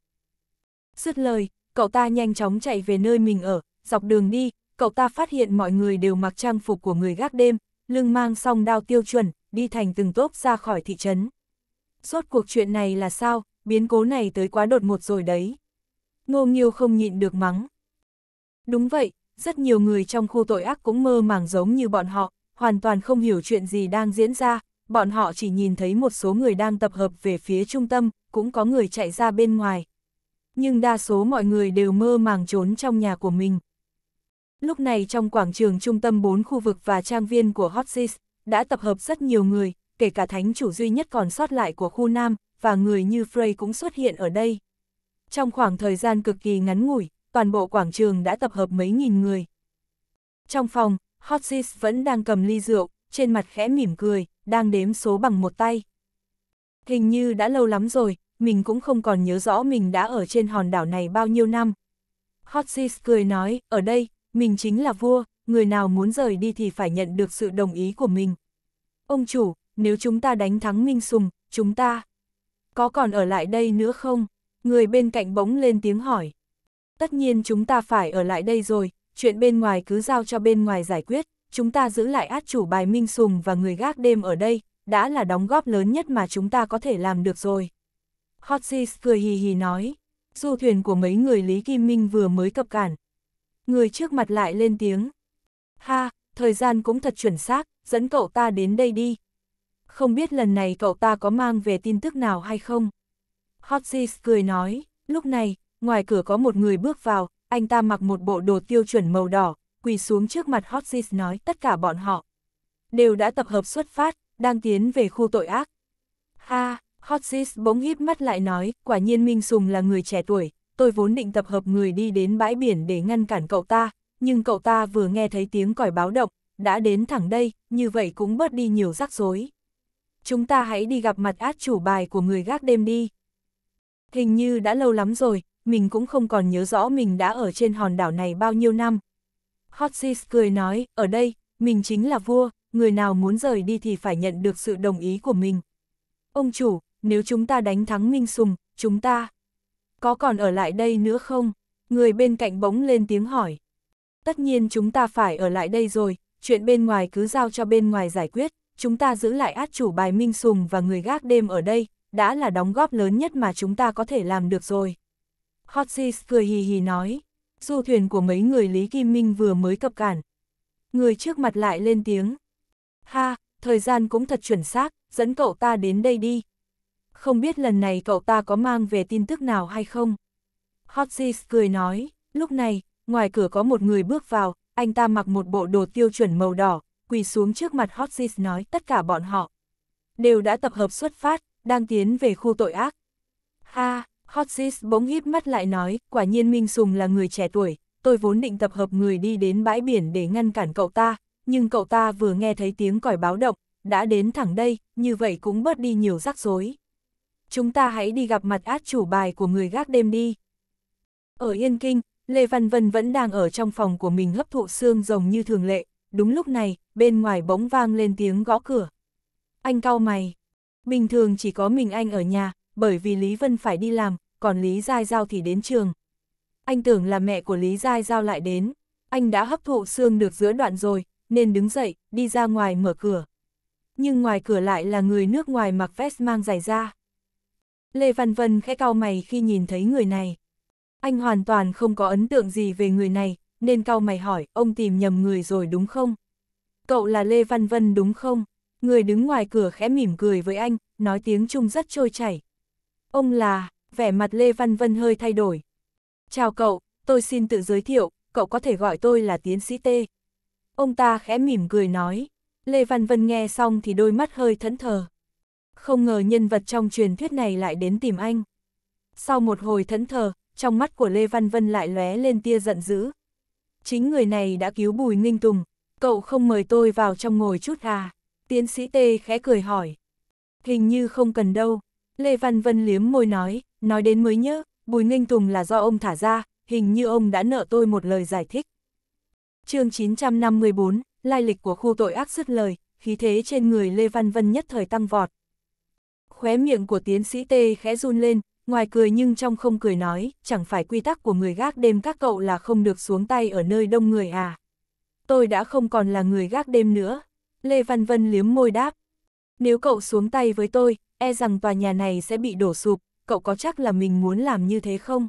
Dứt lời, cậu ta nhanh chóng chạy về nơi mình ở, dọc đường đi, cậu ta phát hiện mọi người đều mặc trang phục của người gác đêm, lưng mang song đao tiêu chuẩn, đi thành từng tốp ra khỏi thị trấn. Rốt cuộc chuyện này là sao, biến cố này tới quá đột ngột rồi đấy. Ngô Nghiêu không nhịn được mắng, Đúng vậy, rất nhiều người trong khu tội ác cũng mơ màng giống như bọn họ, hoàn toàn không hiểu chuyện gì đang diễn ra, bọn họ chỉ nhìn thấy một số người đang tập hợp về phía trung tâm, cũng có người chạy ra bên ngoài. Nhưng đa số mọi người đều mơ màng trốn trong nhà của mình. Lúc này trong quảng trường trung tâm 4 khu vực và trang viên của Hotsis, đã tập hợp rất nhiều người, kể cả thánh chủ duy nhất còn sót lại của khu Nam, và người như Frey cũng xuất hiện ở đây. Trong khoảng thời gian cực kỳ ngắn ngủi, toàn bộ quảng trường đã tập hợp mấy nghìn người. Trong phòng, Hot vẫn đang cầm ly rượu, trên mặt khẽ mỉm cười, đang đếm số bằng một tay. Hình như đã lâu lắm rồi, mình cũng không còn nhớ rõ mình đã ở trên hòn đảo này bao nhiêu năm. Hot cười nói, ở đây, mình chính là vua, người nào muốn rời đi thì phải nhận được sự đồng ý của mình. Ông chủ, nếu chúng ta đánh thắng Minh Sùng, chúng ta có còn ở lại đây nữa không? Người bên cạnh bỗng lên tiếng hỏi. Tất nhiên chúng ta phải ở lại đây rồi, chuyện bên ngoài cứ giao cho bên ngoài giải quyết, chúng ta giữ lại át chủ bài Minh Sùng và người gác đêm ở đây, đã là đóng góp lớn nhất mà chúng ta có thể làm được rồi. Hotsis cười hì hì nói, du thuyền của mấy người Lý Kim Minh vừa mới cập cản. Người trước mặt lại lên tiếng. Ha, thời gian cũng thật chuẩn xác, dẫn cậu ta đến đây đi. Không biết lần này cậu ta có mang về tin tức nào hay không? Hotsis cười nói, lúc này, ngoài cửa có một người bước vào, anh ta mặc một bộ đồ tiêu chuẩn màu đỏ, quỳ xuống trước mặt Hotsis nói tất cả bọn họ. Đều đã tập hợp xuất phát, đang tiến về khu tội ác. Ha, à, Hotsis bỗng híp mắt lại nói, quả nhiên Minh Sùng là người trẻ tuổi, tôi vốn định tập hợp người đi đến bãi biển để ngăn cản cậu ta, nhưng cậu ta vừa nghe thấy tiếng còi báo động, đã đến thẳng đây, như vậy cũng bớt đi nhiều rắc rối. Chúng ta hãy đi gặp mặt át chủ bài của người gác đêm đi. Hình như đã lâu lắm rồi, mình cũng không còn nhớ rõ mình đã ở trên hòn đảo này bao nhiêu năm. Hotsis cười nói, ở đây, mình chính là vua, người nào muốn rời đi thì phải nhận được sự đồng ý của mình. Ông chủ, nếu chúng ta đánh thắng Minh Sùng, chúng ta có còn ở lại đây nữa không? Người bên cạnh bỗng lên tiếng hỏi. Tất nhiên chúng ta phải ở lại đây rồi, chuyện bên ngoài cứ giao cho bên ngoài giải quyết, chúng ta giữ lại át chủ bài Minh Sùng và người gác đêm ở đây, đã là đóng góp lớn nhất mà chúng ta có thể làm được rồi. Hotsis cười hì hì nói, du thuyền của mấy người Lý Kim Minh vừa mới cập cản. Người trước mặt lại lên tiếng. Ha, thời gian cũng thật chuẩn xác, dẫn cậu ta đến đây đi. Không biết lần này cậu ta có mang về tin tức nào hay không? Hotsis cười nói, lúc này, ngoài cửa có một người bước vào, anh ta mặc một bộ đồ tiêu chuẩn màu đỏ, quỳ xuống trước mặt Hotsis nói tất cả bọn họ. Đều đã tập hợp xuất phát, đang tiến về khu tội ác. Ha, Hotsis bỗng híp mắt lại nói, quả nhiên Minh Sùng là người trẻ tuổi, tôi vốn định tập hợp người đi đến bãi biển để ngăn cản cậu ta, nhưng cậu ta vừa nghe thấy tiếng còi báo động, đã đến thẳng đây, như vậy cũng bớt đi nhiều rắc rối. Chúng ta hãy đi gặp mặt át chủ bài của người gác đêm đi. Ở Yên Kinh, Lê Văn Vân vẫn đang ở trong phòng của mình hấp thụ xương rồng như thường lệ, đúng lúc này, bên ngoài bỗng vang lên tiếng gõ cửa. Anh cau mày. Bình thường chỉ có mình anh ở nhà, bởi vì Lý Vân phải đi làm, còn Lý Giai Giao thì đến trường. Anh tưởng là mẹ của Lý Giai Giao lại đến, anh đã hấp thụ xương được giữa đoạn rồi, nên đứng dậy, đi ra ngoài mở cửa. Nhưng ngoài cửa lại là người nước ngoài mặc vest mang giày da. Lê Văn Vân khẽ cau mày khi nhìn thấy người này. Anh hoàn toàn không có ấn tượng gì về người này, nên cau mày hỏi, ông tìm nhầm người rồi đúng không? Cậu là Lê Văn Vân đúng không? Người đứng ngoài cửa khẽ mỉm cười với anh, nói tiếng Trung rất trôi chảy. Ông là, vẻ mặt Lê Văn Vân hơi thay đổi. Chào cậu, tôi xin tự giới thiệu, cậu có thể gọi tôi là tiến sĩ T. Ông ta khẽ mỉm cười nói. Lê Văn Vân nghe xong thì đôi mắt hơi thẫn thờ. Không ngờ nhân vật trong truyền thuyết này lại đến tìm anh. Sau một hồi thẫn thờ, trong mắt của Lê Văn Vân lại lóe lên tia giận dữ. Chính người này đã cứu Bùi Ninh Tùng, cậu không mời tôi vào trong ngồi chút à? Tiến sĩ T khẽ cười hỏi. Hình như không cần đâu, Lê Văn Vân liếm môi nói, nói đến mới nhớ, Bùi Ninh Tùng là do ông thả ra, hình như ông đã nợ tôi một lời giải thích. chương 954, lai lịch của khu tội ác dứt lời, khí thế trên người Lê Văn Vân nhất thời tăng vọt. Khóe miệng của tiến sĩ Tê khẽ run lên, ngoài cười nhưng trong không cười nói, chẳng phải quy tắc của người gác đêm các cậu là không được xuống tay ở nơi đông người à. Tôi đã không còn là người gác đêm nữa. Lê Văn Vân liếm môi đáp. Nếu cậu xuống tay với tôi, e rằng tòa nhà này sẽ bị đổ sụp, cậu có chắc là mình muốn làm như thế không?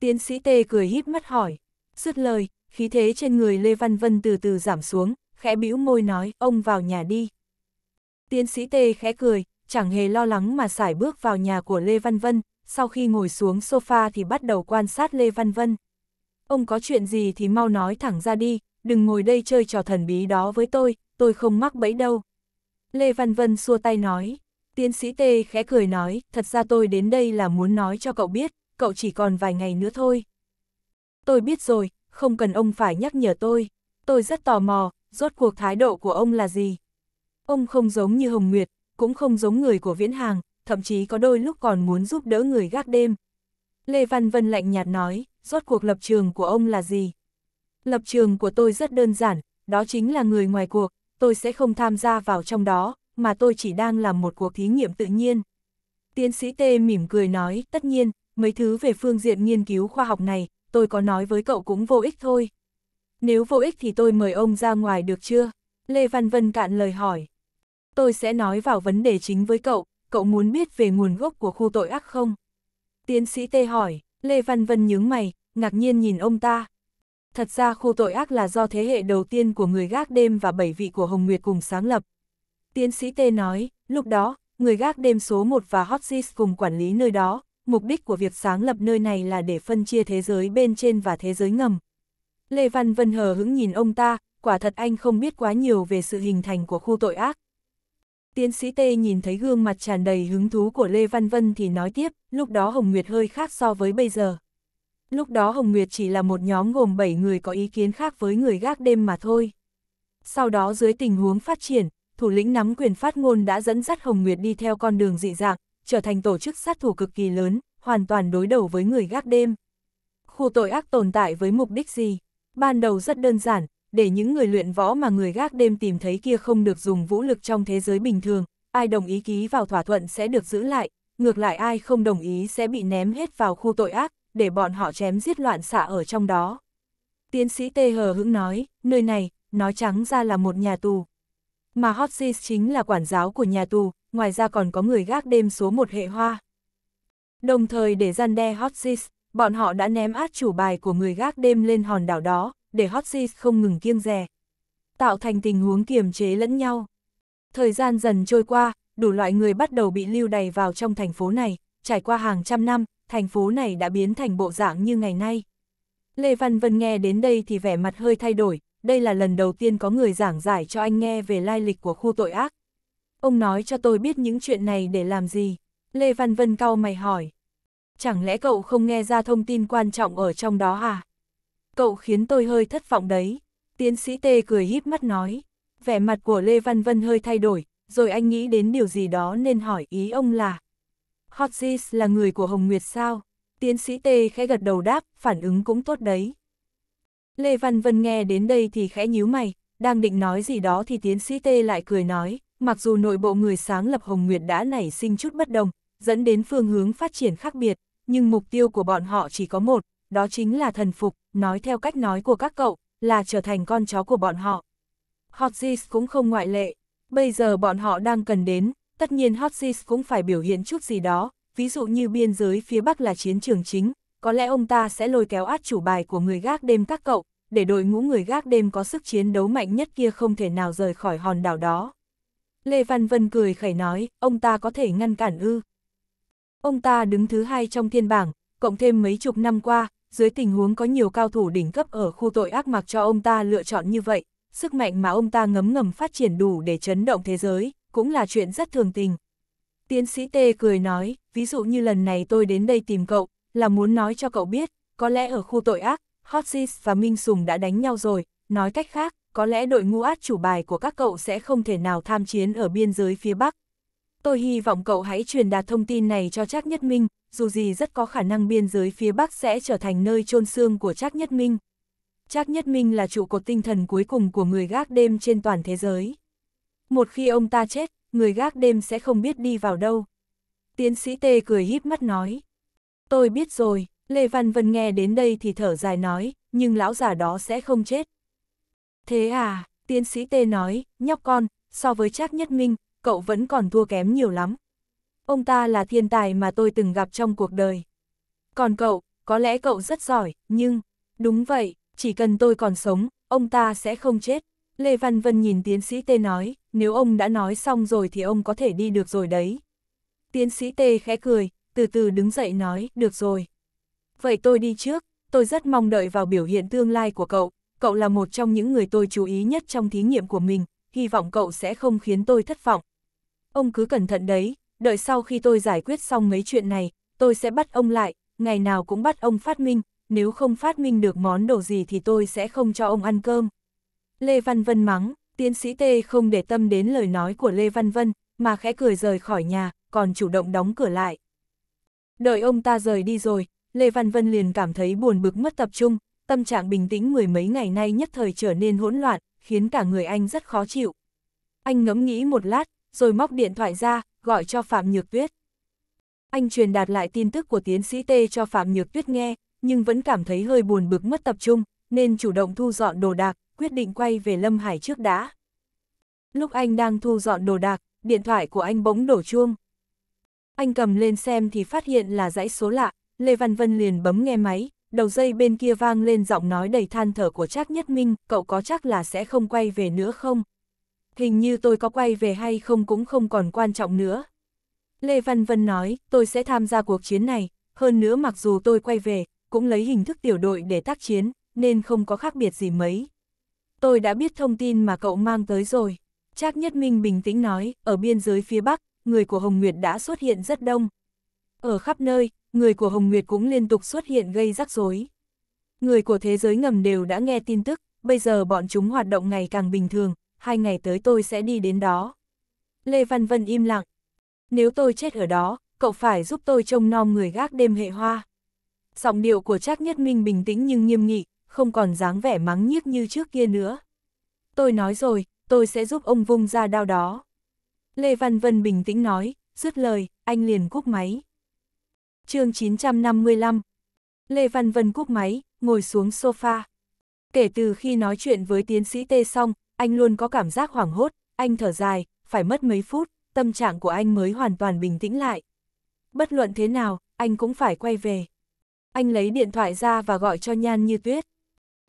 Tiến sĩ Tê cười híp mắt hỏi. Dứt lời, khí thế trên người Lê Văn Vân từ từ giảm xuống, khẽ bĩu môi nói, ông vào nhà đi. Tiến sĩ Tê khẽ cười, chẳng hề lo lắng mà xài bước vào nhà của Lê Văn Vân, sau khi ngồi xuống sofa thì bắt đầu quan sát Lê Văn Vân. Ông có chuyện gì thì mau nói thẳng ra đi, đừng ngồi đây chơi trò thần bí đó với tôi, tôi không mắc bẫy đâu. Lê Văn Vân xua tay nói. Tiến sĩ Tê khẽ cười nói, thật ra tôi đến đây là muốn nói cho cậu biết, cậu chỉ còn vài ngày nữa thôi. Tôi biết rồi, không cần ông phải nhắc nhở tôi. Tôi rất tò mò, rốt cuộc thái độ của ông là gì? Ông không giống như Hồng Nguyệt, cũng không giống người của Viễn Hàng, thậm chí có đôi lúc còn muốn giúp đỡ người gác đêm. Lê Văn Vân lạnh nhạt nói, rốt cuộc lập trường của ông là gì? Lập trường của tôi rất đơn giản, đó chính là người ngoài cuộc, tôi sẽ không tham gia vào trong đó, mà tôi chỉ đang làm một cuộc thí nghiệm tự nhiên. Tiến sĩ T mỉm cười nói, tất nhiên, mấy thứ về phương diện nghiên cứu khoa học này, tôi có nói với cậu cũng vô ích thôi. Nếu vô ích thì tôi mời ông ra ngoài được chưa? Lê Văn Vân cạn lời hỏi. Tôi sẽ nói vào vấn đề chính với cậu, cậu muốn biết về nguồn gốc của khu tội ác không? Tiến sĩ Tê hỏi, Lê Văn Vân nhướng mày, ngạc nhiên nhìn ông ta. Thật ra khu tội ác là do thế hệ đầu tiên của người gác đêm và bảy vị của Hồng Nguyệt cùng sáng lập, Tiến sĩ T nói, lúc đó, người gác đêm số 1 và Hotsis cùng quản lý nơi đó, mục đích của việc sáng lập nơi này là để phân chia thế giới bên trên và thế giới ngầm. Lê Văn Vân hờ hững nhìn ông ta, quả thật anh không biết quá nhiều về sự hình thành của khu tội ác. Tiến sĩ T nhìn thấy gương mặt tràn đầy hứng thú của Lê Văn Vân thì nói tiếp, lúc đó Hồng Nguyệt hơi khác so với bây giờ. Lúc đó Hồng Nguyệt chỉ là một nhóm gồm 7 người có ý kiến khác với người gác đêm mà thôi. Sau đó dưới tình huống phát triển, thủ lĩnh nắm quyền phát ngôn đã dẫn dắt Hồng Nguyệt đi theo con đường dị dạng, trở thành tổ chức sát thủ cực kỳ lớn, hoàn toàn đối đầu với người gác đêm. Khu tội ác tồn tại với mục đích gì? Ban đầu rất đơn giản, để những người luyện võ mà người gác đêm tìm thấy kia không được dùng vũ lực trong thế giới bình thường, ai đồng ý ký vào thỏa thuận sẽ được giữ lại, ngược lại ai không đồng ý sẽ bị ném hết vào khu tội ác, để bọn họ chém giết loạn xạ ở trong đó. Tiến sĩ T. Hờ Hững nói, nơi này, nói trắng ra là một nhà tù, mà Hotsis chính là quản giáo của nhà tù, ngoài ra còn có người gác đêm số một hệ hoa. Đồng thời để gian đe Hotsis, bọn họ đã ném át chủ bài của người gác đêm lên hòn đảo đó, để Hotsis không ngừng kiêng rè, tạo thành tình huống kiềm chế lẫn nhau. Thời gian dần trôi qua, đủ loại người bắt đầu bị lưu đày vào trong thành phố này, trải qua hàng trăm năm, thành phố này đã biến thành bộ dạng như ngày nay. Lê Văn Vân nghe đến đây thì vẻ mặt hơi thay đổi, đây là lần đầu tiên có người giảng giải cho anh nghe về lai lịch của khu tội ác. Ông nói cho tôi biết những chuyện này để làm gì? Lê Văn Vân cau mày hỏi. Chẳng lẽ cậu không nghe ra thông tin quan trọng ở trong đó à? Cậu khiến tôi hơi thất vọng đấy. Tiến sĩ Tê cười híp mắt nói. Vẻ mặt của Lê Văn Vân hơi thay đổi, rồi anh nghĩ đến điều gì đó nên hỏi ý ông là. hotzis là người của Hồng Nguyệt sao? Tiến sĩ Tê khẽ gật đầu đáp, phản ứng cũng tốt đấy. Lê Văn Vân nghe đến đây thì khẽ nhíu mày, đang định nói gì đó thì tiến sĩ Tê lại cười nói, mặc dù nội bộ người sáng lập Hồng Nguyệt đã nảy sinh chút bất đồng, dẫn đến phương hướng phát triển khác biệt, nhưng mục tiêu của bọn họ chỉ có một, đó chính là thần phục, nói theo cách nói của các cậu, là trở thành con chó của bọn họ. Hotzis cũng không ngoại lệ, bây giờ bọn họ đang cần đến, tất nhiên Hotzis cũng phải biểu hiện chút gì đó, ví dụ như biên giới phía Bắc là chiến trường chính, có lẽ ông ta sẽ lôi kéo át chủ bài của người gác đêm các cậu, để đội ngũ người gác đêm có sức chiến đấu mạnh nhất kia không thể nào rời khỏi hòn đảo đó. Lê Văn Vân cười khẩy nói, ông ta có thể ngăn cản ư. Ông ta đứng thứ hai trong thiên bảng, cộng thêm mấy chục năm qua, dưới tình huống có nhiều cao thủ đỉnh cấp ở khu tội ác mặc cho ông ta lựa chọn như vậy, sức mạnh mà ông ta ngấm ngầm phát triển đủ để chấn động thế giới, cũng là chuyện rất thường tình. Tiến sĩ t cười nói, ví dụ như lần này tôi đến đây tìm cậu, là muốn nói cho cậu biết, có lẽ ở khu tội ác, Hotsis và Minh Sùng đã đánh nhau rồi, nói cách khác, có lẽ đội ngũ át chủ bài của các cậu sẽ không thể nào tham chiến ở biên giới phía Bắc. Tôi hy vọng cậu hãy truyền đạt thông tin này cho Trác Nhất Minh, dù gì rất có khả năng biên giới phía Bắc sẽ trở thành nơi chôn xương của Trác Nhất Minh. Trác Nhất Minh là trụ cột tinh thần cuối cùng của người gác đêm trên toàn thế giới. Một khi ông ta chết, người gác đêm sẽ không biết đi vào đâu. Tiến sĩ Tê cười híp mắt nói. Tôi biết rồi, Lê Văn Vân nghe đến đây thì thở dài nói, nhưng lão già đó sẽ không chết. Thế à, tiến sĩ Tê nói, nhóc con, so với Trác Nhất Minh, cậu vẫn còn thua kém nhiều lắm. Ông ta là thiên tài mà tôi từng gặp trong cuộc đời. Còn cậu, có lẽ cậu rất giỏi, nhưng, đúng vậy, chỉ cần tôi còn sống, ông ta sẽ không chết. Lê Văn Vân nhìn tiến sĩ Tê nói, nếu ông đã nói xong rồi thì ông có thể đi được rồi đấy. Tiến sĩ Tê khẽ cười, từ từ đứng dậy nói, được rồi. Vậy tôi đi trước, tôi rất mong đợi vào biểu hiện tương lai của cậu, cậu là một trong những người tôi chú ý nhất trong thí nghiệm của mình, hy vọng cậu sẽ không khiến tôi thất vọng. Ông cứ cẩn thận đấy, đợi sau khi tôi giải quyết xong mấy chuyện này, tôi sẽ bắt ông lại, ngày nào cũng bắt ông phát minh, nếu không phát minh được món đồ gì thì tôi sẽ không cho ông ăn cơm. Lê Văn Vân mắng, tiến sĩ Tê không để tâm đến lời nói của Lê Văn Vân, mà khẽ cười rời khỏi nhà, còn chủ động đóng cửa lại. Đợi ông ta rời đi rồi, Lê Văn Vân liền cảm thấy buồn bực mất tập trung, tâm trạng bình tĩnh mười mấy ngày nay nhất thời trở nên hỗn loạn, khiến cả người anh rất khó chịu. Anh ngẫm nghĩ một lát, rồi móc điện thoại ra, gọi cho Phạm Nhược Tuyết. Anh truyền đạt lại tin tức của tiến sĩ tê cho Phạm Nhược Tuyết nghe, nhưng vẫn cảm thấy hơi buồn bực mất tập trung, nên chủ động thu dọn đồ đạc, quyết định quay về Lâm Hải trước đã. Lúc anh đang thu dọn đồ đạc, điện thoại của anh bỗng đổ chuông. Anh cầm lên xem thì phát hiện là dãy số lạ, Lê Văn Vân liền bấm nghe máy, đầu dây bên kia vang lên giọng nói đầy than thở của Trác Nhất Minh, cậu có chắc là sẽ không quay về nữa không? Hình như tôi có quay về hay không cũng không còn quan trọng nữa. Lê Văn Vân nói, tôi sẽ tham gia cuộc chiến này, hơn nữa mặc dù tôi quay về, cũng lấy hình thức tiểu đội để tác chiến, nên không có khác biệt gì mấy. Tôi đã biết thông tin mà cậu mang tới rồi. Trác Nhất Minh bình tĩnh nói, ở biên giới phía Bắc, người của Hồng Nguyệt đã xuất hiện rất đông. Ở khắp nơi, người của Hồng Nguyệt cũng liên tục xuất hiện gây rắc rối. Người của thế giới ngầm đều đã nghe tin tức, bây giờ bọn chúng hoạt động ngày càng bình thường, hai ngày tới tôi sẽ đi đến đó. Lê Văn Vân im lặng. Nếu tôi chết ở đó, cậu phải giúp tôi trông nom người gác đêm hệ hoa. Giọng điệu của Trác Nhất Minh bình tĩnh nhưng nghiêm nghị, không còn dáng vẻ mắng nhiếc như trước kia nữa. Tôi nói rồi, tôi sẽ giúp ông vung ra đao đó. Lê Văn Vân bình tĩnh nói, dứt lời, anh liền cúp máy. chương 955 Lê Văn Vân cúp máy, ngồi xuống sofa. Kể từ khi nói chuyện với tiến sĩ Tê xong, anh luôn có cảm giác hoảng hốt, anh thở dài, phải mất mấy phút, tâm trạng của anh mới hoàn toàn bình tĩnh lại. Bất luận thế nào, anh cũng phải quay về. Anh lấy điện thoại ra và gọi cho Nhan Như Tuyết.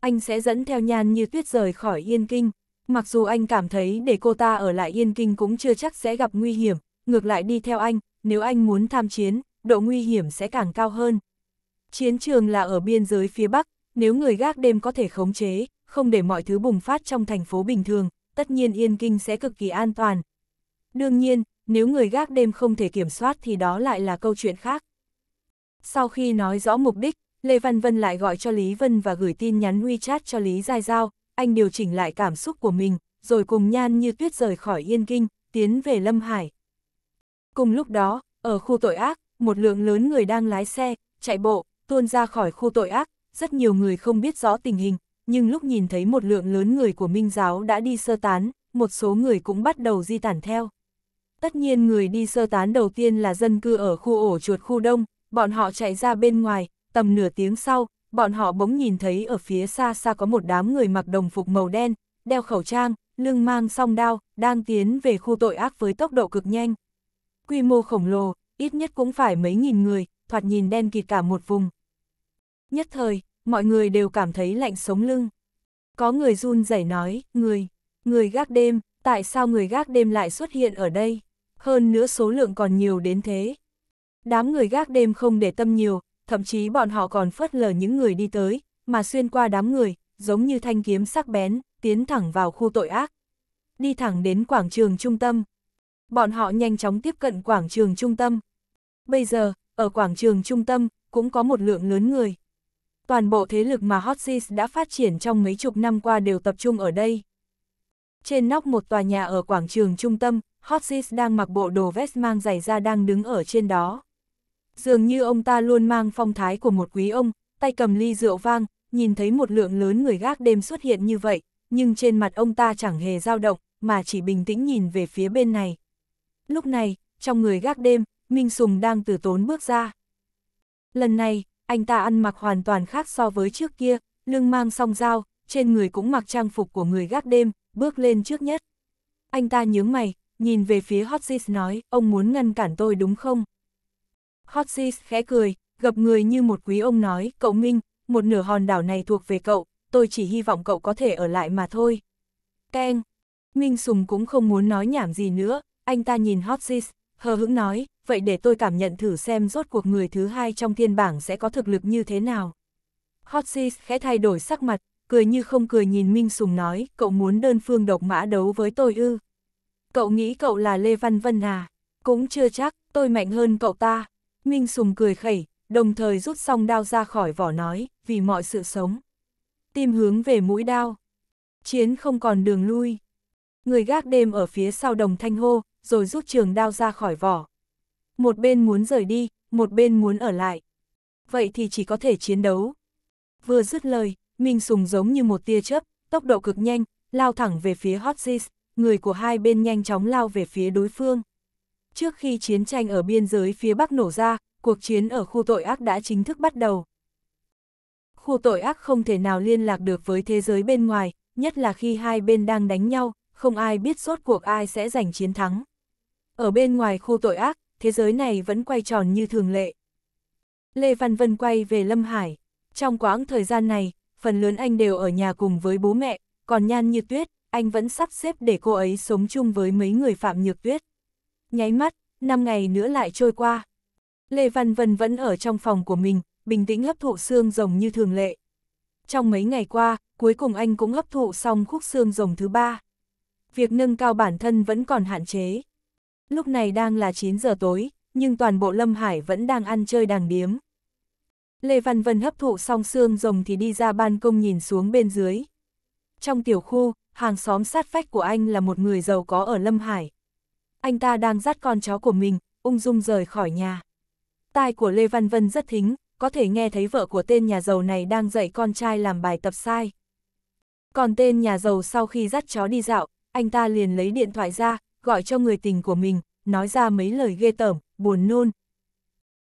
Anh sẽ dẫn theo Nhan Như Tuyết rời khỏi Yên Kinh. Mặc dù anh cảm thấy để cô ta ở lại Yên Kinh cũng chưa chắc sẽ gặp nguy hiểm, ngược lại đi theo anh, nếu anh muốn tham chiến, độ nguy hiểm sẽ càng cao hơn. Chiến trường là ở biên giới phía Bắc, nếu người gác đêm có thể khống chế, không để mọi thứ bùng phát trong thành phố bình thường, tất nhiên Yên Kinh sẽ cực kỳ an toàn. Đương nhiên, nếu người gác đêm không thể kiểm soát thì đó lại là câu chuyện khác. Sau khi nói rõ mục đích, Lê Văn Vân lại gọi cho Lý Vân và gửi tin nhắn WeChat cho Lý Giai Giao, anh điều chỉnh lại cảm xúc của mình, rồi cùng nhan như tuyết rời khỏi Yên Kinh, tiến về Lâm Hải. Cùng lúc đó, ở khu tội ác, một lượng lớn người đang lái xe, chạy bộ, tuôn ra khỏi khu tội ác, rất nhiều người không biết rõ tình hình, nhưng lúc nhìn thấy một lượng lớn người của Minh Giáo đã đi sơ tán, một số người cũng bắt đầu di tản theo. Tất nhiên người đi sơ tán đầu tiên là dân cư ở khu ổ chuột khu đông, bọn họ chạy ra bên ngoài, tầm nửa tiếng sau, bọn họ bỗng nhìn thấy ở phía xa xa có một đám người mặc đồng phục màu đen, đeo khẩu trang, lưng mang song đao, đang tiến về khu tội ác với tốc độ cực nhanh. Quy mô khổng lồ, ít nhất cũng phải mấy nghìn người, thoạt nhìn đen kịt cả một vùng. Nhất thời, mọi người đều cảm thấy lạnh sống lưng. Có người run rẩy nói, người, người gác đêm, tại sao người gác đêm lại xuất hiện ở đây? Hơn nữa số lượng còn nhiều đến thế. Đám người gác đêm không để tâm nhiều, thậm chí bọn họ còn phớt lờ những người đi tới, mà xuyên qua đám người, giống như thanh kiếm sắc bén, tiến thẳng vào khu tội ác. Đi thẳng đến quảng trường trung tâm. Bọn họ nhanh chóng tiếp cận quảng trường trung tâm. Bây giờ, ở quảng trường trung tâm, cũng có một lượng lớn người. Toàn bộ thế lực mà Hot Seas đã phát triển trong mấy chục năm qua đều tập trung ở đây. Trên nóc một tòa nhà ở quảng trường trung tâm, Hot Seas đang mặc bộ đồ vest mang giày da đang đứng ở trên đó. Dường như ông ta luôn mang phong thái của một quý ông, tay cầm ly rượu vang, nhìn thấy một lượng lớn người gác đêm xuất hiện như vậy, nhưng trên mặt ông ta chẳng hề dao động, mà chỉ bình tĩnh nhìn về phía bên này. Lúc này, trong người gác đêm, Minh Sùng đang từ tốn bước ra. Lần này, anh ta ăn mặc hoàn toàn khác so với trước kia, lưng mang song dao, trên người cũng mặc trang phục của người gác đêm, bước lên trước nhất. Anh ta nhướng mày, nhìn về phía Hotzis nói, ông muốn ngăn cản tôi đúng không? Hotsis khẽ cười, gặp người như một quý ông nói, cậu Minh, một nửa hòn đảo này thuộc về cậu, tôi chỉ hy vọng cậu có thể ở lại mà thôi. Keng, Minh Sùng cũng không muốn nói nhảm gì nữa, anh ta nhìn Hotsis, hờ hững nói, vậy để tôi cảm nhận thử xem rốt cuộc người thứ hai trong thiên bảng sẽ có thực lực như thế nào. Hotsis khẽ thay đổi sắc mặt, cười như không cười nhìn Minh Sùng nói, cậu muốn đơn phương độc mã đấu với tôi ư. Cậu nghĩ cậu là Lê Văn Vân à? Cũng chưa chắc, tôi mạnh hơn cậu ta. Minh Sùng cười khẩy, đồng thời rút song đao ra khỏi vỏ nói, vì mọi sự sống. Tim hướng về mũi đao. Chiến không còn đường lui. Người gác đêm ở phía sau đồng thanh hô, rồi rút trường đao ra khỏi vỏ. Một bên muốn rời đi, một bên muốn ở lại. Vậy thì chỉ có thể chiến đấu. Vừa dứt lời, Minh Sùng giống như một tia chớp, tốc độ cực nhanh, lao thẳng về phía Hotzis. người của hai bên nhanh chóng lao về phía đối phương. Trước khi chiến tranh ở biên giới phía Bắc nổ ra, cuộc chiến ở khu tội ác đã chính thức bắt đầu. Khu tội ác không thể nào liên lạc được với thế giới bên ngoài, nhất là khi hai bên đang đánh nhau, không ai biết suốt cuộc ai sẽ giành chiến thắng. Ở bên ngoài khu tội ác, thế giới này vẫn quay tròn như thường lệ. Lê Văn Vân quay về Lâm Hải. Trong quãng thời gian này, phần lớn anh đều ở nhà cùng với bố mẹ, còn Nhan Như Tuyết, anh vẫn sắp xếp để cô ấy sống chung với mấy người Phạm Nhược Tuyết. Nháy mắt, 5 ngày nữa lại trôi qua. Lê Văn Vân vẫn ở trong phòng của mình, bình tĩnh hấp thụ xương rồng như thường lệ. Trong mấy ngày qua, cuối cùng anh cũng hấp thụ xong khúc xương rồng thứ ba. Việc nâng cao bản thân vẫn còn hạn chế. Lúc này đang là 9 giờ tối, nhưng toàn bộ Lâm Hải vẫn đang ăn chơi đàng điếm. Lê Văn Vân hấp thụ xong xương rồng thì đi ra ban công nhìn xuống bên dưới. Trong tiểu khu, hàng xóm sát vách của anh là một người giàu có ở Lâm Hải anh ta đang dắt con chó của mình, ung dung rời khỏi nhà. Tai của Lê Văn Vân rất thính, có thể nghe thấy vợ của tên nhà giàu này đang dạy con trai làm bài tập sai. Còn tên nhà giàu sau khi dắt chó đi dạo, anh ta liền lấy điện thoại ra, gọi cho người tình của mình, nói ra mấy lời ghê tởm, buồn nôn.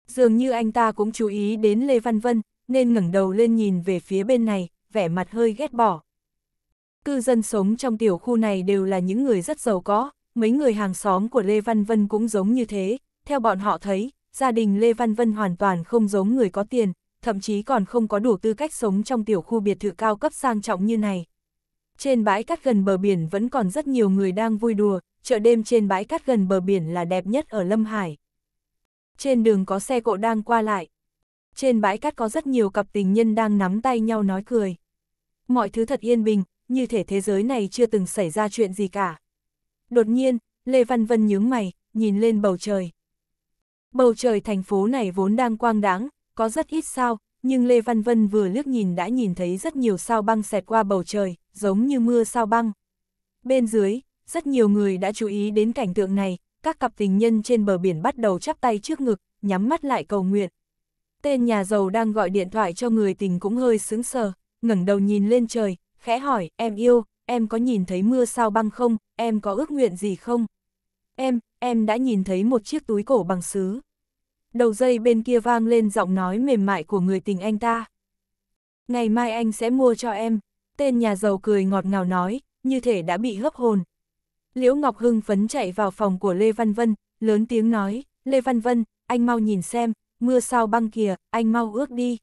Dường như anh ta cũng chú ý đến Lê Văn Vân, nên ngẩng đầu lên nhìn về phía bên này, vẻ mặt hơi ghét bỏ. Cư dân sống trong tiểu khu này đều là những người rất giàu có, mấy người hàng xóm của Lê Văn Vân cũng giống như thế, theo bọn họ thấy, gia đình Lê Văn Vân hoàn toàn không giống người có tiền, thậm chí còn không có đủ tư cách sống trong tiểu khu biệt thự cao cấp sang trọng như này. Trên bãi cát gần bờ biển vẫn còn rất nhiều người đang vui đùa, chợ đêm trên bãi cát gần bờ biển là đẹp nhất ở Lâm Hải. Trên đường có xe cộ đang qua lại. Trên bãi cát có rất nhiều cặp tình nhân đang nắm tay nhau nói cười. Mọi thứ thật yên bình, như thể thế giới này chưa từng xảy ra chuyện gì cả. Đột nhiên, Lê Văn Vân nhướng mày, nhìn lên bầu trời. Bầu trời thành phố này vốn đang quang đáng, có rất ít sao, nhưng Lê Văn Vân vừa liếc nhìn đã nhìn thấy rất nhiều sao băng xẹt qua bầu trời, giống như mưa sao băng. Bên dưới, rất nhiều người đã chú ý đến cảnh tượng này, các cặp tình nhân trên bờ biển bắt đầu chắp tay trước ngực, nhắm mắt lại cầu nguyện. Tên nhà giàu đang gọi điện thoại cho người tình cũng hơi sướng sờ, ngẩng đầu nhìn lên trời, khẽ hỏi, em yêu, em có nhìn thấy mưa sao băng không, em có ước nguyện gì không? Em, em đã nhìn thấy một chiếc túi cổ bằng sứ. Đầu dây bên kia vang lên giọng nói mềm mại của người tình anh ta. Ngày mai anh sẽ mua cho em, tên nhà giàu cười ngọt ngào nói, như thể đã bị hấp hồn. Liễu Ngọc Hưng phấn chạy vào phòng của Lê Văn Vân, lớn tiếng nói, Lê Văn Vân, anh mau nhìn xem, mưa sao băng kìa, anh mau ước đi.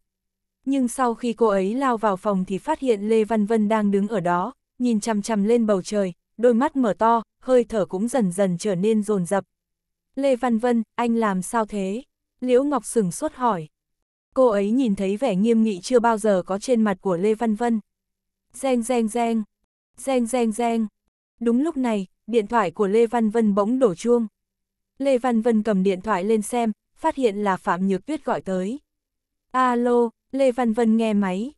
Nhưng sau khi cô ấy lao vào phòng thì phát hiện Lê Văn Vân đang đứng ở đó, nhìn chằm chằm lên bầu trời, đôi mắt mở to, hơi thở cũng dần dần trở nên rồn rập. Lê Văn Vân, anh làm sao thế? Liễu Ngọc sừng suốt hỏi. Cô ấy nhìn thấy vẻ nghiêm nghị chưa bao giờ có trên mặt của Lê Văn Vân. Reng reng reng, reng reng reng. Đúng lúc này, điện thoại của Lê Văn Vân bỗng đổ chuông. Lê Văn Vân cầm điện thoại lên xem, phát hiện là Phạm Nhược Tuyết gọi tới. Alo, Lê Văn Vân nghe máy.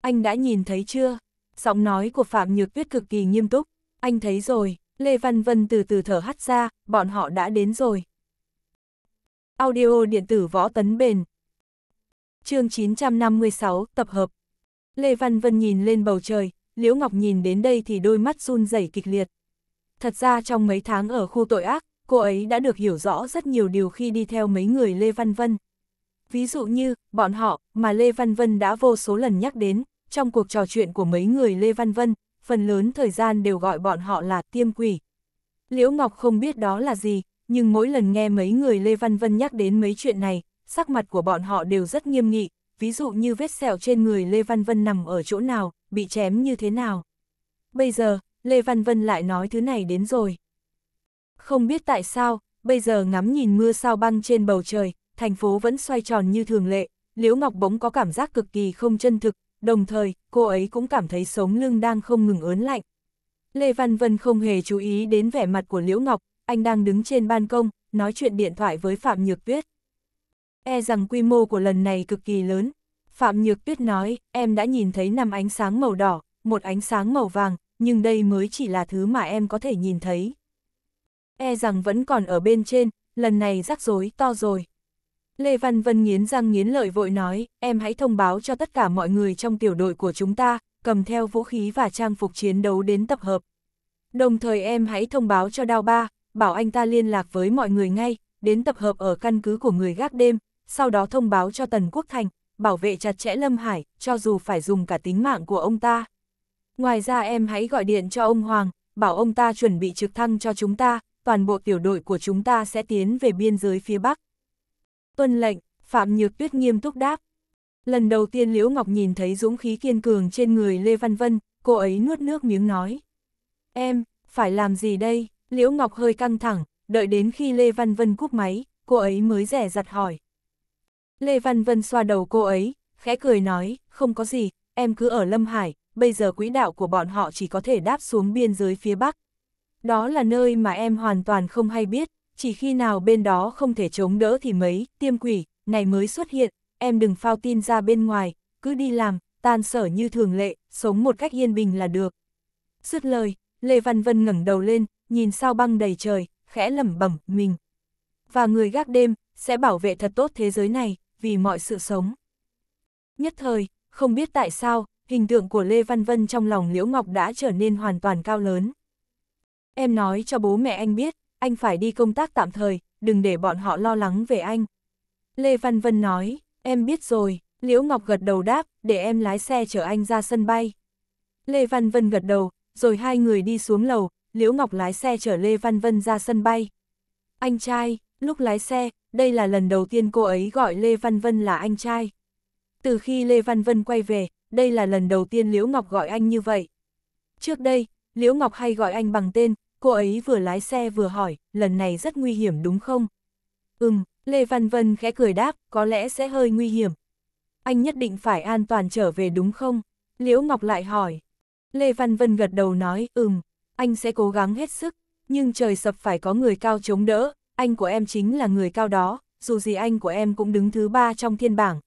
Anh đã nhìn thấy chưa? giọng nói của Phạm Nhược Tuyết cực kỳ nghiêm túc, anh thấy rồi, Lê Văn Vân từ từ thở hắt ra, bọn họ đã đến rồi. Audio điện tử võ tấn bền Chương 956, tập hợp Lê Văn Vân nhìn lên bầu trời, Liễu Ngọc nhìn đến đây thì đôi mắt run rẩy kịch liệt. Thật ra trong mấy tháng ở khu tội ác, cô ấy đã được hiểu rõ rất nhiều điều khi đi theo mấy người Lê Văn Vân. Ví dụ như, bọn họ, mà Lê Văn Vân đã vô số lần nhắc đến, trong cuộc trò chuyện của mấy người Lê Văn Vân, phần lớn thời gian đều gọi bọn họ là tiêm quỷ. Liễu Ngọc không biết đó là gì, nhưng mỗi lần nghe mấy người Lê Văn Vân nhắc đến mấy chuyện này, sắc mặt của bọn họ đều rất nghiêm nghị, ví dụ như vết sẹo trên người Lê Văn Vân nằm ở chỗ nào, bị chém như thế nào. Bây giờ, Lê Văn Vân lại nói thứ này đến rồi. Không biết tại sao, bây giờ ngắm nhìn mưa sao băng trên bầu trời, thành phố vẫn xoay tròn như thường lệ, Liễu Ngọc bỗng có cảm giác cực kỳ không chân thực, đồng thời, cô ấy cũng cảm thấy sống lưng đang không ngừng ớn lạnh. Lê Văn Vân không hề chú ý đến vẻ mặt của Liễu Ngọc, anh đang đứng trên ban công, nói chuyện điện thoại với Phạm Nhược Tuyết. E rằng quy mô của lần này cực kỳ lớn. Phạm Nhược Tuyết nói, em đã nhìn thấy năm ánh sáng màu đỏ, một ánh sáng màu vàng, nhưng đây mới chỉ là thứ mà em có thể nhìn thấy. E rằng vẫn còn ở bên trên, lần này rắc rối to rồi. Lê Văn Vân nghiến răng nghiến lợi vội nói, em hãy thông báo cho tất cả mọi người trong tiểu đội của chúng ta, cầm theo vũ khí và trang phục chiến đấu đến tập hợp. Đồng thời em hãy thông báo cho Đao Ba, bảo anh ta liên lạc với mọi người ngay, đến tập hợp ở căn cứ của người gác đêm, sau đó thông báo cho Tần Quốc Thành, bảo vệ chặt chẽ Lâm Hải, cho dù phải dùng cả tính mạng của ông ta. Ngoài ra em hãy gọi điện cho ông Hoàng, bảo ông ta chuẩn bị trực thăng cho chúng ta, toàn bộ tiểu đội của chúng ta sẽ tiến về biên giới phía Bắc. Tuân lệnh, Phạm Nhược Tuyết nghiêm túc đáp. Lần đầu tiên Liễu Ngọc nhìn thấy dũng khí kiên cường trên người Lê Văn Vân, cô ấy nuốt nước miếng nói. Em, phải làm gì đây? Liễu Ngọc hơi căng thẳng, đợi đến khi Lê Văn Vân cúp máy, cô ấy mới rẻ giặt hỏi. Lê Văn Vân xoa đầu cô ấy, khẽ cười nói, không có gì, em cứ ở Lâm Hải, bây giờ quỹ đạo của bọn họ chỉ có thể đáp xuống biên giới phía Bắc. Đó là nơi mà em hoàn toàn không hay biết, chỉ khi nào bên đó không thể chống đỡ thì mấy, tiêm quỷ, này mới xuất hiện, em đừng phao tin ra bên ngoài, cứ đi làm, tan sở như thường lệ, sống một cách yên bình là được. Dứt lời, Lê Văn Vân ngẩng đầu lên, nhìn sao băng đầy trời, khẽ lẩm bẩm mình. Và người gác đêm, sẽ bảo vệ thật tốt thế giới này, vì mọi sự sống. Nhất thời, không biết tại sao, hình tượng của Lê Văn Vân trong lòng Liễu Ngọc đã trở nên hoàn toàn cao lớn. Em nói cho bố mẹ anh biết, anh phải đi công tác tạm thời, đừng để bọn họ lo lắng về anh. Lê Văn Vân nói, em biết rồi, Liễu Ngọc gật đầu đáp, để em lái xe chở anh ra sân bay. Lê Văn Vân gật đầu, rồi hai người đi xuống lầu, Liễu Ngọc lái xe chở Lê Văn Vân ra sân bay. Anh trai, lúc lái xe, đây là lần đầu tiên cô ấy gọi Lê Văn Vân là anh trai. Từ khi Lê Văn Vân quay về, đây là lần đầu tiên Liễu Ngọc gọi anh như vậy. Trước đây, Liễu Ngọc hay gọi anh bằng tên, cô ấy vừa lái xe vừa hỏi, lần này rất nguy hiểm đúng không? Ừm, Lê Văn Vân khẽ cười đáp, có lẽ sẽ hơi nguy hiểm. Anh nhất định phải an toàn trở về đúng không? Liễu Ngọc lại hỏi. Lê Văn Vân gật đầu nói, ừm, anh sẽ cố gắng hết sức, nhưng trời sập phải có người cao chống đỡ, anh của em chính là người cao đó, dù gì anh của em cũng đứng thứ ba trong thiên bảng.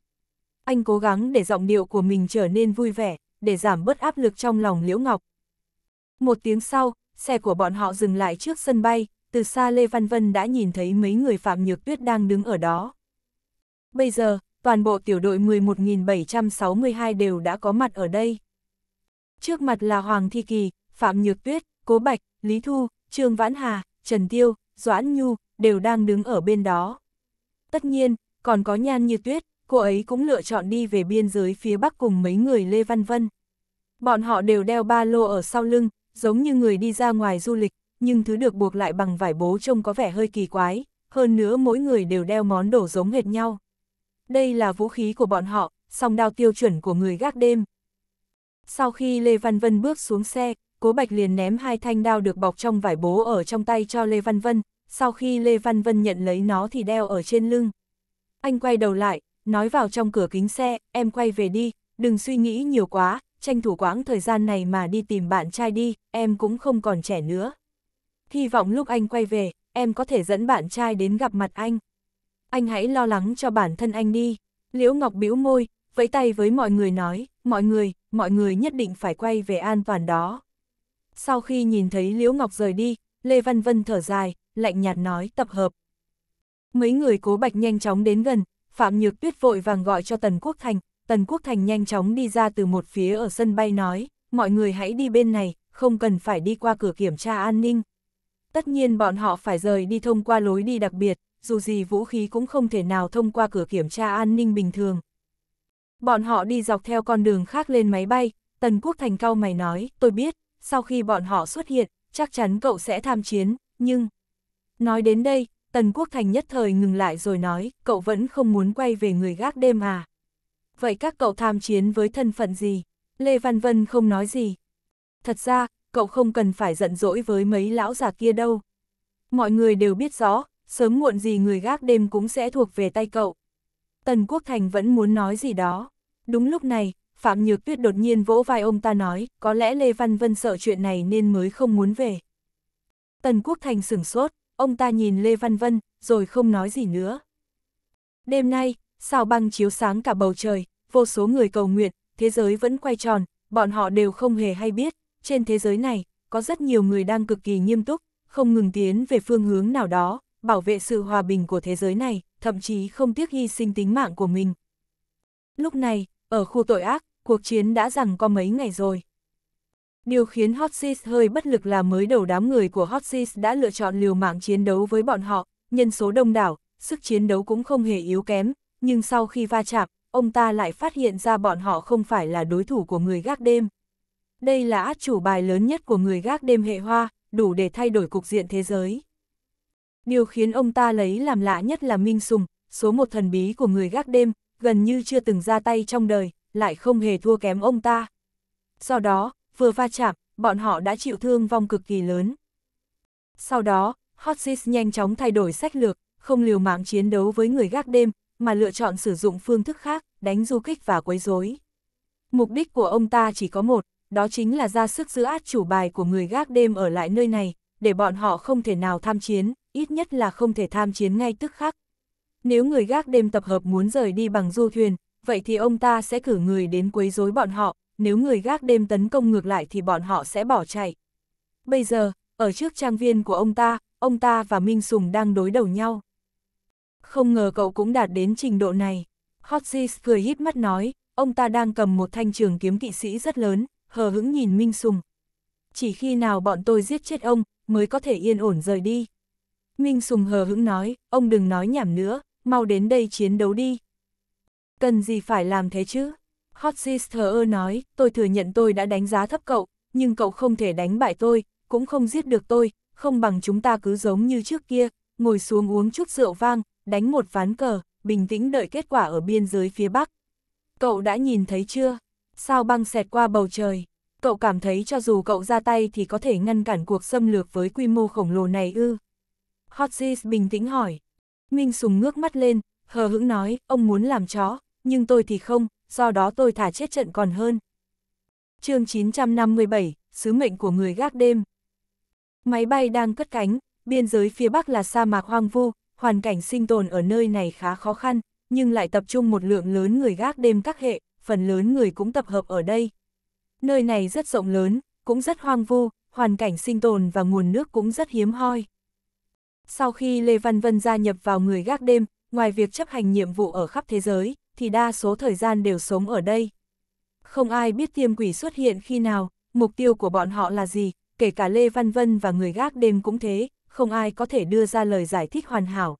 Anh cố gắng để giọng điệu của mình trở nên vui vẻ, để giảm bớt áp lực trong lòng Liễu Ngọc. Một tiếng sau, xe của bọn họ dừng lại trước sân bay, từ xa Lê Văn Vân đã nhìn thấy mấy người Phạm Nhược Tuyết đang đứng ở đó. Bây giờ, toàn bộ tiểu đội 11.762 đều đã có mặt ở đây. Trước mặt là Hoàng Thi Kỳ, Phạm Nhược Tuyết, Cố Bạch, Lý Thu, Trương Vãn Hà, Trần Tiêu, Doãn Nhu, đều đang đứng ở bên đó. Tất nhiên, còn có Nhan Như Tuyết, cô ấy cũng lựa chọn đi về biên giới phía Bắc cùng mấy người Lê Văn Vân. Bọn họ đều đeo ba lô ở sau lưng, giống như người đi ra ngoài du lịch, nhưng thứ được buộc lại bằng vải bố trông có vẻ hơi kỳ quái, hơn nữa mỗi người đều đeo món đồ giống hệt nhau. Đây là vũ khí của bọn họ, song đao tiêu chuẩn của người gác đêm. Sau khi Lê Văn Vân bước xuống xe, Cố Bạch liền ném hai thanh đao được bọc trong vải bố ở trong tay cho Lê Văn Vân, sau khi Lê Văn Vân nhận lấy nó thì đeo ở trên lưng. Anh quay đầu lại, nói vào trong cửa kính xe, em quay về đi, đừng suy nghĩ nhiều quá, tranh thủ quãng thời gian này mà đi tìm bạn trai đi, em cũng không còn trẻ nữa. Hy vọng lúc anh quay về, em có thể dẫn bạn trai đến gặp mặt anh. Anh hãy lo lắng cho bản thân anh đi. Liễu Ngọc bĩu môi, vẫy tay với mọi người nói, mọi người, mọi người nhất định phải quay về an toàn đó. Sau khi nhìn thấy Liễu Ngọc rời đi, Lê Văn Vân thở dài, lạnh nhạt nói tập hợp. Mấy người cố bạch nhanh chóng đến gần, Phạm Nhược Tuyết vội vàng gọi cho Tần Quốc Thành, Tần Quốc Thành nhanh chóng đi ra từ một phía ở sân bay nói, mọi người hãy đi bên này, không cần phải đi qua cửa kiểm tra an ninh. Tất nhiên bọn họ phải rời đi thông qua lối đi đặc biệt, dù gì vũ khí cũng không thể nào thông qua cửa kiểm tra an ninh bình thường. Bọn họ đi dọc theo con đường khác lên máy bay, Tần Quốc Thành cao mày nói, tôi biết, sau khi bọn họ xuất hiện, chắc chắn cậu sẽ tham chiến, nhưng... Nói đến đây, Tần Quốc Thành nhất thời ngừng lại rồi nói, cậu vẫn không muốn quay về người gác đêm à vậy các cậu tham chiến với thân phận gì? Lê Văn Vân không nói gì. Thật ra, cậu không cần phải giận dỗi với mấy lão già kia đâu. Mọi người đều biết rõ, sớm muộn gì người gác đêm cũng sẽ thuộc về tay cậu. Tần Quốc Thành vẫn muốn nói gì đó. Đúng lúc này, Phạm Nhược Tuyết đột nhiên vỗ vai ông ta nói, có lẽ Lê Văn Vân sợ chuyện này nên mới không muốn về. Tần Quốc Thành sửng sốt, ông ta nhìn Lê Văn Vân, rồi không nói gì nữa. Đêm nay, sao băng chiếu sáng cả bầu trời, vô số người cầu nguyện, thế giới vẫn quay tròn, bọn họ đều không hề hay biết, trên thế giới này, có rất nhiều người đang cực kỳ nghiêm túc, không ngừng tiến về phương hướng nào đó, bảo vệ sự hòa bình của thế giới này, thậm chí không tiếc hy sinh tính mạng của mình. Lúc này, ở khu tội ác, cuộc chiến đã rằng có mấy ngày rồi. Điều khiến Hot hơi bất lực là mới đầu đám người của Hot đã lựa chọn liều mạng chiến đấu với bọn họ, nhân số đông đảo, sức chiến đấu cũng không hề yếu kém, nhưng sau khi va chạm, ông ta lại phát hiện ra bọn họ không phải là đối thủ của người gác đêm. Đây là át chủ bài lớn nhất của người gác đêm hệ hoa, đủ để thay đổi cục diện thế giới. Điều khiến ông ta lấy làm lạ nhất là Minh Sùng, số một thần bí của người gác đêm, gần như chưa từng ra tay trong đời, lại không hề thua kém ông ta. Do đó, vừa va chạm, bọn họ đã chịu thương vong cực kỳ lớn. Sau đó, Hotsis nhanh chóng thay đổi sách lược, không liều mạng chiến đấu với người gác đêm, mà lựa chọn sử dụng phương thức khác, đánh du kích và quấy rối. Mục đích của ông ta chỉ có một, đó chính là ra sức giữ át chủ bài của người gác đêm ở lại nơi này, để bọn họ không thể nào tham chiến, ít nhất là không thể tham chiến ngay tức khắc. Nếu người gác đêm tập hợp muốn rời đi bằng du thuyền, vậy thì ông ta sẽ cử người đến quấy rối bọn họ, nếu người gác đêm tấn công ngược lại thì bọn họ sẽ bỏ chạy. Bây giờ, ở trước trang viên của ông ta, ông ta và Minh Sùng đang đối đầu nhau. Không ngờ cậu cũng đạt đến trình độ này. Hotsis cười híp mắt nói, ông ta đang cầm một thanh trường kiếm kỵ sĩ rất lớn, hờ hững nhìn Minh Sùng. Chỉ khi nào bọn tôi giết chết ông, mới có thể yên ổn rời đi. Minh Sùng hờ hững nói, ông đừng nói nhảm nữa, mau đến đây chiến đấu đi. Cần gì phải làm thế chứ? Hotsis thờ ơ nói, tôi thừa nhận tôi đã đánh giá thấp cậu, nhưng cậu không thể đánh bại tôi, cũng không giết được tôi, không bằng chúng ta cứ giống như trước kia, ngồi xuống uống chút rượu vang, đánh một ván cờ, bình tĩnh đợi kết quả ở biên giới phía Bắc. Cậu đã nhìn thấy chưa? Sao băng xẹt qua bầu trời? Cậu cảm thấy cho dù cậu ra tay thì có thể ngăn cản cuộc xâm lược với quy mô khổng lồ này ư? Hotsis bình tĩnh hỏi. Minh Sùng ngước mắt lên, hờ hững nói, ông muốn làm chó, nhưng tôi thì không, do đó tôi thả chết trận còn hơn. chương 957, Sứ mệnh của người gác đêm. Máy bay đang cất cánh, biên giới phía bắc là sa mạc hoang vu, hoàn cảnh sinh tồn ở nơi này khá khó khăn, nhưng lại tập trung một lượng lớn người gác đêm các hệ, phần lớn người cũng tập hợp ở đây. Nơi này rất rộng lớn, cũng rất hoang vu, hoàn cảnh sinh tồn và nguồn nước cũng rất hiếm hoi. Sau khi Lê Văn Vân gia nhập vào người gác đêm, ngoài việc chấp hành nhiệm vụ ở khắp thế giới, thì đa số thời gian đều sống ở đây. Không ai biết tiêm quỷ xuất hiện khi nào, mục tiêu của bọn họ là gì, kể cả Lê Văn Vân và người gác đêm cũng thế, không ai có thể đưa ra lời giải thích hoàn hảo.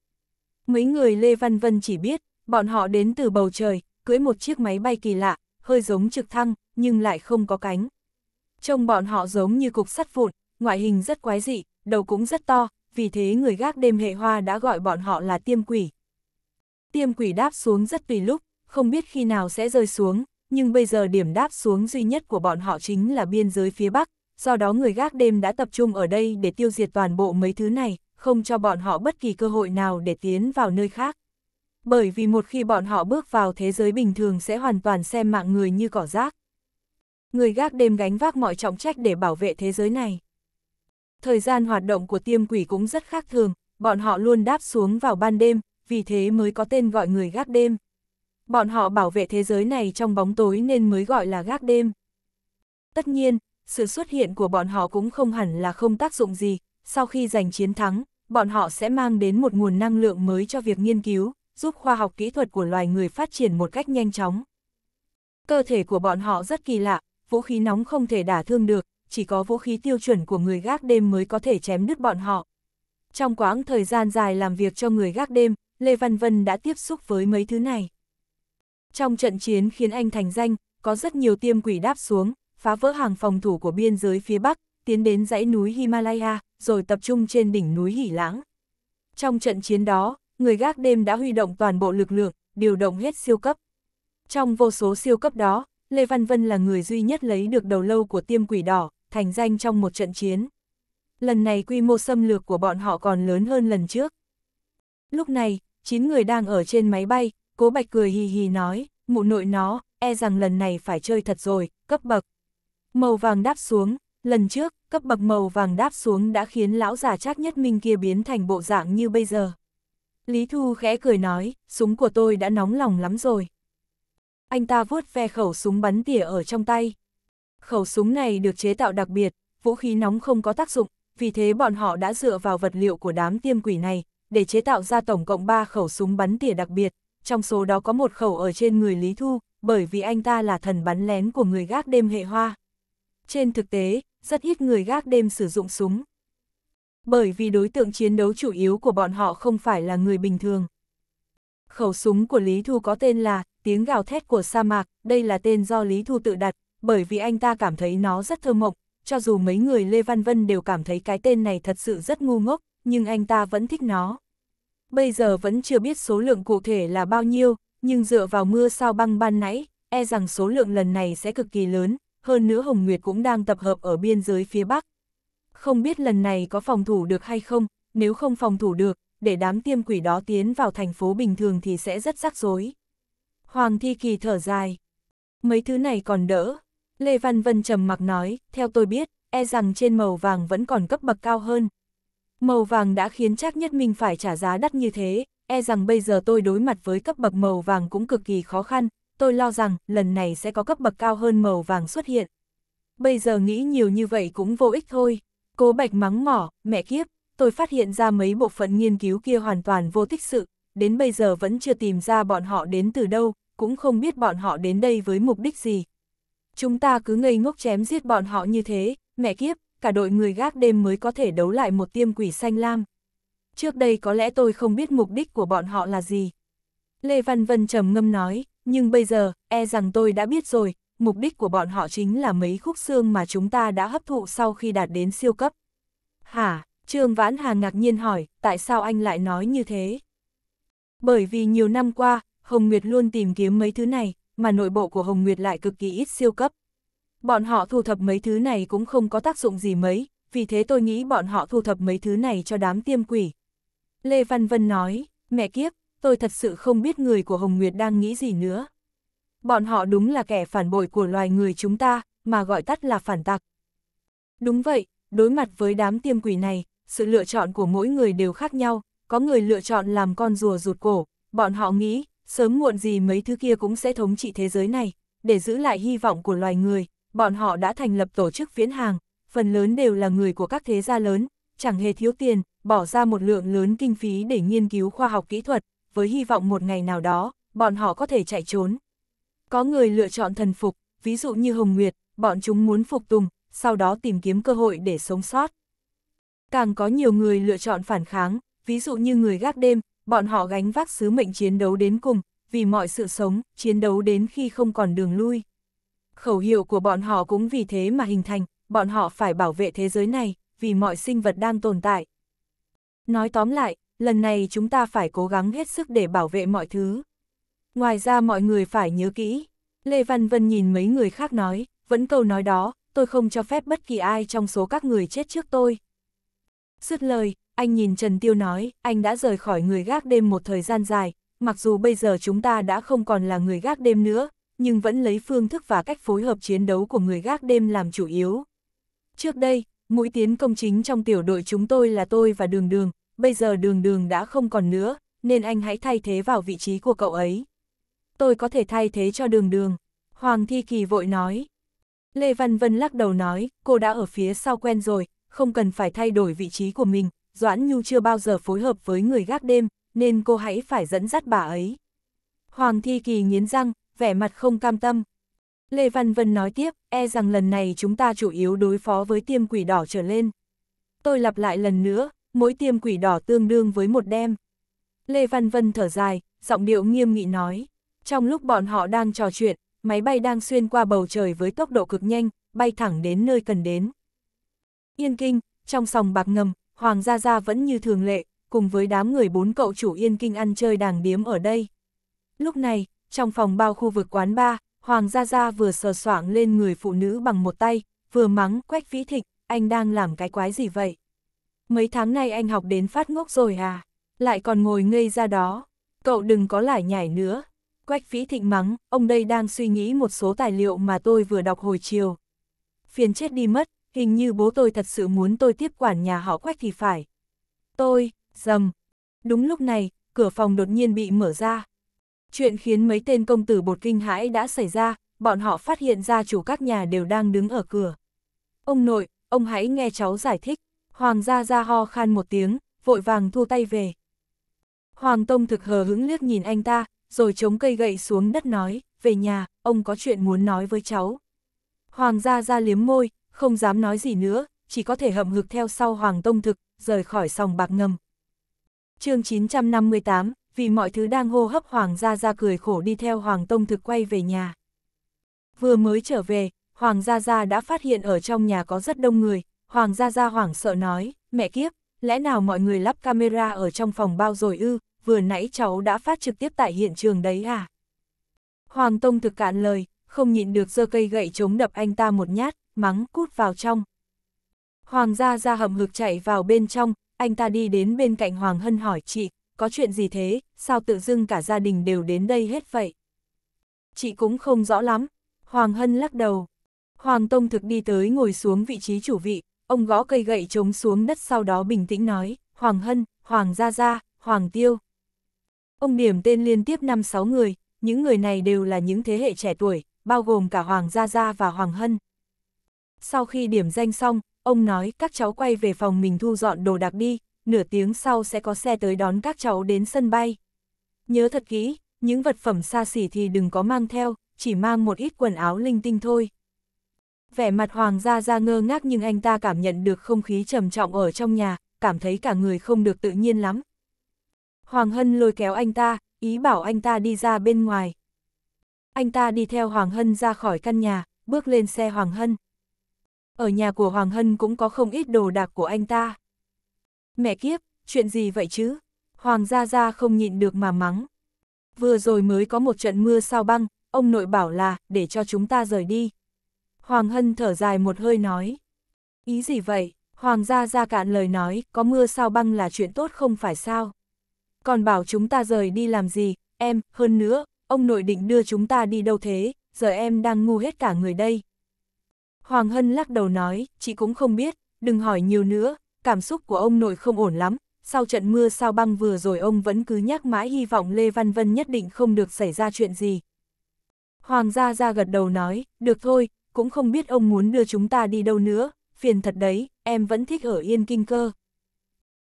Mấy người Lê Văn Vân chỉ biết, bọn họ đến từ bầu trời, cưỡi một chiếc máy bay kỳ lạ, hơi giống trực thăng, nhưng lại không có cánh. Trông bọn họ giống như cục sắt vụn, ngoại hình rất quái dị, đầu cũng rất to, vì thế người gác đêm hệ hoa đã gọi bọn họ là tiêm quỷ. Tiêm quỷ đáp xuống rất tùy lúc, không biết khi nào sẽ rơi xuống, nhưng bây giờ điểm đáp xuống duy nhất của bọn họ chính là biên giới phía Bắc, do đó người gác đêm đã tập trung ở đây để tiêu diệt toàn bộ mấy thứ này, không cho bọn họ bất kỳ cơ hội nào để tiến vào nơi khác. Bởi vì một khi bọn họ bước vào thế giới bình thường sẽ hoàn toàn xem mạng người như cỏ rác. Người gác đêm gánh vác mọi trọng trách để bảo vệ thế giới này. Thời gian hoạt động của tiêm quỷ cũng rất khác thường, bọn họ luôn đáp xuống vào ban đêm, vì thế mới có tên gọi người gác đêm. Bọn họ bảo vệ thế giới này trong bóng tối nên mới gọi là gác đêm. Tất nhiên, sự xuất hiện của bọn họ cũng không hẳn là không tác dụng gì, sau khi giành chiến thắng, bọn họ sẽ mang đến một nguồn năng lượng mới cho việc nghiên cứu, giúp khoa học kỹ thuật của loài người phát triển một cách nhanh chóng. Cơ thể của bọn họ rất kỳ lạ, vũ khí nóng không thể đả thương được, chỉ có vũ khí tiêu chuẩn của người gác đêm mới có thể chém đứt bọn họ. Trong quãng thời gian dài làm việc cho người gác đêm, Lê Văn Vân đã tiếp xúc với mấy thứ này. Trong trận chiến khiến anh thành danh, có rất nhiều tiêm quỷ đáp xuống, phá vỡ hàng phòng thủ của biên giới phía Bắc, tiến đến dãy núi Himalaya, rồi tập trung trên đỉnh núi Hỉ Lãng. Trong trận chiến đó, người gác đêm đã huy động toàn bộ lực lượng, điều động hết siêu cấp. Trong vô số siêu cấp đó, Lê Văn Vân là người duy nhất lấy được đầu lâu của tiêm quỷ đỏ, thành danh trong một trận chiến. Lần này quy mô xâm lược của bọn họ còn lớn hơn lần trước. Lúc này, 9 người đang ở trên máy bay, cố bạch cười hì hì nói, mụ nội nó, e rằng lần này phải chơi thật rồi, cấp bậc, Màu vàng đáp xuống, lần trước, cấp bậc màu vàng đáp xuống đã khiến lão già chắc nhất mình kia biến thành bộ dạng như bây giờ. Lý Thu khẽ cười nói, súng của tôi đã nóng lòng lắm rồi. Anh ta vuốt ve khẩu súng bắn tỉa ở trong tay. Khẩu súng này được chế tạo đặc biệt, vũ khí nóng không có tác dụng, vì thế bọn họ đã dựa vào vật liệu của đám tiêm quỷ này, để chế tạo ra tổng cộng 3 khẩu súng bắn tỉa đặc biệt, trong số đó có một khẩu ở trên người Lý Thu, bởi vì anh ta là thần bắn lén của người gác đêm hệ hoa trên thực tế, rất ít người gác đêm sử dụng súng. Bởi vì đối tượng chiến đấu chủ yếu của bọn họ không phải là người bình thường. Khẩu súng của Lý Thu có tên là Tiếng gào thét của sa mạc, đây là tên do Lý Thu tự đặt, bởi vì anh ta cảm thấy nó rất thơ mộng, cho dù mấy người Lê Văn Vân đều cảm thấy cái tên này thật sự rất ngu ngốc, nhưng anh ta vẫn thích nó. Bây giờ vẫn chưa biết số lượng cụ thể là bao nhiêu, nhưng dựa vào mưa sao băng ban nãy, e rằng số lượng lần này sẽ cực kỳ lớn, hơn nữa Hồng Nguyệt cũng đang tập hợp ở biên giới phía Bắc. Không biết lần này có phòng thủ được hay không, nếu không phòng thủ được, để đám tiêm quỷ đó tiến vào thành phố bình thường thì sẽ rất rắc rối. Hoàng Thi Kỳ thở dài. Mấy thứ này còn đỡ. Lê Văn Vân trầm mặc nói, theo tôi biết, e rằng trên màu vàng vẫn còn cấp bậc cao hơn. Màu vàng đã khiến chắc nhất mình phải trả giá đắt như thế, e rằng bây giờ tôi đối mặt với cấp bậc màu vàng cũng cực kỳ khó khăn, tôi lo rằng lần này sẽ có cấp bậc cao hơn màu vàng xuất hiện. Bây giờ nghĩ nhiều như vậy cũng vô ích thôi. Cố Bạch mắng mỏ, mẹ kiếp, tôi phát hiện ra mấy bộ phận nghiên cứu kia hoàn toàn vô tích sự, đến bây giờ vẫn chưa tìm ra bọn họ đến từ đâu, cũng không biết bọn họ đến đây với mục đích gì. Chúng ta cứ ngây ngốc chém giết bọn họ như thế, mẹ kiếp, cả đội người gác đêm mới có thể đấu lại một tiêm quỷ xanh lam. Trước đây có lẽ tôi không biết mục đích của bọn họ là gì. Lê Văn Vân trầm ngâm nói, nhưng bây giờ, e rằng tôi đã biết rồi, mục đích của bọn họ chính là mấy khúc xương mà chúng ta đã hấp thụ sau khi đạt đến siêu cấp. Hả? Trương Vãn Hà ngạc nhiên hỏi, tại sao anh lại nói như thế? Bởi vì nhiều năm qua, Hồng Nguyệt luôn tìm kiếm mấy thứ này, mà nội bộ của Hồng Nguyệt lại cực kỳ ít siêu cấp. Bọn họ thu thập mấy thứ này cũng không có tác dụng gì mấy, vì thế tôi nghĩ bọn họ thu thập mấy thứ này cho đám tiêm quỷ. Lê Văn Vân nói, mẹ kiếp, tôi thật sự không biết người của Hồng Nguyệt đang nghĩ gì nữa. Bọn họ đúng là kẻ phản bội của loài người chúng ta, mà gọi tắt là phản tặc. Đúng vậy, đối mặt với đám tiêm quỷ này, sự lựa chọn của mỗi người đều khác nhau, có người lựa chọn làm con rùa rụt cổ, bọn họ nghĩ, sớm muộn gì mấy thứ kia cũng sẽ thống trị thế giới này, để giữ lại hy vọng của loài người, bọn họ đã thành lập tổ chức phiến hàng, phần lớn đều là người của các thế gia lớn, chẳng hề thiếu tiền, bỏ ra một lượng lớn kinh phí để nghiên cứu khoa học kỹ thuật, với hy vọng một ngày nào đó, bọn họ có thể chạy trốn. Có người lựa chọn thần phục, ví dụ như Hồng Nguyệt, bọn chúng muốn phục tùng, sau đó tìm kiếm cơ hội để sống sót. Càng có nhiều người lựa chọn phản kháng, ví dụ như người gác đêm, bọn họ gánh vác sứ mệnh chiến đấu đến cùng, vì mọi sự sống, chiến đấu đến khi không còn đường lui. Khẩu hiệu của bọn họ cũng vì thế mà hình thành, bọn họ phải bảo vệ thế giới này, vì mọi sinh vật đang tồn tại. Nói tóm lại, lần này chúng ta phải cố gắng hết sức để bảo vệ mọi thứ. Ngoài ra mọi người phải nhớ kỹ, Lê Văn Vân nhìn mấy người khác nói, vẫn câu nói đó, tôi không cho phép bất kỳ ai trong số các người chết trước tôi. Dứt lời, anh nhìn Trần Tiêu nói, anh đã rời khỏi người gác đêm một thời gian dài, mặc dù bây giờ chúng ta đã không còn là người gác đêm nữa, nhưng vẫn lấy phương thức và cách phối hợp chiến đấu của người gác đêm làm chủ yếu. Trước đây, mũi tiến công chính trong tiểu đội chúng tôi là tôi và Đường Đường, bây giờ đường đường đã không còn nữa, nên anh hãy thay thế vào vị trí của cậu ấy. Tôi có thể thay thế cho đường đường, Hoàng Thi Kỳ vội nói. Lê Văn Vân lắc đầu nói, cô đã ở phía sau quen rồi, không cần phải thay đổi vị trí của mình, Doãn Nhu chưa bao giờ phối hợp với người gác đêm, nên cô hãy phải dẫn dắt bà ấy. Hoàng Thi Kỳ nghiến răng, vẻ mặt không cam tâm. Lê Văn Vân nói tiếp, e rằng lần này chúng ta chủ yếu đối phó với tiêm quỷ đỏ trở lên. Tôi lặp lại lần nữa, mỗi tiêm quỷ đỏ tương đương với một đêm. Lê Văn Vân thở dài, giọng điệu nghiêm nghị nói. Trong lúc bọn họ đang trò chuyện, máy bay đang xuyên qua bầu trời với tốc độ cực nhanh, bay thẳng đến nơi cần đến. Yên Kinh, trong sòng bạc ngầm, Hoàng Gia Gia vẫn như thường lệ, cùng với đám người bốn cậu chủ Yên Kinh ăn chơi đàng điếm ở đây. Lúc này, trong phòng bao khu vực quán ba Hoàng Gia Gia vừa sờ soạng lên người phụ nữ bằng một tay, vừa mắng quách vĩ thịnh, anh đang làm cái quái gì vậy? Mấy tháng nay anh học đến phát ngốc rồi à? Lại còn ngồi ngây ra đó. Cậu đừng có lải nhải nữa. Quách phí thịnh mắng, ông đây đang suy nghĩ một số tài liệu mà tôi vừa đọc hồi chiều. Phiền chết đi mất, hình như bố tôi thật sự muốn tôi tiếp quản nhà họ quách thì phải. Tôi, dầm. Đúng lúc này, cửa phòng đột nhiên bị mở ra. Chuyện khiến mấy tên công tử bột kinh hãi đã xảy ra, bọn họ phát hiện ra chủ các nhà đều đang đứng ở cửa. Ông nội, ông hãy nghe cháu giải thích. Hoàng gia ra ho khan một tiếng, vội vàng thu tay về. Hoàng Tông thực hờ hững liếc nhìn anh ta, rồi chống cây gậy xuống đất nói, về nhà, ông có chuyện muốn nói với cháu. Hoàng gia ra liếm môi, không dám nói gì nữa, chỉ có thể hậm hực theo sau Hoàng Tông thực, rời khỏi sòng bạc ngầm. chương 958, vì mọi thứ đang hô hấp Hoàng gia ra cười khổ đi theo Hoàng Tông thực quay về nhà. Vừa mới trở về, Hoàng gia ra đã phát hiện ở trong nhà có rất đông người, Hoàng gia gia hoảng sợ nói, mẹ kiếp, lẽ nào mọi người lắp camera ở trong phòng bao rồi ư, vừa nãy cháu đã phát trực tiếp tại hiện trường đấy à? Hoàng Tông thực cạn lời, không nhịn được giơ cây gậy chống đập anh ta một nhát, mắng cút vào trong. Hoàng gia gia hầm hực chạy vào bên trong, anh ta đi đến bên cạnh Hoàng Hân hỏi chị, có chuyện gì thế, sao tự dưng cả gia đình đều đến đây hết vậy? Chị cũng không rõ lắm. Hoàng Hân lắc đầu. Hoàng Tông thực đi tới ngồi xuống vị trí chủ vị, ông gõ cây gậy trống xuống đất sau đó bình tĩnh nói, Hoàng Hân, Hoàng Gia Gia, Hoàng Tiêu. Ông điểm tên liên tiếp 5-6 người, những người này đều là những thế hệ trẻ tuổi, bao gồm cả Hoàng Gia Gia và Hoàng Hân. Sau khi điểm danh xong, ông nói các cháu quay về phòng mình thu dọn đồ đạc đi, nửa tiếng sau sẽ có xe tới đón các cháu đến sân bay. Nhớ thật kỹ, những vật phẩm xa xỉ thì đừng có mang theo, chỉ mang một ít quần áo linh tinh thôi. Vẻ mặt hoàng gia gia ngơ ngác nhưng anh ta cảm nhận được không khí trầm trọng ở trong nhà, cảm thấy cả người không được tự nhiên lắm. Hoàng Hân lôi kéo anh ta, ý bảo anh ta đi ra bên ngoài. Anh ta đi theo Hoàng Hân ra khỏi căn nhà, bước lên xe Hoàng Hân. Ở nhà của Hoàng Hân cũng có không ít đồ đạc của anh ta. Mẹ kiếp, chuyện gì vậy chứ? Hoàng gia gia không nhịn được mà mắng. Vừa rồi mới có một trận mưa sao băng, ông nội bảo là để cho chúng ta rời đi. Hoàng Hân thở dài một hơi nói. Ý gì vậy? Hoàng gia ra cạn lời nói, có mưa sao băng là chuyện tốt không phải sao? Còn bảo chúng ta rời đi làm gì, em, hơn nữa, ông nội định đưa chúng ta đi đâu thế, giờ em đang ngu hết cả người đây. Hoàng Hân lắc đầu nói, chị cũng không biết, đừng hỏi nhiều nữa, cảm xúc của ông nội không ổn lắm, sau trận mưa sao băng vừa rồi ông vẫn cứ nhắc mãi hy vọng Lê Văn Vân nhất định không được xảy ra chuyện gì. Hoàng gia ra gật đầu nói, được thôi, cũng không biết ông muốn đưa chúng ta đi đâu nữa, phiền thật đấy, em vẫn thích ở Yên Kinh cơ.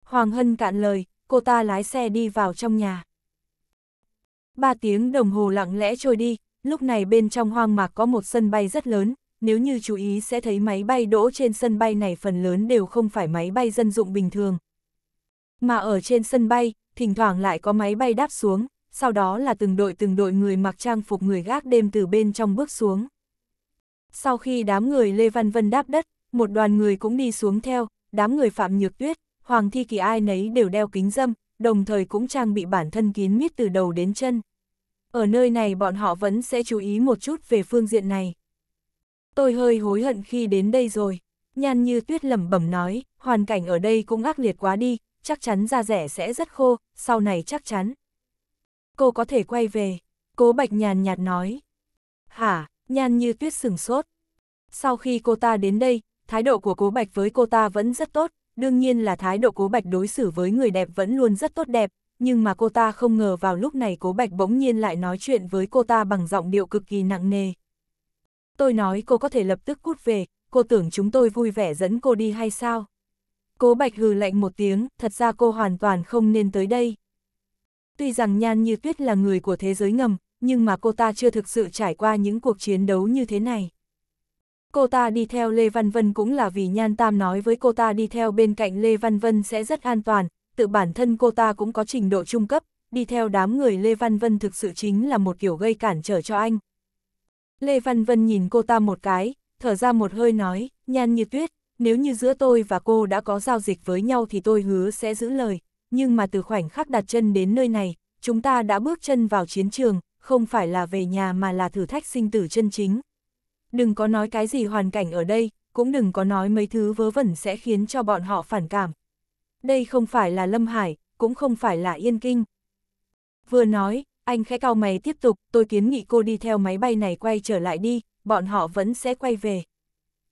Hoàng Hân cạn lời, cô ta lái xe đi vào trong nhà. Ba tiếng đồng hồ lặng lẽ trôi đi, lúc này bên trong hoang mạc có một sân bay rất lớn, nếu như chú ý sẽ thấy máy bay đỗ trên sân bay này phần lớn đều không phải máy bay dân dụng bình thường. Mà ở trên sân bay, thỉnh thoảng lại có máy bay đáp xuống, sau đó là từng đội từng đội người mặc trang phục người gác đêm từ bên trong bước xuống. Sau khi đám người Lê Văn Vân đáp đất, một đoàn người cũng đi xuống theo, đám người Phạm Nhược Tuyết, Hoàng Thi Kỳ ai nấy đều đeo kính dâm, đồng thời cũng trang bị bản thân kín mít từ đầu đến chân. Ở nơi này bọn họ vẫn sẽ chú ý một chút về phương diện này. Tôi hơi hối hận khi đến đây rồi, nhan như tuyết lẩm bẩm nói, hoàn cảnh ở đây cũng ác liệt quá đi, chắc chắn da rẻ sẽ rất khô, sau này chắc chắn. Cô có thể quay về, cố bạch nhàn nhạt nói. Hả, Nhan như tuyết sừng sốt. Sau khi cô ta đến đây, thái độ của cố bạch với cô ta vẫn rất tốt, đương nhiên là thái độ cố bạch đối xử với người đẹp vẫn luôn rất tốt đẹp, nhưng mà cô ta không ngờ vào lúc này cố bạch bỗng nhiên lại nói chuyện với cô ta bằng giọng điệu cực kỳ nặng nề. Tôi nói cô có thể lập tức cút về, cô tưởng chúng tôi vui vẻ dẫn cô đi hay sao? Cố bạch hừ lạnh một tiếng, thật ra cô hoàn toàn không nên tới đây. Tuy rằng Nhan Như Tuyết là người của thế giới ngầm, nhưng mà cô ta chưa thực sự trải qua những cuộc chiến đấu như thế này. Cô ta đi theo Lê Văn Vân cũng là vì Nhan Tam nói với cô ta đi theo bên cạnh Lê Văn Vân sẽ rất an toàn, tự bản thân cô ta cũng có trình độ trung cấp, đi theo đám người Lê Văn Vân thực sự chính là một kiểu gây cản trở cho anh. Lê Văn Vân nhìn cô ta một cái, thở ra một hơi nói, Nhan như tuyết, nếu như giữa tôi và cô đã có giao dịch với nhau thì tôi hứa sẽ giữ lời, nhưng mà từ khoảnh khắc đặt chân đến nơi này, chúng ta đã bước chân vào chiến trường, không phải là về nhà mà là thử thách sinh tử chân chính. Đừng có nói cái gì hoàn cảnh ở đây, cũng đừng có nói mấy thứ vớ vẩn sẽ khiến cho bọn họ phản cảm. Đây không phải là Lâm Hải, cũng không phải là Yên Kinh. Vừa nói, anh khẽ cao mày tiếp tục, tôi kiến nghị cô đi theo máy bay này quay trở lại đi, bọn họ vẫn sẽ quay về.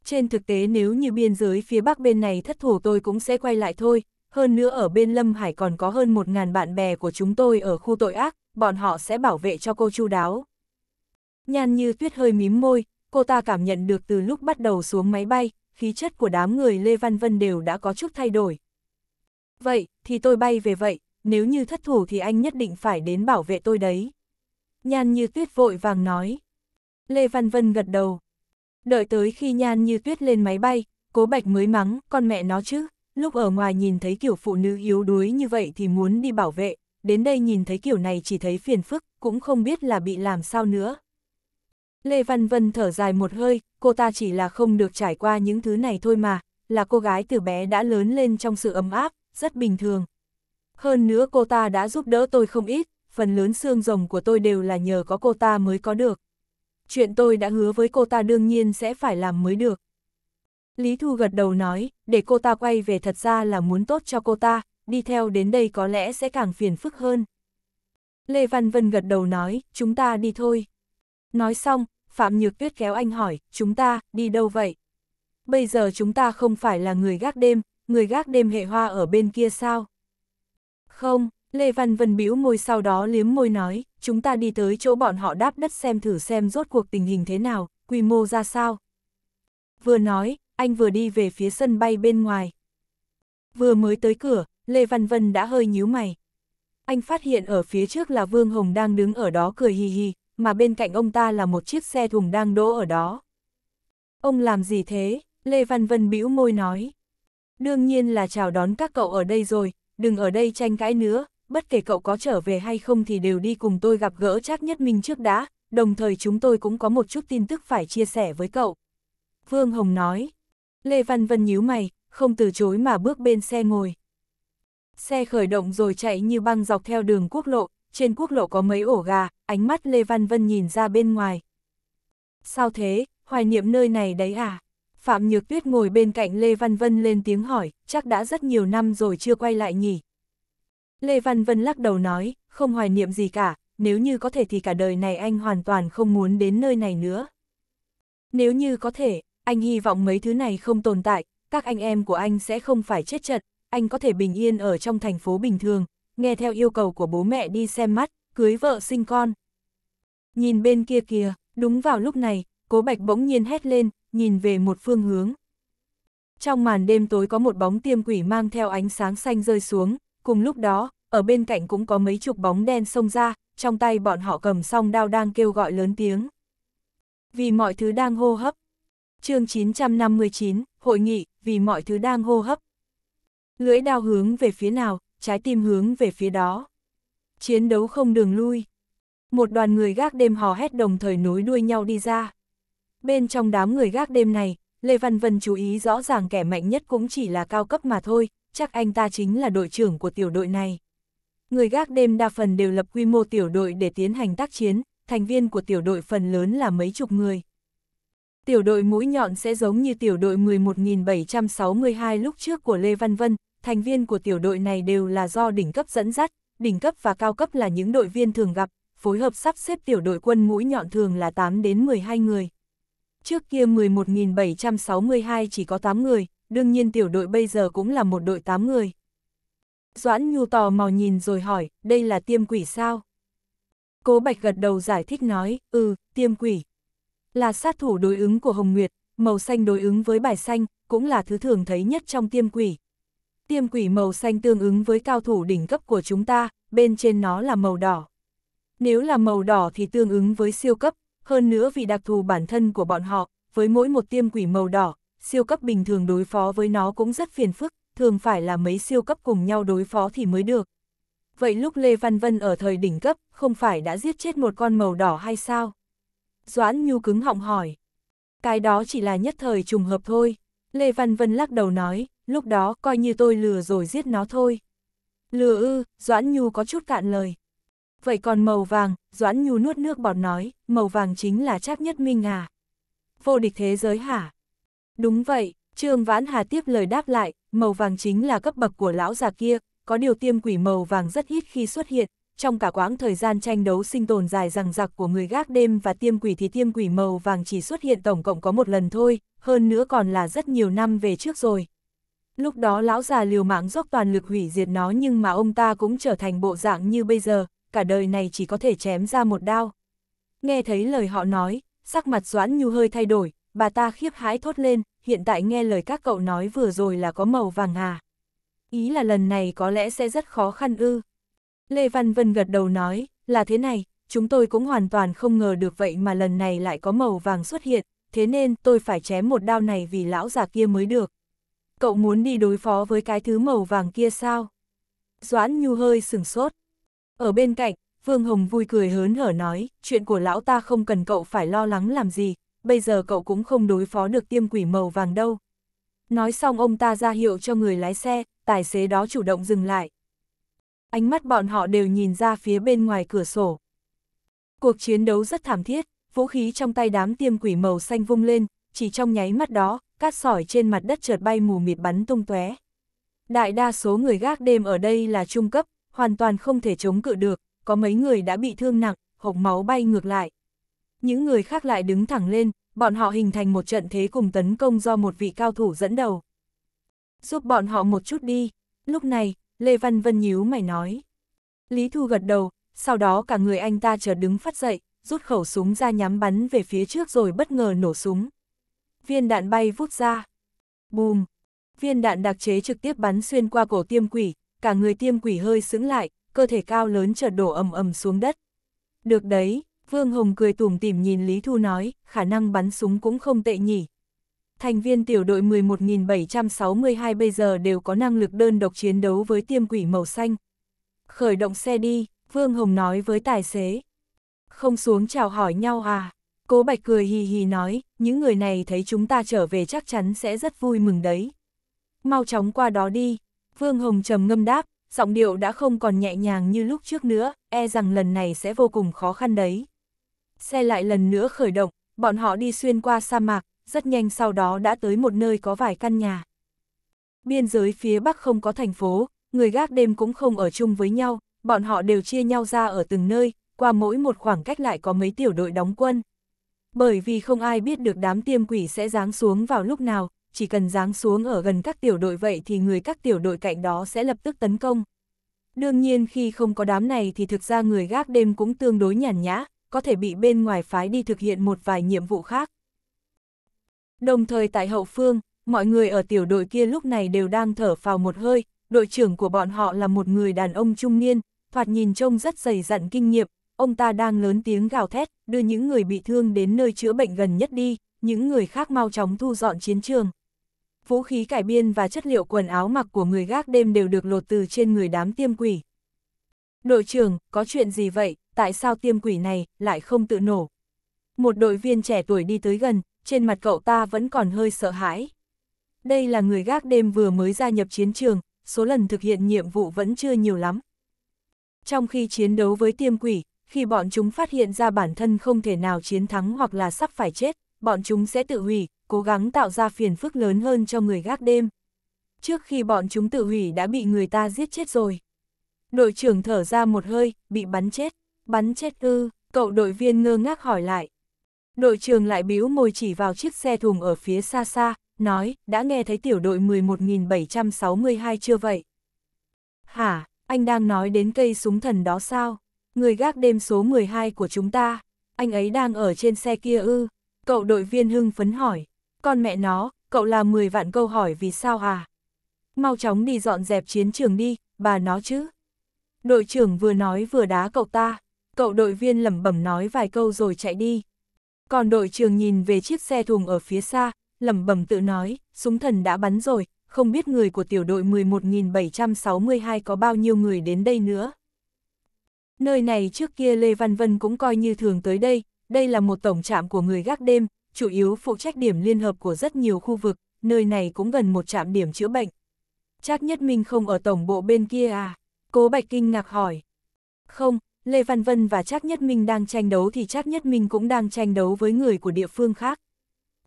Trên thực tế nếu như biên giới phía bắc bên này thất thủ tôi cũng sẽ quay lại thôi, hơn nữa ở bên Lâm Hải còn có hơn 1.000 bạn bè của chúng tôi ở khu tội ác, bọn họ sẽ bảo vệ cho cô chu đáo. Nhan như tuyết hơi mím môi, cô ta cảm nhận được từ lúc bắt đầu xuống máy bay, khí chất của đám người Lê Văn Vân đều đã có chút thay đổi. Vậy, thì tôi bay về vậy, nếu như thất thủ thì anh nhất định phải đến bảo vệ tôi đấy. Nhan như tuyết vội vàng nói. Lê Văn Vân gật đầu. Đợi tới khi nhan như tuyết lên máy bay, cố bạch mới mắng, con mẹ nó chứ, lúc ở ngoài nhìn thấy kiểu phụ nữ yếu đuối như vậy thì muốn đi bảo vệ, đến đây nhìn thấy kiểu này chỉ thấy phiền phức, cũng không biết là bị làm sao nữa. Lê Văn Vân thở dài một hơi, cô ta chỉ là không được trải qua những thứ này thôi mà, là cô gái từ bé đã lớn lên trong sự ấm áp, rất bình thường. Hơn nữa cô ta đã giúp đỡ tôi không ít, phần lớn xương rồng của tôi đều là nhờ có cô ta mới có được. Chuyện tôi đã hứa với cô ta đương nhiên sẽ phải làm mới được. Lý Thu gật đầu nói, để cô ta quay về thật ra là muốn tốt cho cô ta, đi theo đến đây có lẽ sẽ càng phiền phức hơn. Lê Văn Vân gật đầu nói, chúng ta đi thôi. Nói xong, Phạm Nhược Tuyết kéo anh hỏi, chúng ta, đi đâu vậy? Bây giờ chúng ta không phải là người gác đêm, người gác đêm hệ hoa ở bên kia sao? Không, Lê Văn Vân bĩu môi sau đó liếm môi nói, chúng ta đi tới chỗ bọn họ đáp đất xem thử xem rốt cuộc tình hình thế nào, quy mô ra sao. Vừa nói, anh vừa đi về phía sân bay bên ngoài. Vừa mới tới cửa, Lê Văn Vân đã hơi nhíu mày. Anh phát hiện ở phía trước là Vương Hồng đang đứng ở đó cười hì hì, mà bên cạnh ông ta là một chiếc xe thùng đang đỗ ở đó. Ông làm gì thế? Lê Văn Vân bĩu môi nói. Đương nhiên là chào đón các cậu ở đây rồi, đừng ở đây tranh cãi nữa, bất kể cậu có trở về hay không thì đều đi cùng tôi gặp gỡ chắc Nhất mình trước đã, đồng thời chúng tôi cũng có một chút tin tức phải chia sẻ với cậu. Vương Hồng nói. Lê Văn Vân nhíu mày, không từ chối mà bước bên xe ngồi. Xe khởi động rồi chạy như băng dọc theo đường quốc lộ, trên quốc lộ có mấy ổ gà, ánh mắt Lê Văn Vân nhìn ra bên ngoài. Sao thế, hoài niệm nơi này đấy à? Phạm Nhược Tuyết ngồi bên cạnh Lê Văn Vân lên tiếng hỏi, chắc đã rất nhiều năm rồi chưa quay lại nhỉ? Lê Văn Vân lắc đầu nói, không hoài niệm gì cả, nếu như có thể thì cả đời này anh hoàn toàn không muốn đến nơi này nữa. Nếu như có thể, anh hy vọng mấy thứ này không tồn tại, các anh em của anh sẽ không phải chết trận anh có thể bình yên ở trong thành phố bình thường, nghe theo yêu cầu của bố mẹ đi xem mắt, cưới vợ sinh con. Nhìn bên kia kìa, đúng vào lúc này, cố bạch bỗng nhiên hét lên, nhìn về một phương hướng. Trong màn đêm tối có một bóng tiêm quỷ mang theo ánh sáng xanh rơi xuống, cùng lúc đó, ở bên cạnh cũng có mấy chục bóng đen xông ra, trong tay bọn họ cầm song đao đang kêu gọi lớn tiếng. Vì mọi thứ đang hô hấp. chương 959, Hội nghị, vì mọi thứ đang hô hấp. Lưỡi đao hướng về phía nào, trái tim hướng về phía đó. Chiến đấu không đường lui. Một đoàn người gác đêm hò hét đồng thời nối đuôi nhau đi ra. Bên trong đám người gác đêm này, Lê Văn Vân chú ý rõ ràng kẻ mạnh nhất cũng chỉ là cao cấp mà thôi, chắc anh ta chính là đội trưởng của tiểu đội này. Người gác đêm đa phần đều lập quy mô tiểu đội để tiến hành tác chiến, thành viên của tiểu đội phần lớn là mấy chục người. Tiểu đội mũi nhọn sẽ giống như tiểu đội 11.762 lúc trước của Lê Văn Vân, thành viên của tiểu đội này đều là do đỉnh cấp dẫn dắt, đỉnh cấp và cao cấp là những đội viên thường gặp, phối hợp sắp xếp tiểu đội quân mũi nhọn thường là 8 đến 12 người. Trước kia 11.762 chỉ có 8 người, đương nhiên tiểu đội bây giờ cũng là một đội 8 người. Doãn Nhu tò mò nhìn rồi hỏi, đây là tiêm quỷ sao? Cố Bạch gật đầu giải thích nói, ừ, tiêm quỷ. Là sát thủ đối ứng của Hồng Nguyệt, màu xanh đối ứng với bài xanh, cũng là thứ thường thấy nhất trong tiêm quỷ, tiêm quỷ màu xanh tương ứng với cao thủ đỉnh cấp của chúng ta, bên trên nó là màu đỏ. Nếu là màu đỏ thì tương ứng với siêu cấp, hơn nữa vì đặc thù bản thân của bọn họ, với mỗi một tiêm quỷ màu đỏ, siêu cấp bình thường đối phó với nó cũng rất phiền phức, thường phải là mấy siêu cấp cùng nhau đối phó thì mới được. Vậy lúc Lê Văn Vân ở thời đỉnh cấp, không phải đã giết chết một con màu đỏ hay sao? Doãn Nhu cứng họng hỏi. Cái đó chỉ là nhất thời trùng hợp thôi. Lê Văn Vân lắc đầu nói, lúc đó coi như tôi lừa rồi giết nó thôi. Lừa ư, Doãn Nhu có chút cạn lời. Vậy còn màu vàng, Doãn Nhu nuốt nước bọt nói, màu vàng chính là Trác Nhất Minh à? Vô địch thế giới hả? Đúng vậy, Trương Vãn Hà tiếp lời đáp lại, màu vàng chính là cấp bậc của lão già kia, có điều tiêm quỷ màu vàng rất ít khi xuất hiện, trong cả quãng thời gian tranh đấu sinh tồn dài rằng giặc của người gác đêm và tiêm quỷ thì tiêm quỷ màu vàng chỉ xuất hiện tổng cộng có một lần thôi, hơn nữa còn là rất nhiều năm về trước rồi, Lúc đó lão già liều mạng dốc toàn lực hủy diệt nó nhưng mà ông ta cũng trở thành bộ dạng như bây giờ, cả đời này chỉ có thể chém ra một đao. Nghe thấy lời họ nói, sắc mặt Doãn Nhu hơi thay đổi, bà ta khiếp hãi thốt lên, hiện tại nghe lời các cậu nói vừa rồi là có màu vàng à. Ý là lần này có lẽ sẽ rất khó khăn ư. Lê Văn Vân gật đầu nói, là thế này, chúng tôi cũng hoàn toàn không ngờ được vậy mà lần này lại có màu vàng xuất hiện, thế nên tôi phải chém một đao này vì lão già kia mới được cậu muốn đi đối phó với cái thứ màu vàng kia sao? Doãn Nhu hơi sừng sốt. Ở bên cạnh, Vương Hồng vui cười hớn hở nói, chuyện của lão ta không cần cậu phải lo lắng làm gì, bây giờ cậu cũng không đối phó được tiêm quỷ màu vàng đâu. Nói xong ông ta ra hiệu cho người lái xe, tài xế đó chủ động dừng lại. Ánh mắt bọn họ đều nhìn ra phía bên ngoài cửa sổ. Cuộc chiến đấu rất thảm thiết, vũ khí trong tay đám tiêm quỷ màu xanh vung lên, chỉ trong nháy mắt đó, cát sỏi trên mặt đất chợt bay mù mịt bắn tung tóe. Đại đa số người gác đêm ở đây là trung cấp, hoàn toàn không thể chống cự được, có mấy người đã bị thương nặng, hộc máu bay ngược lại. Những người khác lại đứng thẳng lên, bọn họ hình thành một trận thế cùng tấn công do một vị cao thủ dẫn đầu. Giúp bọn họ một chút đi, lúc này, Lê Văn Vân nhíu mày nói. Lý Thu gật đầu, sau đó cả người anh ta chợt đứng phát dậy, rút khẩu súng ra nhắm bắn về phía trước rồi bất ngờ nổ súng, viên đạn bay vút ra. Bùm! Viên đạn đặc chế trực tiếp bắn xuyên qua cổ tiêm quỷ, cả người tiêm quỷ hơi sững lại, cơ thể cao lớn chợt đổ ầm ầm xuống đất. Được đấy, Vương Hồng cười tủm tỉm nhìn Lý Thu nói, khả năng bắn súng cũng không tệ nhỉ. Thành viên tiểu đội 11.762 bây giờ đều có năng lực đơn độc chiến đấu với tiêm quỷ màu xanh. Khởi động xe đi, Vương Hồng nói với tài xế. Không xuống chào hỏi nhau à? Cố Bạch cười hì hì nói, những người này thấy chúng ta trở về chắc chắn sẽ rất vui mừng đấy. Mau chóng qua đó đi, Vương Hồng trầm ngâm đáp, giọng điệu đã không còn nhẹ nhàng như lúc trước nữa, e rằng lần này sẽ vô cùng khó khăn đấy. Xe lại lần nữa khởi động, bọn họ đi xuyên qua sa mạc, rất nhanh sau đó đã tới một nơi có vài căn nhà. Biên giới phía bắc không có thành phố, người gác đêm cũng không ở chung với nhau, bọn họ đều chia nhau ra ở từng nơi, qua mỗi một khoảng cách lại có mấy tiểu đội đóng quân. Bởi vì không ai biết được đám tiêm quỷ sẽ giáng xuống vào lúc nào, chỉ cần giáng xuống ở gần các tiểu đội vậy thì người các tiểu đội cạnh đó sẽ lập tức tấn công. Đương nhiên khi không có đám này thì thực ra người gác đêm cũng tương đối nhàn nhã, có thể bị bên ngoài phái đi thực hiện một vài nhiệm vụ khác. Đồng thời tại hậu phương, mọi người ở tiểu đội kia lúc này đều đang thở phào một hơi, đội trưởng của bọn họ là một người đàn ông trung niên, thoạt nhìn trông rất dày dặn kinh nghiệm, ông ta đang lớn tiếng gào thét, đưa những người bị thương đến nơi chữa bệnh gần nhất đi, những người khác mau chóng thu dọn chiến trường. Vũ khí cải biên và chất liệu quần áo mặc của người gác đêm đều được lột từ trên người đám tiêm quỷ. Đội trưởng, có chuyện gì vậy, tại sao tiêm quỷ này lại không tự nổ? Một đội viên trẻ tuổi đi tới gần, trên mặt cậu ta vẫn còn hơi sợ hãi. Đây là người gác đêm vừa mới gia nhập chiến trường, số lần thực hiện nhiệm vụ vẫn chưa nhiều lắm. Trong khi chiến đấu với tiêm quỷ, khi bọn chúng phát hiện ra bản thân không thể nào chiến thắng hoặc là sắp phải chết, bọn chúng sẽ tự hủy, cố gắng tạo ra phiền phức lớn hơn cho người gác đêm. Trước khi bọn chúng tự hủy đã bị người ta giết chết rồi. Đội trưởng thở ra một hơi, bị bắn chết. Bắn chết ư, cậu đội viên ngơ ngác hỏi lại. Đội trưởng lại bĩu môi chỉ vào chiếc xe thùng ở phía xa xa, nói, đã nghe thấy tiểu đội 11.762 chưa vậy? Hả, anh đang nói đến cây súng thần đó sao? người gác đêm số 12 của chúng ta, anh ấy đang ở trên xe kia ư, cậu đội viên hưng phấn hỏi, con mẹ nó, cậu là 10 vạn câu hỏi vì sao à? Mau chóng đi dọn dẹp chiến trường đi, bà nó chứ. Đội trưởng vừa nói vừa đá cậu ta, cậu đội viên lẩm bẩm nói vài câu rồi chạy đi. Còn đội trưởng nhìn về chiếc xe thùng ở phía xa, lẩm bẩm tự nói, súng thần đã bắn rồi, không biết người của tiểu đội 11.762 có bao nhiêu người đến đây nữa. Nơi này trước kia Lê Văn Vân cũng coi như thường tới đây, đây là một tổng trạm của người gác đêm, chủ yếu phụ trách điểm liên hợp của rất nhiều khu vực, nơi này cũng gần một trạm điểm chữa bệnh. Chắc Nhất Minh không ở tổng bộ bên kia à? Cố Bạch Kinh ngạc hỏi. Không, Lê Văn Vân và Trác Nhất Minh đang tranh đấu thì Trác Nhất Minh cũng đang tranh đấu với người của địa phương khác.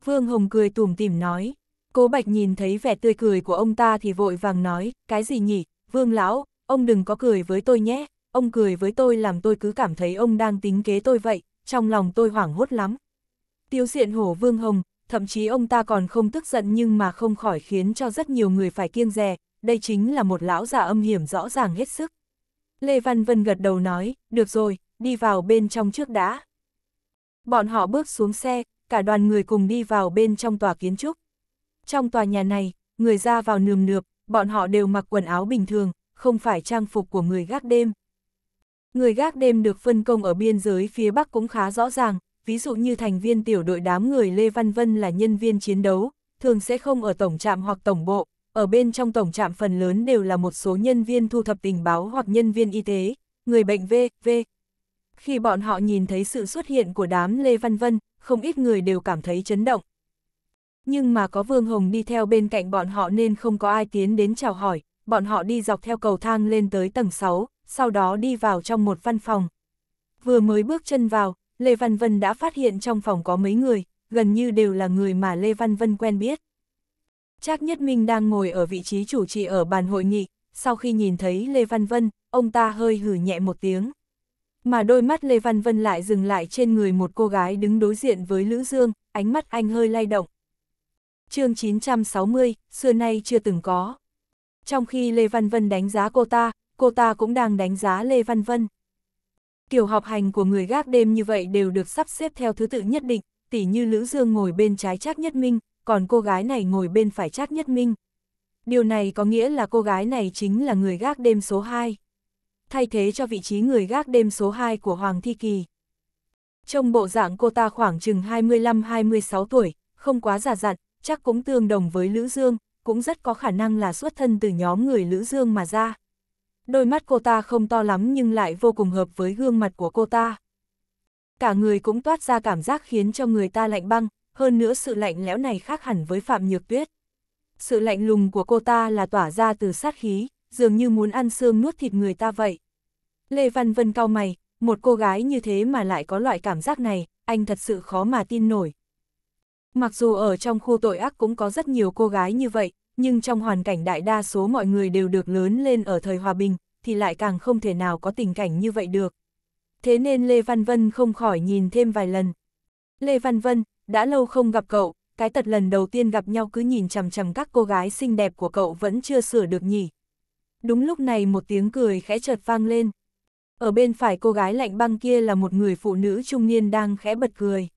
Vương Hồng cười tủm tỉm nói. Cố Bạch nhìn thấy vẻ tươi cười của ông ta thì vội vàng nói, cái gì nhỉ, Vương Lão, ông đừng có cười với tôi nhé, ông cười với tôi làm tôi cứ cảm thấy ông đang tính kế tôi vậy, trong lòng tôi hoảng hốt lắm. tiêu diện hổ vương hồng, thậm chí ông ta còn không tức giận nhưng mà không khỏi khiến cho rất nhiều người phải kiêng dè, đây chính là một lão già âm hiểm rõ ràng hết sức. Lê Văn Vân gật đầu nói, được rồi, đi vào bên trong trước đã. Bọn họ bước xuống xe, cả đoàn người cùng đi vào bên trong tòa kiến trúc. Trong tòa nhà này, người ra vào nườm nượp, bọn họ đều mặc quần áo bình thường, không phải trang phục của người gác đêm. Người gác đêm được phân công ở biên giới phía Bắc cũng khá rõ ràng, ví dụ như thành viên tiểu đội đám người Lê Văn Vân là nhân viên chiến đấu, thường sẽ không ở tổng trạm hoặc tổng bộ, ở bên trong tổng trạm phần lớn đều là một số nhân viên thu thập tình báo hoặc nhân viên y tế, người bệnh V.V. Khi bọn họ nhìn thấy sự xuất hiện của đám Lê Văn Vân, không ít người đều cảm thấy chấn động. Nhưng mà có Vương Hồng đi theo bên cạnh bọn họ nên không có ai tiến đến chào hỏi, bọn họ đi dọc theo cầu thang lên tới tầng 6, sau đó đi vào trong một văn phòng. Vừa mới bước chân vào, Lê Văn Vân đã phát hiện trong phòng có mấy người, gần như đều là người mà Lê Văn Vân quen biết. Trác Nhất Minh đang ngồi ở vị trí chủ trì ở bàn hội nghị, sau khi nhìn thấy Lê Văn Vân, ông ta hơi hử nhẹ một tiếng. Mà đôi mắt Lê Văn Vân lại dừng lại trên người một cô gái đứng đối diện với Lữ Dương, ánh mắt anh hơi lay động. chương 960, xưa nay chưa từng có. Trong khi Lê Văn Vân đánh giá cô ta, cô ta cũng đang đánh giá Lê Văn Vân. Kiểu học hành của người gác đêm như vậy đều được sắp xếp theo thứ tự nhất định, tỉ như Lữ Dương ngồi bên trái Trác Nhất Minh, còn cô gái này ngồi bên phải Trác Nhất Minh. Điều này có nghĩa là cô gái này chính là người gác đêm số 2. Thay thế cho vị trí người gác đêm số 2 của Hoàng Thi Kỳ. Trong bộ dạng cô ta khoảng chừng 25-26 tuổi, không quá già dặn, chắc cũng tương đồng với Lữ Dương, cũng rất có khả năng là xuất thân từ nhóm người Lữ Dương mà ra đôi mắt cô ta không to lắm nhưng lại vô cùng hợp với gương mặt của cô ta. Cả người cũng toát ra cảm giác khiến cho người ta lạnh băng, hơn nữa sự lạnh lẽo này khác hẳn với Phạm Nhược Tuyết. Sự lạnh lùng của cô ta là tỏa ra từ sát khí, dường như muốn ăn xương nuốt thịt người ta vậy. Lê Văn Vân cao mày, một cô gái như thế mà lại có loại cảm giác này, anh thật sự khó mà tin nổi. Mặc dù ở trong khu tội ác cũng có rất nhiều cô gái như vậy, nhưng trong hoàn cảnh đại đa số mọi người đều được lớn lên ở thời hòa bình, thì lại càng không thể nào có tình cảnh như vậy được. Thế nên Lê Văn Vân không khỏi nhìn thêm vài lần. Lê Văn Vân, đã lâu không gặp cậu, cái tật lần đầu tiên gặp nhau cứ nhìn chằm chằm các cô gái xinh đẹp của cậu vẫn chưa sửa được nhỉ. Đúng lúc này một tiếng cười khẽ chợt vang lên. Ở bên phải cô gái lạnh băng kia là một người phụ nữ trung niên đang khẽ bật cười.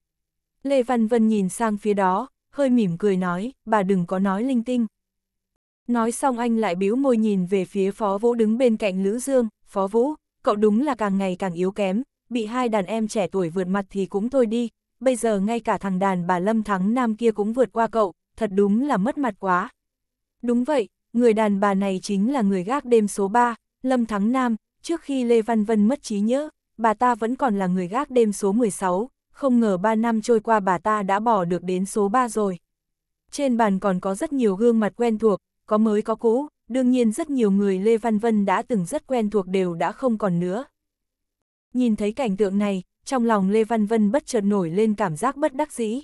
Lê Văn Vân nhìn sang phía đó, hơi mỉm cười nói, bà đừng có nói linh tinh. Nói xong anh lại biếu môi nhìn về phía Phó Vũ đứng bên cạnh Lữ Dương, Phó Vũ, cậu đúng là càng ngày càng yếu kém, bị hai đàn em trẻ tuổi vượt mặt thì cũng thôi đi, bây giờ ngay cả thằng đàn bà Lâm Thắng Nam kia cũng vượt qua cậu, thật đúng là mất mặt quá. Đúng vậy, người đàn bà này chính là người gác đêm số 3, Lâm Thắng Nam, trước khi Lê Văn Vân mất trí nhớ, bà ta vẫn còn là người gác đêm số 16, không ngờ 3 năm trôi qua bà ta đã bỏ được đến số 3 rồi. Trên bàn còn có rất nhiều gương mặt quen thuộc, có mới có cũ, đương nhiên rất nhiều người Lê Văn Vân đã từng rất quen thuộc đều đã không còn nữa. Nhìn thấy cảnh tượng này, trong lòng Lê Văn Vân bất chợt nổi lên cảm giác bất đắc dĩ.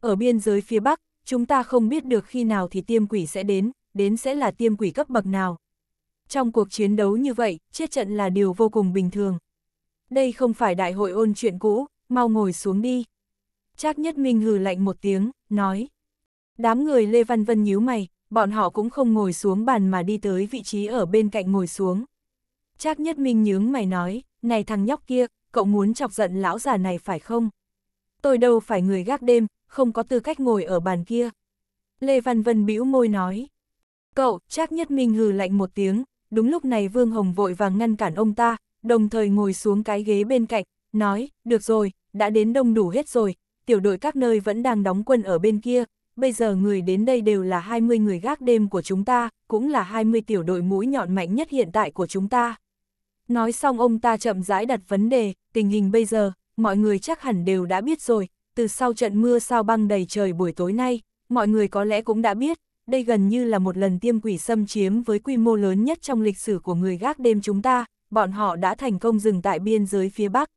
Ở biên giới phía Bắc, chúng ta không biết được khi nào thì tiêm quỷ sẽ đến, đến sẽ là tiêm quỷ cấp bậc nào. Trong cuộc chiến đấu như vậy, chết trận là điều vô cùng bình thường. Đây không phải đại hội ôn chuyện cũ, mau ngồi xuống đi. Trác Nhất Minh hừ lạnh một tiếng, nói. Đám người Lê Văn Vân nhíu mày, bọn họ cũng không ngồi xuống bàn mà đi tới vị trí ở bên cạnh ngồi xuống. Trác Nhất Minh nhướng mày nói, này thằng nhóc kia, cậu muốn chọc giận lão già này phải không? Tôi đâu phải người gác đêm, không có tư cách ngồi ở bàn kia. Lê Văn Vân bĩu môi nói. Cậu, Trác Nhất Minh hừ lạnh một tiếng, đúng lúc này Vương Hồng vội vàng ngăn cản ông ta, đồng thời ngồi xuống cái ghế bên cạnh, nói, được rồi, đã đến đông đủ hết rồi, tiểu đội các nơi vẫn đang đóng quân ở bên kia, bây giờ người đến đây đều là 20 người gác đêm của chúng ta, cũng là 20 tiểu đội mũi nhọn mạnh nhất hiện tại của chúng ta. Nói xong ông ta chậm rãi đặt vấn đề, tình hình bây giờ, mọi người chắc hẳn đều đã biết rồi, từ sau trận mưa sao băng đầy trời buổi tối nay, mọi người có lẽ cũng đã biết, đây gần như là một lần tiêm quỷ xâm chiếm với quy mô lớn nhất trong lịch sử của người gác đêm chúng ta, bọn họ đã thành công dừng tại biên giới phía Bắc.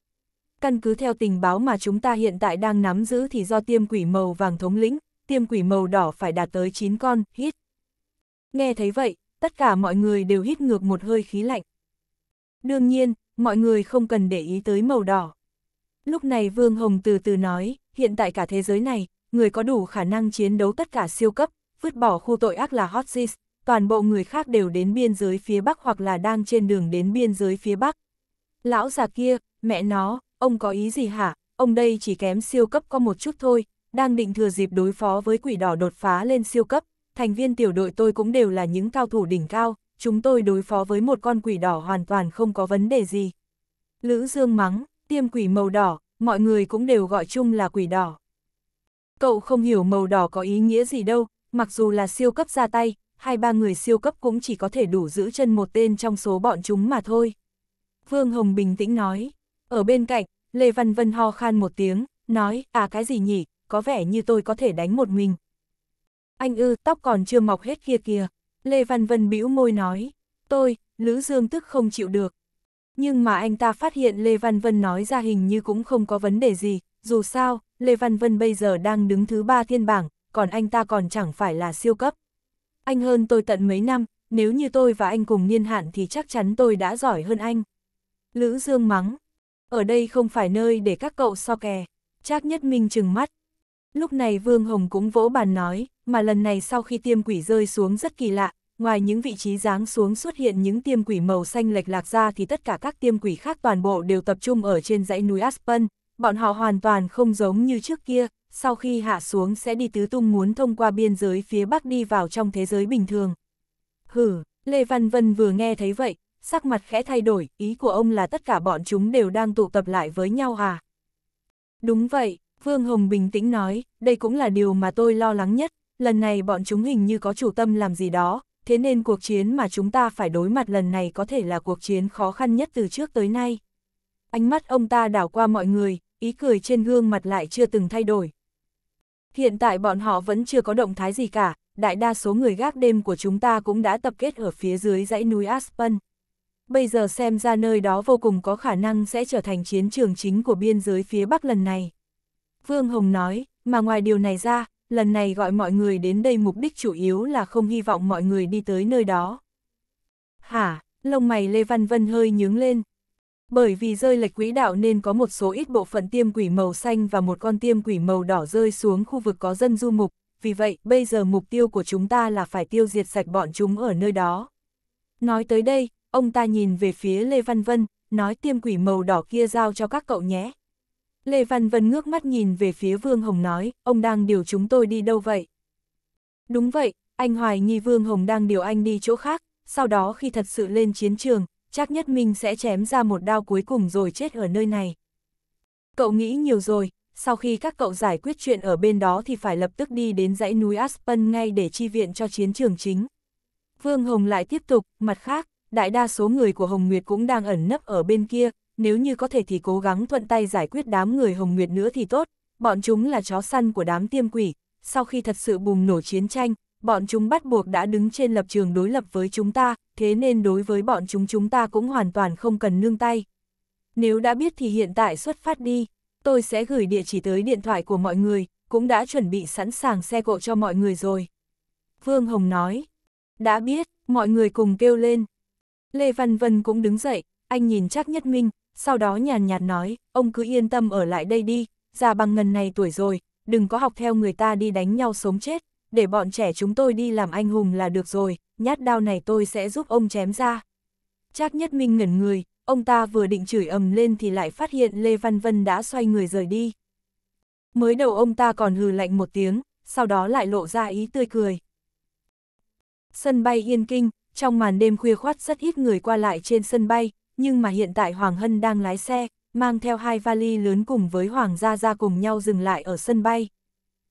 Căn cứ theo tình báo mà chúng ta hiện tại đang nắm giữ thì do tiêm quỷ màu vàng thống lĩnh, tiêm quỷ màu đỏ phải đạt tới 9 con, hít. Nghe thấy vậy, tất cả mọi người đều hít ngược một hơi khí lạnh. Đương nhiên, mọi người không cần để ý tới màu đỏ. Lúc này Vương Hồng từ từ nói, hiện tại cả thế giới này, người có đủ khả năng chiến đấu tất cả siêu cấp, vứt bỏ khu tội ác là Hot Seas, toàn bộ người khác đều đến biên giới phía Bắc hoặc là đang trên đường đến biên giới phía Bắc. Lão già kia, mẹ nó, ông có ý gì hả, ông đây chỉ kém siêu cấp có một chút thôi, đang định thừa dịp đối phó với quỷ đỏ đột phá lên siêu cấp, thành viên tiểu đội tôi cũng đều là những cao thủ đỉnh cao, chúng tôi đối phó với một con quỷ đỏ hoàn toàn không có vấn đề gì. Lữ Dương mắng, tiêm quỷ màu đỏ, mọi người cũng đều gọi chung là quỷ đỏ. Cậu không hiểu màu đỏ có ý nghĩa gì đâu, mặc dù là siêu cấp ra tay, hai ba người siêu cấp cũng chỉ có thể đủ giữ chân một tên trong số bọn chúng mà thôi. Vương Hồng bình tĩnh nói, ở bên cạnh, Lê Văn Vân ho khan một tiếng, nói, à cái gì nhỉ, có vẻ như tôi có thể đánh một mình. Anh ư, tóc còn chưa mọc hết kia kìa. Lê Văn Vân bĩu môi nói, tôi, Lữ Dương tức không chịu được. Nhưng mà anh ta phát hiện Lê Văn Vân nói ra hình như cũng không có vấn đề gì, dù sao, Lê Văn Vân bây giờ đang đứng thứ ba thiên bảng, còn anh ta còn chẳng phải là siêu cấp. Anh hơn tôi tận mấy năm, nếu như tôi và anh cùng niên hạn thì chắc chắn tôi đã giỏi hơn anh. Lữ Dương mắng, ở đây không phải nơi để các cậu so kè, chắc Nhất Minh chừng mắt, Lúc này Vương Hồng cũng vỗ bàn nói, mà lần này sau khi tiêm quỷ rơi xuống rất kỳ lạ, ngoài những vị trí giáng xuống xuất hiện những tiêm quỷ màu xanh lệch lạc ra thì tất cả các tiêm quỷ khác toàn bộ đều tập trung ở trên dãy núi Aspen, bọn họ hoàn toàn không giống như trước kia, sau khi hạ xuống sẽ đi tứ tung muốn thông qua biên giới phía bắc đi vào trong thế giới bình thường. Hử, Lê Văn Vân vừa nghe thấy vậy, sắc mặt khẽ thay đổi, ý của ông là tất cả bọn chúng đều đang tụ tập lại với nhau à? Đúng vậy, Vương Hồng bình tĩnh nói, đây cũng là điều mà tôi lo lắng nhất, lần này bọn chúng hình như có chủ tâm làm gì đó, thế nên cuộc chiến mà chúng ta phải đối mặt lần này có thể là cuộc chiến khó khăn nhất từ trước tới nay. Ánh mắt ông ta đảo qua mọi người, ý cười trên gương mặt lại chưa từng thay đổi. Hiện tại bọn họ vẫn chưa có động thái gì cả, đại đa số người gác đêm của chúng ta cũng đã tập kết ở phía dưới dãy núi Aspen. Bây giờ xem ra nơi đó vô cùng có khả năng sẽ trở thành chiến trường chính của biên giới phía Bắc lần này. Vương Hồng nói, mà ngoài điều này ra, lần này gọi mọi người đến đây mục đích chủ yếu là không hy vọng mọi người đi tới nơi đó. Hả, lông mày Lê Văn Vân hơi nhướng lên. Bởi vì rơi lệch quỹ đạo nên có một số ít bộ phận tiêm quỷ màu xanh và một con tiêm quỷ màu đỏ rơi xuống khu vực có dân du mục, vì vậy bây giờ mục tiêu của chúng ta là phải tiêu diệt sạch bọn chúng ở nơi đó. Nói tới đây, ông ta nhìn về phía Lê Văn Vân, nói tiêm quỷ màu đỏ kia giao cho các cậu nhé. Lê Văn Vân ngước mắt nhìn về phía Vương Hồng nói, ông đang điều chúng tôi đi đâu vậy? Đúng vậy, anh hoài nghi Vương Hồng đang điều anh đi chỗ khác, sau đó khi thật sự lên chiến trường, chắc nhất mình sẽ chém ra một đao cuối cùng rồi chết ở nơi này. Cậu nghĩ nhiều rồi, sau khi các cậu giải quyết chuyện ở bên đó thì phải lập tức đi đến dãy núi Aspen ngay để chi viện cho chiến trường chính. Vương Hồng lại tiếp tục, mặt khác, đại đa số người của Hồng Nguyệt cũng đang ẩn nấp ở bên kia, nếu như có thể thì cố gắng thuận tay giải quyết đám người Hồng Nguyệt nữa thì tốt, bọn chúng là chó săn của đám tiêm quỷ, sau khi thật sự bùng nổ chiến tranh, bọn chúng bắt buộc đã đứng trên lập trường đối lập với chúng ta, thế nên đối với bọn chúng chúng ta cũng hoàn toàn không cần nương tay. Nếu đã biết thì hiện tại xuất phát đi, tôi sẽ gửi địa chỉ tới điện thoại của mọi người, cũng đã chuẩn bị sẵn sàng xe cộ cho mọi người rồi. Vương Hồng nói, đã biết, mọi người cùng kêu lên. Lê Văn Vân cũng đứng dậy, anh nhìn chắc nhất minh, sau đó nhàn nhạt nói, ông cứ yên tâm ở lại đây đi, già bằng ngần này tuổi rồi, đừng có học theo người ta đi đánh nhau sống chết, để bọn trẻ chúng tôi đi làm anh hùng là được rồi, nhát đao này tôi sẽ giúp ông chém ra. Trác Nhất Minh ngẩn người, ông ta vừa định chửi ầm lên thì lại phát hiện Lê Văn Vân đã xoay người rời đi. Mới đầu ông ta còn hừ lạnh một tiếng, sau đó lại lộ ra ý tươi cười. Sân bay Yên Kinh, trong màn đêm khuya khoát rất ít người qua lại trên sân bay, nhưng mà hiện tại Hoàng Hân đang lái xe, mang theo hai vali lớn cùng với Hoàng Gia Gia cùng nhau dừng lại ở sân bay.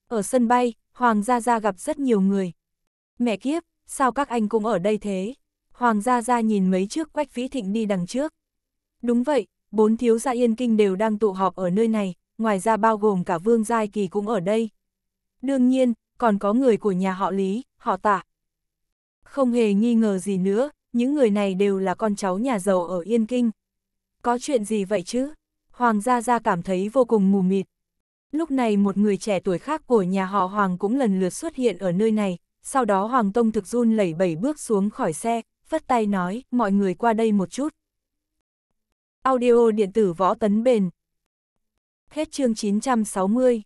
Ở sân bay, Hoàng Gia Gia gặp rất nhiều người. Mẹ kiếp, sao các anh cũng ở đây thế? Hoàng Gia Gia nhìn mấy chiếc quách vĩ thịnh đi đằng trước. Đúng vậy, bốn thiếu gia yên kinh đều đang tụ họp ở nơi này, ngoài ra bao gồm cả Vương Giai Kỳ cũng ở đây. Đương nhiên, còn có người của nhà họ Lý, họ Tả. Không hề nghi ngờ gì nữa, những người này đều là con cháu nhà giàu ở Yên Kinh. Có chuyện gì vậy chứ? Hoàng gia gia cảm thấy vô cùng mù mịt. Lúc này một người trẻ tuổi khác của nhà họ Hoàng cũng lần lượt xuất hiện ở nơi này, sau đó Hoàng Tông Thực run lẩy bẩy bước xuống khỏi xe, phất tay nói, mọi người qua đây một chút. Audio điện tử võ tấn bền. Hết chương 960